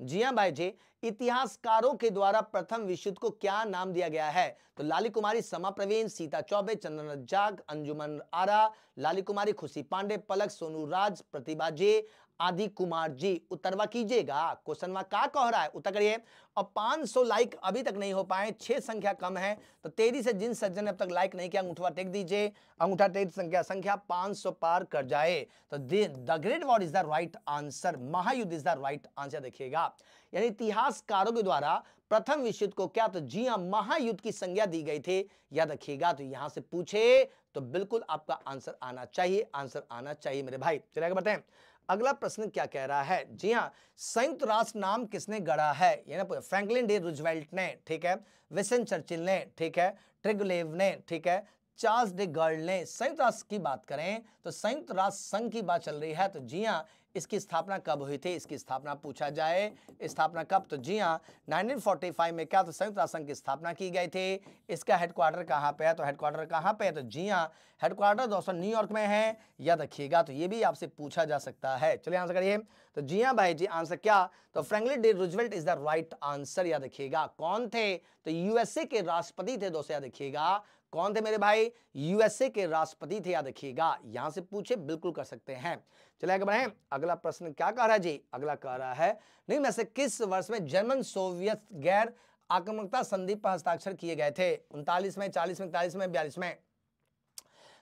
जी हाँ भाई जी इतिहासकारों के द्वारा प्रथम विश्व युद्ध को क्या नाम दिया गया है तो लाली कुमारी समा प्रवीण सीता चौबे चंद्रन जाग अंजुमन आरा लाली कुमारी खुशी पांडे पलक सोनू राज प्रतिभा जी आदि कुमार जी उतरवा कीजिएगा क्वेश्चन वा का कह रहा है उत्तर करिए और 500 लाइक अभी तक नहीं हो पाए छह संख्या कम है तो तेजी से जिन सज्जन ने अब तक लाइक नहीं किया अंगूठा टेक दीजिए अंगूठा टेक संख्या संख्या 500 पार कर जाए तो the Great War is the right answer महायुद्ध इज द राइट आंसर देखिएगा यानी इतिहासकारों के द्वारा प्रथम विश्व युद्ध को क्या तो जी हाँ महायुद्ध की संज्ञा दी गई थी याद रखिएगा तो यहां से पूछे तो बिल्कुल आपका आंसर आना चाहिए आंसर आना चाहिए मेरे भाई चलिए आगे बढ़ते अगला प्रश्न क्या कह रहा है जी हाँ संयुक्त राष्ट्र नाम किसने गढ़ा है ये ना फ्रैंकलिन डी रुजवेल्ट ने ठीक है विसन चर्चिल ने ठीक है ट्रिगुलेव ने ठीक है चार्ल्स डे गर्ल ने संयुक्त राष्ट्र की बात करें तो संयुक्त राष्ट्र संघ की बात चल रही है तो जी हाँ इसकी स्थापना कब हुई थी इसकी स्थापना पूछा जाए स्थापना कब तो जी हाँ 1945 में क्या तो संयुक्त राष्ट्र संघ की स्थापना की गई थी इसका हेडक्वार्टर कहाँ पे है तो हेडक्वार्टर कहाँ पे है तो जी हाँ हेडक्वार्टर दोस्तों न्यूयॉर्क में है याद रखिएगा तो ये भी आपसे पूछा जा सकता है चलिए आंसर करिए तो जी हाँ भाई जी आंसर क्या तो Franklin D Roosevelt is the right answer याद रखिएगा कौन थे तो यूएसए के राष्ट्रपति थे दोस्तों याद रखिएगा कौन थे मेरे भाई यूएसए के राष्ट्रपति थे याद रखिएगा यहां से पूछे बिल्कुल कर सकते हैं चले आगे बढ़े अगला प्रश्न क्या कह रहा है जी अगला कह रहा है नहीं मैं से किस वर्ष में जर्मन सोवियत गैर आक्रमकता संधि पर हस्ताक्षर किए गए थे उनतालीस में चालीस में इकतालीस में बयालीस में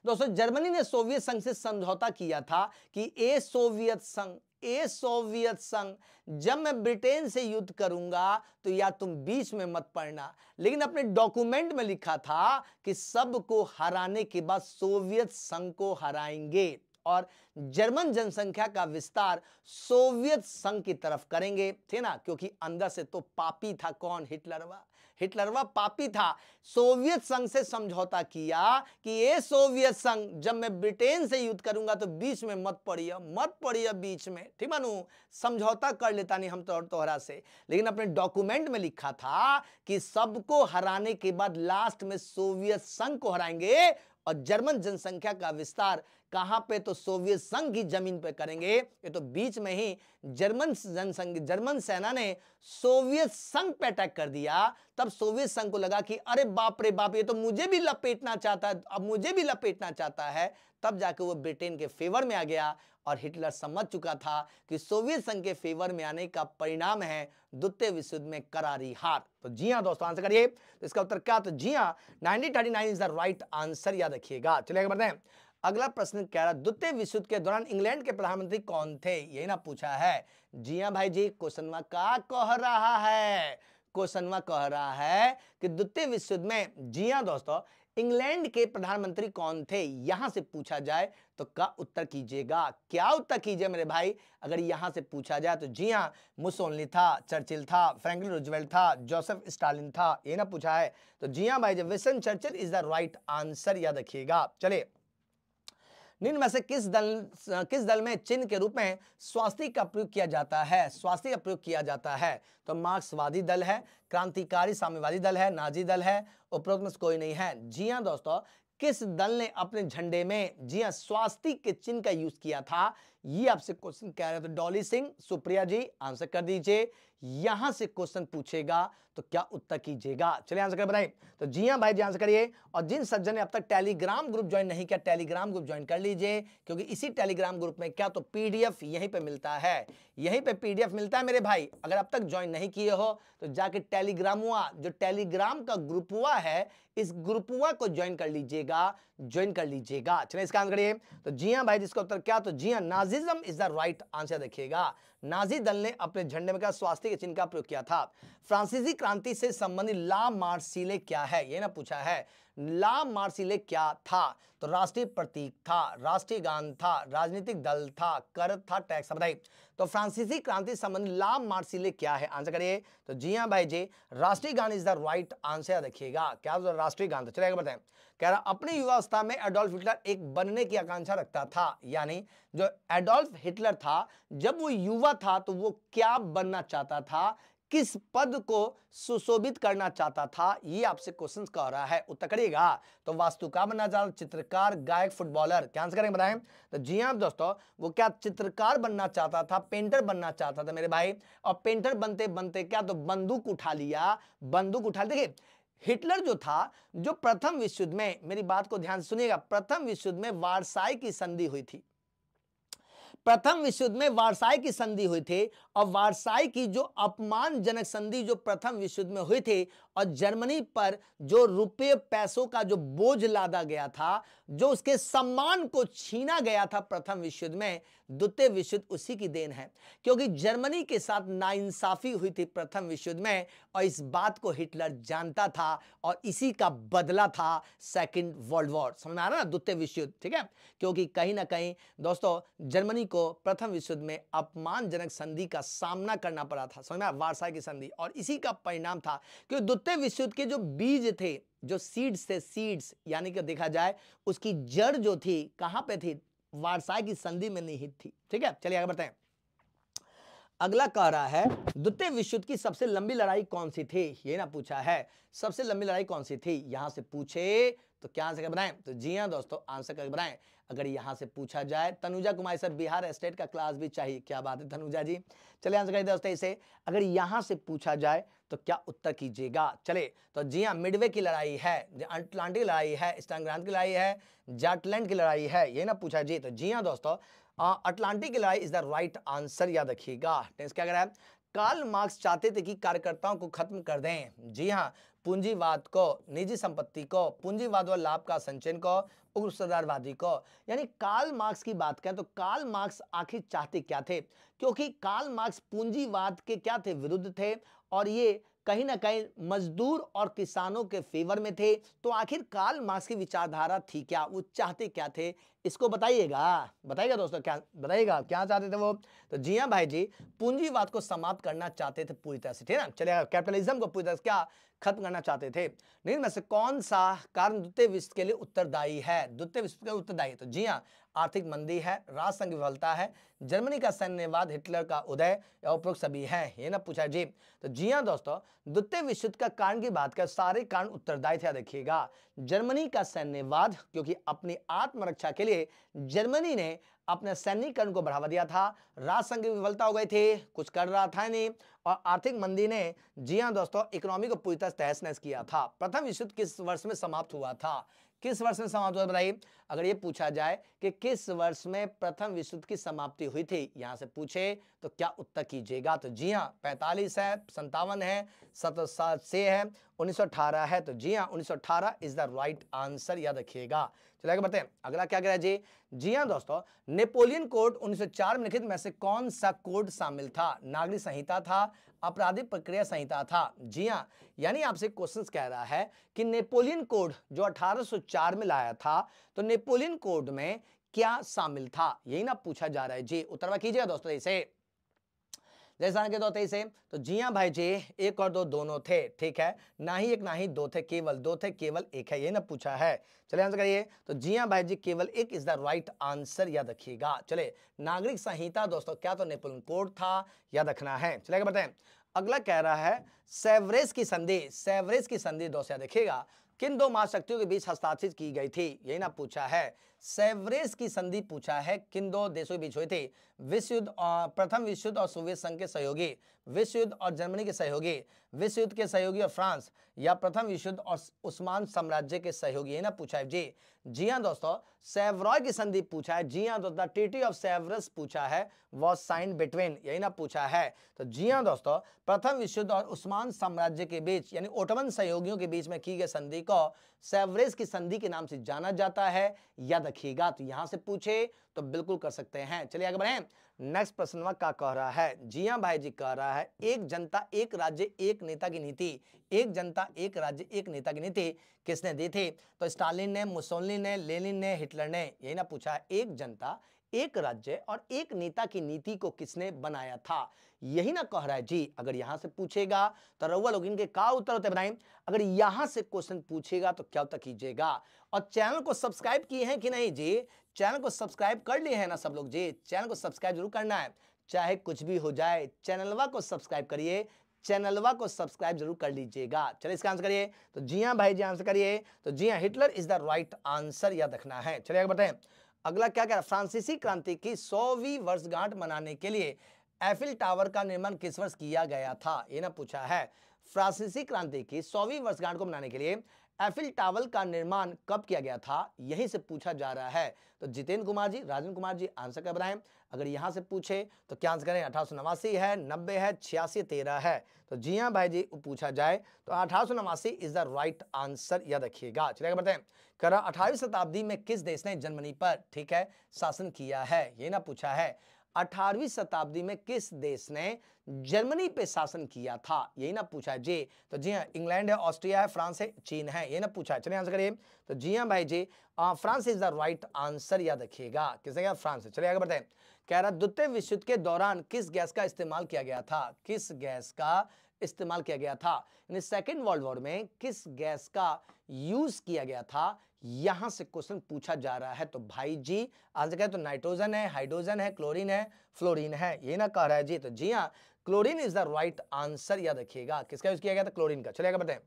दोस्तों जर्मनी ने सोवियत संघ से समझौता किया था कि ए सोवियत संघ ए सोवियत संघ जब मैं ब्रिटेन से युद्ध करूंगा तो या तुम बीच में मत पड़ना लेकिन अपने डॉक्यूमेंट में लिखा था कि सबको हराने के बाद सोवियत संघ को हराएंगे और जर्मन जनसंख्या का विस्तार सोवियत संघ की तरफ करेंगे थे ना क्योंकि अंदर से तो पापी था कौन हिटलर वा हिटलर वह पापी था सोवियत संघ से समझौता किया कि ये सोवियत संघ जब मैं ब्रिटेन से युद्ध करूंगा तो बीच में मत पड़िए मत पड़िए बीच में ठीक मानू समझौता कर लेता नहीं हम तो तोहरा से लेकिन अपने डॉक्यूमेंट में लिखा था कि सबको हराने के बाद लास्ट में सोवियत संघ को हराएंगे और जर्मन जनसंख्या का विस्तार कहां पे तो सोवियत संघ की जमीन पे करेंगे ये तो बीच में ही जर्मन जनसंघ जर्मन सेना ने सोवियत संघ पे अटैक कर दिया तब सोवियत संघ को लगा कि अरे बाप रे बाप ये तो मुझे भी लपेटना चाहता है अब मुझे भी लपेटना चाहता है तब जाके वो ब्रिटेन के फेवर में आ गया और हिटलर समझ चुका था कि सोवियत संघ के फेवर में आने का परिणाम है द्वितीय विश्व युद्ध में करारी हार तो जी हाँ दोस्तों आंसर करिए तो इसका उत्तर क्या तो जी हाँ nineteen thirty nine is the right answer याद रखिएगा चलिए बढ़ते हैं अगला प्रश्न कह रहा द्वितीय विश्व युद्ध के दौरान इंग्लैंड के प्रधानमंत्री कौन थे यही ना पूछा है जी हाँ भाई जी क्वेश्चनवा का कह रहा है क्वेश्चनवा कह रहा है कि द्वितीय विश्व युद्ध में जी हाँ दोस्तों इंग्लैंड के प्रधानमंत्री कौन थे यहां से पूछा जाए तो का उत्तर कीजिएगा क्या उत्तर कीजिए मेरे भाई अगर यहां से पूछा जाए तो जी हाँ मुसोलनी था चर्चिल था फ्रैंकलिन रूजवेल्ट था जोसेफ स्टालिन था ये ना पूछा है तो जी हाँ भाई जब Wilson Churchill is the right answer याद रखिएगा चलिए निम्न में से किस दल किस दल में चिन्ह के रूप में स्वास्थ्य का प्रयोग किया जाता है स्वास्थ्य का प्रयोग किया जाता है तो मार्क्सवादी दल है क्रांतिकारी साम्यवादी दल है नाजी दल है उपरोक्त में कोई नहीं है जी हाँ दोस्तों किस दल ने अपने झंडे में जी हाँ स्वास्थ्य के चिन्ह का यूज किया था ये आपसे क्वेश्चन कह रहे थे तो डॉली सिंह सुप्रिया जी आंसर कर दीजिए यहां से क्वेश्चन पूछेगा तो क्या उत्तर कीजिएगा चलिए आंसर करें बताइए तो जी हाँ भाई जी आंसर करिए और जिन सज्जन ने अब तक टेलीग्राम ग्रुप ज्वाइन नहीं किया टेलीग्राम ग्रुप ज्वाइन कर लीजिए क्योंकि इसी टेलीग्राम ग्रुप में क्या तो पीडीएफ यहीं पे मिलता है यहीं पे पीडीएफ मिलता है मेरे भाई अगर अब तक ज्वाइन नहीं किए हो तो जाके टेलीग्राम हुआ जो टेलीग्राम का ग्रुप हुआ है इस ग्रुप हुआ को ज्वाइन कर लीजिएगा ज्वाइन कर लीजिएगा चलिए इसका आंसर करिए तो जी हाँ भाई जिसका उत्तर क्या तो जी हाँ Nazism is the right answer देखिएगा नाजी दल ने अपने झंडे में क्या स्वास्थ्य के चिन्ह का प्रयोग किया था फ्रांसीसी क्रांति से संबंधित ला मार्सिले क्या है ये ना पूछा है ला मार्सिले क्या था तो राष्ट्रीय प्रतीक था राष्ट्रीय गान था राजनीतिक दल था कर था टैक्स बताइए तो फ्रांसीसी क्रांति संबंधित ला मार्सिले क्या है आंसर करिए तो जी हाँ भाई जी राष्ट्रीय गान इज द राइट आंसर देखिएगा क्या तो राष्ट्रीय गान तो चलेगा बताएं कह रहा अपनी युवावस्था में एडोल्फ हिटलर एक बनने की आकांक्षा रखता था यानी जो एडोल्फ हिटलर था जब वो युवा था तो वो क्या बनना चाहता था किस पद को सुशोभित करना चाहता था ये आपसे क्वेश्चन कह रहा है उत्तर करिएगा तो वास्तुकार बनना चाहता चित्रकार गायक फुटबॉलर क्या आंसर करेंगे बताएं तो जी हाँ दोस्तों वो क्या चित्रकार बनना चाहता था पेंटर बनना चाहता था मेरे भाई और पेंटर बनते बनते क्या तो बंदूक उठा लिया बंदूक उठा देखिए हिटलर जो था जो प्रथम विश्व युद्ध में मेरी बात को ध्यान सुनिएगा प्रथम विश्व युद्ध में वारसाई की संधि हुई थी प्रथम विश्व युद्ध में वारसाई की संधि हुई थी और वारसाई की जो अपमानजनक संधि जो प्रथम विश्व युद्ध में हुई थी और जर्मनी पर जो रुपये पैसों का जो बोझ लादा गया था जो उसके सम्मान को छीना गया था प्रथम विश्व युद्ध में द्वितीय विश्व युद्ध उसी की देन है क्योंकि जर्मनी के साथ नाइंसाफी हुई थी प्रथम विश्व युद्ध में और इस बात को हिटलर जानता था और इसी का बदला था सेकेंड वर्ल्ड वॉर समझ आ रहा ना द्वितीय विश्व युद्ध ठीक है क्योंकि कहीं ना कहीं दोस्तों जर्मनी को प्रथम विश्व युद्ध में अपमानजनक संधि का सामना करना पड़ा था समझ में वार्सा की संधि और इसी का परिणाम था क्योंकि द्वितीय विश्व युद्ध के जो बीज थे जो सीड्स थे सीड्स यानी कि देखा जाए उसकी जड़ जो थी कहां पे थी वारसाई की संधि में निहित थी ठीक है चलिए आगे बढ़ते अगला कह रहा है द्वितीय विश्व युद्ध की सबसे लंबी लड़ाई कौन सी थी ये ना पूछा है सबसे लंबी लड़ाई कौन सी थी यहां से पूछे तो क्या आंसर बनाए तो जी हाँ दोस्तों आंसर कर बनाए अगर यहां से पूछा जाए तनुजा कुमारी सर बिहार स्टेट का क्लास भी चाहिए क्या बात है तनुजा जी चलिए आंसर कर दोस्तों इसे अगर यहां से पूछा जाए तो क्या उत्तर कीजिएगा चले तो जी हाँ मिडवे की लड़ाई है अटलांटिक लड़ाई है स्टैंड की लड़ाई है जैटलैंड की लड़ाई है ये ना पूछा जी तो जी हाँ दोस्तों अटलांटिक की लड़ाई इज द राइट आंसर याद रखिएगा टेंस क्या कह है कार्ल मार्क्स चाहते थे कि कार्यकर्ताओं को खत्म कर दें जी हाँ पूंजीवाद को निजी संपत्ति को पूंजीवाद व लाभ का संचयन को उग्रदारवादी को यानी कार्ल मार्क्स की बात करें तो कार्ल मार्क्स आखिर चाहते क्या थे क्योंकि कार्ल मार्क्स पूंजीवाद के क्या थे विरुद्ध थे और ये कहीं ना कहीं मजदूर और किसानों के फेवर में थे तो आखिर काल मार्क्स की विचारधारा थी क्या वो चाहते क्या थे इसको बताइएगा बताइएगा दोस्तों क्या बताइएगा क्या चाहते थे वो तो जी हाँ भाई जी पूंजीवाद को समाप्त करना चाहते थे पूरी तरह से ठीक ना चलेगा कैपिटलिज्म को पूरी तरह से क्या खत्म करना चाहते थे नहीं में से कौन सा कारण द्वितीय विश्व के लिए उत्तरदायी है द्वितीय विश्व के लिए उत्तरदायी तो जी हाँ आर्थिक मंदी है राजसंघ विफलता है जर्मनी का सैन्यवाद हिटलर का उदय या उपरोक्त सभी है ये ना पूछा जी तो जी हाँ दोस्तों द्वितीय विश्व युद्ध का कारण की बात कर सारे कारण उत्तरदायी थे देखिएगा जर्मनी का सैन्यवाद क्योंकि अपनी आत्मरक्षा के लिए जर्मनी ने अपने सैनिकरण को बढ़ावा दिया था राजसंघ की विफलता हो गई थी कुछ कर रहा था नहीं और आर्थिक मंदी ने जी हाँ दोस्तों इकोनॉमी को पूरी तरह तहस नहस किया था प्रथम विश्व युद्ध किस वर्ष में समाप्त हुआ था किस वर्ष में समाप्त हुआ बताइए अगर ये पूछा जाए कि किस वर्ष में प्रथम विश्व युद्ध की समाप्ति हुई थी यहां से पूछे तो क्या उत्तर कीजिएगा तो जी हाँ पैंतालीस है संतावन है सतसात से है 1918 है तो जी हाँ 1918 इज द राइट आंसर याद रखिएगा चलिए आगे बढ़ते हैं अगला क्या कह रहा है जी जी हाँ दोस्तों नेपोलियन कोर्ट 1904 में लिखित में से कौन सा कोड शामिल था नागरिक संहिता था आपराधिक प्रक्रिया संहिता था जी हाँ यानी आपसे क्वेश्चन कह रहा है कि नेपोलियन कोड जो 1804 में लाया था तो नेपोलियन कोड में क्या शामिल था यही ना पूछा जा रहा है जी उत्तरवा कीजिएगा दोस्तों इसे जैसा अंकित होते सेम तो जिया हाँ भाई जी एक और दो दोनों थे ठीक है ना ही एक ना ही दो थे केवल दो थे केवल एक है ये ना पूछा है चले आंसर करिए तो जिया हाँ भाई जी केवल एक इज द राइट आंसर याद रखिएगा चले नागरिक संहिता दोस्तों क्या तो नेपोलियन कोड था याद रखना है चले बताएं अगला कह रहा है सेवरेज की संधि सेवरेज की संधि दोस्तों देखिएगा किन दो महाशक्तियों के बीच हस्ताक्षर की गई थी यही ना पूछा है सेवरेज की संधि पूछा है किन दो देशों के बीच हुई थी विश्व युद्ध प्रथम विश्व युद्ध और सोवियत संघ के सहयोगी विश्व युद्ध और जर्मनी के सहयोगी विश्व युद्ध के सहयोगी और फ्रांस या प्रथम विश्व युद्ध और उस्मान साम्राज्य के सहयोगी है ना पूछा है जी जी हाँ दोस्तों सेवरॉय की संधि पूछा है जी हाँ दोस्तों ट्रीटी ऑफ सेवरस पूछा है वॉज साइन बिटवीन यही ना पूछा है तो जी हाँ दोस्तों प्रथम विश्व युद्ध और उस्मान साम्राज्य के बीच यानी ओटमन सहयोगियों के बीच में की गई संधि को सेवरेज की संधि के नाम से जाना जाता है याद रखिएगा तो यहां से पूछे तो बिल्कुल कर सकते हैं चलिए आगे बढ़े नेक्स्ट प्रश्न का कह रहा है जी हाँ भाई जी कह रहा है एक जनता एक राज्य एक नेता की नीति एक जनता एक राज्य एक नेता की नीति किसने दी थी तो स्टालिन ने मुसोलिन ने लेनिन ने हिटलर ने यही ना पूछा एक जनता एक राज्य और एक नेता की नीति को किसने बनाया था यही ना कह रहा है जी अगर यहां से पूछेगा तो रउआ लोग इनके का उत्तर होते बताएं अगर यहां से क्वेश्चन पूछेगा तो क्या उत्तर कीजिएगा और चैनल को सब्सक्राइब किए हैं कि नहीं जी चैनल को सब्सक्राइब कर लिए हैं ना सब लोग जी चैनल को सब्सक्राइब जरूर करना है चाहे कुछ भी हो जाए चैनलवा को सब्सक्राइब करिए चैनलवा को सब्सक्राइब जरूर कर लीजिएगा चलिए इसका आंसर करिए तो जी हाँ भाई जी आंसर करिए तो जी हाँ Hitler is the right answer याद रखना है चलिए आगे बताएं अगला क्या कह रहा फ्रांसीसी क्रांति की सौवीं वर्षगांठ मनाने के लिए एफिल टावर का निर्माण किस वर्ष किया गया था ये ना पूछा है फ्रांसीसी क्रांति की सौवीं वर्षगांठ को मनाने के लिए एफिल टावल का निर्माण कब किया गया था यहीं से पूछा जा रहा है तो जितेंद्र कुमार जी राजेंद्र कुमार जी आंसर कर बनाएं अगर यहाँ से पूछे तो क्या आंसर करें अठारह है नब्बे है छियासी तेरह है तो जी हाँ भाई जी पूछा जाए तो अठारह इज द राइट आंसर याद रखिएगा चलिए बढ़ते हैं करा अठारहवीं शताब्दी में किस देश ने जर्मनी पर ठीक है शासन किया है ये ना पूछा है 18वीं शताब्दी में किस देश ने जर्मनी पे शासन किया था यही ना पूछा है जे तो जी हाँ इंग्लैंड है ऑस्ट्रिया है फ्रांस है चीन है यही ना पूछा है चलिए आंसर करिए तो जी हाँ भाई जी France is the right answer याद रखिएगा किसने कहा फ्रांस है चलिए आगे बढ़ते हैं कह रहा द्वितीय विश्व युद्ध के दौरान किस गैस का इस्तेमाल किया गया था किस गैस का इस्तेमाल किया गया था यानी सेकेंड वर्ल्ड वॉर में किस गैस का यूज किया गया था यहां से क्वेश्चन पूछा जा रहा है तो भाई जी आंसर क्या तो नाइट्रोजन है हाइड्रोजन है क्लोरीन है फ्लोरीन है ये ना कह रहा है जी तो जी हाँ chlorine is the right answer याद रखिएगा किसका यूज किया गया था क्लोरीन का चलेगा बताएं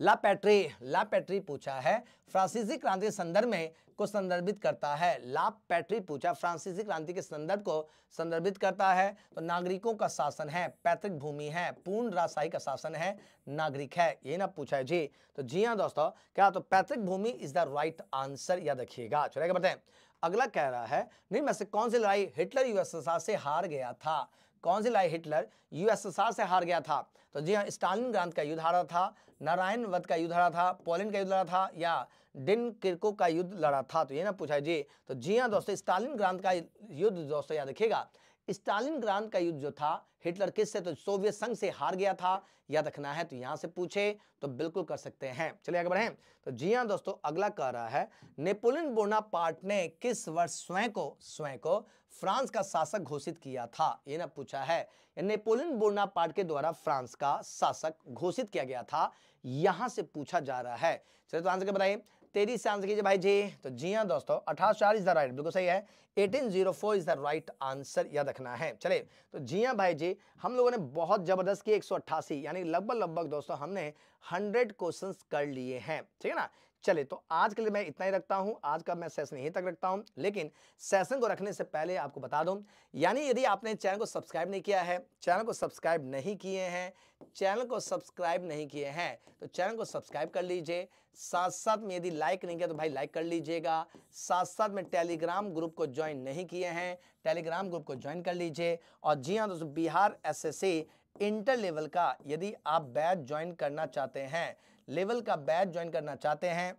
ला पैट्री ला पैट्री पूछा है फ्रांसीसी क्रांति के संदर्भ में को संदर्भित करता है ला पैट्री पूछा फ्रांसीसी क्रांति के संदर्भ को संदर्भित करता है तो नागरिकों का शासन है पैतृक भूमि है पूर्ण राजशाही का शासन है नागरिक है ये ना पूछा है जी तो जी हाँ दोस्तों क्या तो पैतृक भूमि इज द राइट आंसर याद रखिएगा चलेगा बताए अगला कह रहा है नहीं मैं से कौन सी लड़ाई हिटलर यूएसएसआर से हार गया था कौन सी लड़ाई हिटलर यूएसएसआर से हार गया था तो जी हाँ स्टालिन ग्रांत का युद्ध हारा था नारायण वध का युद्ध हारा था पोलैंड का युद्ध लड़ा था या डिन किरको का युद्ध लड़ा था तो ये ना पूछा जी तो जी हाँ दोस्तों स्टालिन ग्रांत का युद्ध दोस्तों याद रखिएगा स्टालिन ग्रांड का युद्ध जो था हिटलर किससे तो सोवियत संघ से हार गया था याद रखना है तो यहां से पूछे तो बिल्कुल कर सकते हैं चलिए आगे बढ़े तो जी हाँ दोस्तों अगला कह रहा है नेपोलियन बोनापार्ट ने किस वर्ष स्वयं को स्वयं को फ्रांस का शासक घोषित किया था ये ना पूछा है नेपोलियन बोनापार्ट के द्वारा फ्रांस का शासक घोषित किया गया था यहां से पूछा जा रहा है चलिए तो आंसर बताइए तेरी से आंसर कीजिए भाई जी तो जी हाँ दोस्तों अठारह चार इज द राइट बिल्कुल सही है eighteen zero four is the right answer याद रखना है चले तो जी हाँ भाई जी हम लोगों ने बहुत जबरदस्त की एक यानी लगभग लगभग दोस्तों हमने हंड्रेड क्वेश्चन कर लिए हैं ठीक है ना चले तो आज के लिए मैं इतना ही रखता हूं आज का मैं सेशन यहीं तक रखता हूं लेकिन सेशन को रखने से पहले आपको बता दूं यानी यदि आपने चैनल को सब्सक्राइब नहीं किया है चैनल को सब्सक्राइब नहीं किए हैं चैनल को सब्सक्राइब नहीं किए हैं तो चैनल को सब्सक्राइब कर लीजिए साथ साथ में यदि लाइक नहीं किया तो भाई लाइक कर लीजिएगा साथ साथ में टेलीग्राम ग्रुप को ज्वाइन नहीं किए हैं टेलीग्राम ग्रुप को ज्वाइन कर लीजिए और जी हाँ दोस्तों बिहार एस इंटर लेवल का यदि आप बैच ज्वाइन करना चाहते हैं लेवल का बैच ज्वाइन करना चाहते हैं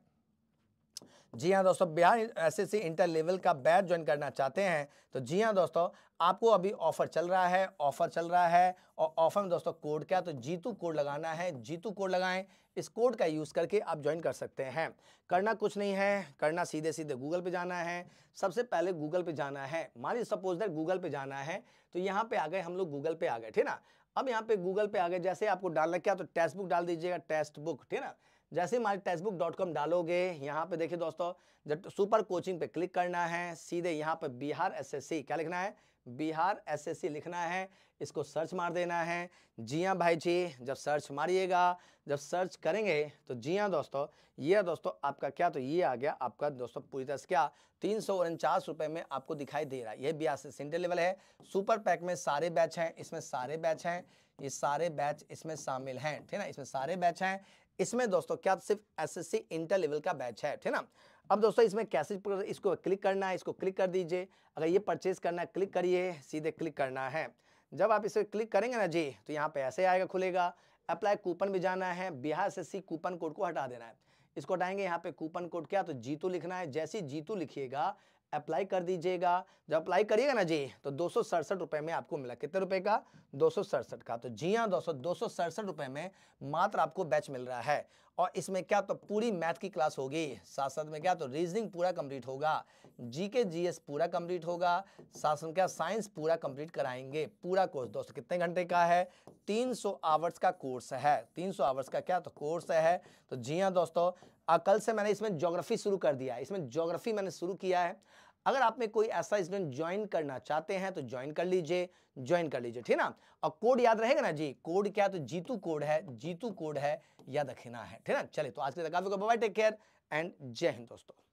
जी हाँ दोस्तों बिहार एसएससी इंटर लेवल का बैच ज्वाइन करना चाहते हैं तो जी हाँ दोस्तों आपको अभी ऑफर चल रहा है ऑफर चल रहा है और ऑफर में दोस्तों कोड क्या तो जीतू कोड लगाना है जीतू कोड लगाएं इस कोड का यूज़ करके आप ज्वाइन कर सकते हैं करना कुछ नहीं है करना सीधे सीधे गूगल पे जाना है सबसे पहले गूगल पे जाना है मान लीजिए सपोज दैट गूगल पे जाना है तो यहाँ पे आ गए हम लोग गूगल पे आ गए ठीक ना अब यहाँ पे गूगल पे आगे जैसे आपको डालना क्या तो टेक्स्ट बुक डाल दीजिएगा टेक्स्ट बुक ठीक है ना जैसे हमारे टेक्स्ट बुक डॉट कॉम डालोगे यहाँ पे देखिए दोस्तों जब सुपर कोचिंग पे क्लिक करना है सीधे यहाँ पे बिहार एसएससी क्या लिखना है बिहार एसएससी लिखना है इसको सर्च मार देना है जी हाँ भाई जी जब सर्च मारिएगा जब सर्च करेंगे तो जी हाँ दोस्तों ये दोस्तों आपका क्या तो ये आ गया आपका दोस्तों पूरी तरह से क्या तीन सौ उनचास रुपये में आपको दिखाई दे रहा है ये बिहार से सेंटर लेवल है सुपर पैक में सारे बैच हैं इसमें सारे बैच हैं ये सारे बैच इसमें शामिल हैं ठीक है ना इसमें सारे बैच हैं इसमें दोस्तों क्या सिर्फ एस इंटर लेवल का बैच है ठीक है ना अब दोस्तों इसमें कैसे इसको क्लिक करना है इसको क्लिक कर दीजिए अगर ये परचेज़ करना है क्लिक करिए सीधे क्लिक करना है जब आप इसे क्लिक करेंगे ना जी तो यहाँ पे ऐसे आएगा खुलेगा अप्लाई कूपन भी जाना है बिहार से सी कूपन कोड को हटा देना है इसको हटाएंगे यहाँ पे कूपन कोड क्या तो जीतू लिखना है जैसे जीतू लिखिएगा अप्लाई कर दीजिएगा जब अप्लाई करिएगा ना जी तो दो रुपए में आपको मिला कितने रुपए का दो का तो जी हाँ दोस्तों दो रुपए में मात्र आपको बैच मिल रहा है और इसमें क्या तो पूरी मैथ की क्लास होगी साथ साथ में क्या तो रीजनिंग पूरा कंप्लीट होगा जीके जीएस पूरा कंप्लीट होगा साथ साथ क्या साइंस पूरा कंप्लीट कराएंगे पूरा कोर्स दोस्तों कितने घंटे का है 300 आवर्स का कोर्स है 300 आवर्स का क्या तो कोर्स है तो जी हाँ दोस्तों कल से मैंने इसमें जोग्राफी शुरू कर दिया है इसमें ज्योग्राफी मैंने शुरू किया है अगर आप में कोई ऐसा स्टूडेंट ज्वाइन करना चाहते हैं तो ज्वाइन कर लीजिए ज्वाइन कर लीजिए ठीक ना और कोड याद रहेगा ना जी कोड क्या तो जीतू कोड है जीतू कोड है याद रखना है ठीक ना चले तो आज के लिए तो काफी बाय टेक केयर एंड जय हिंद दोस्तों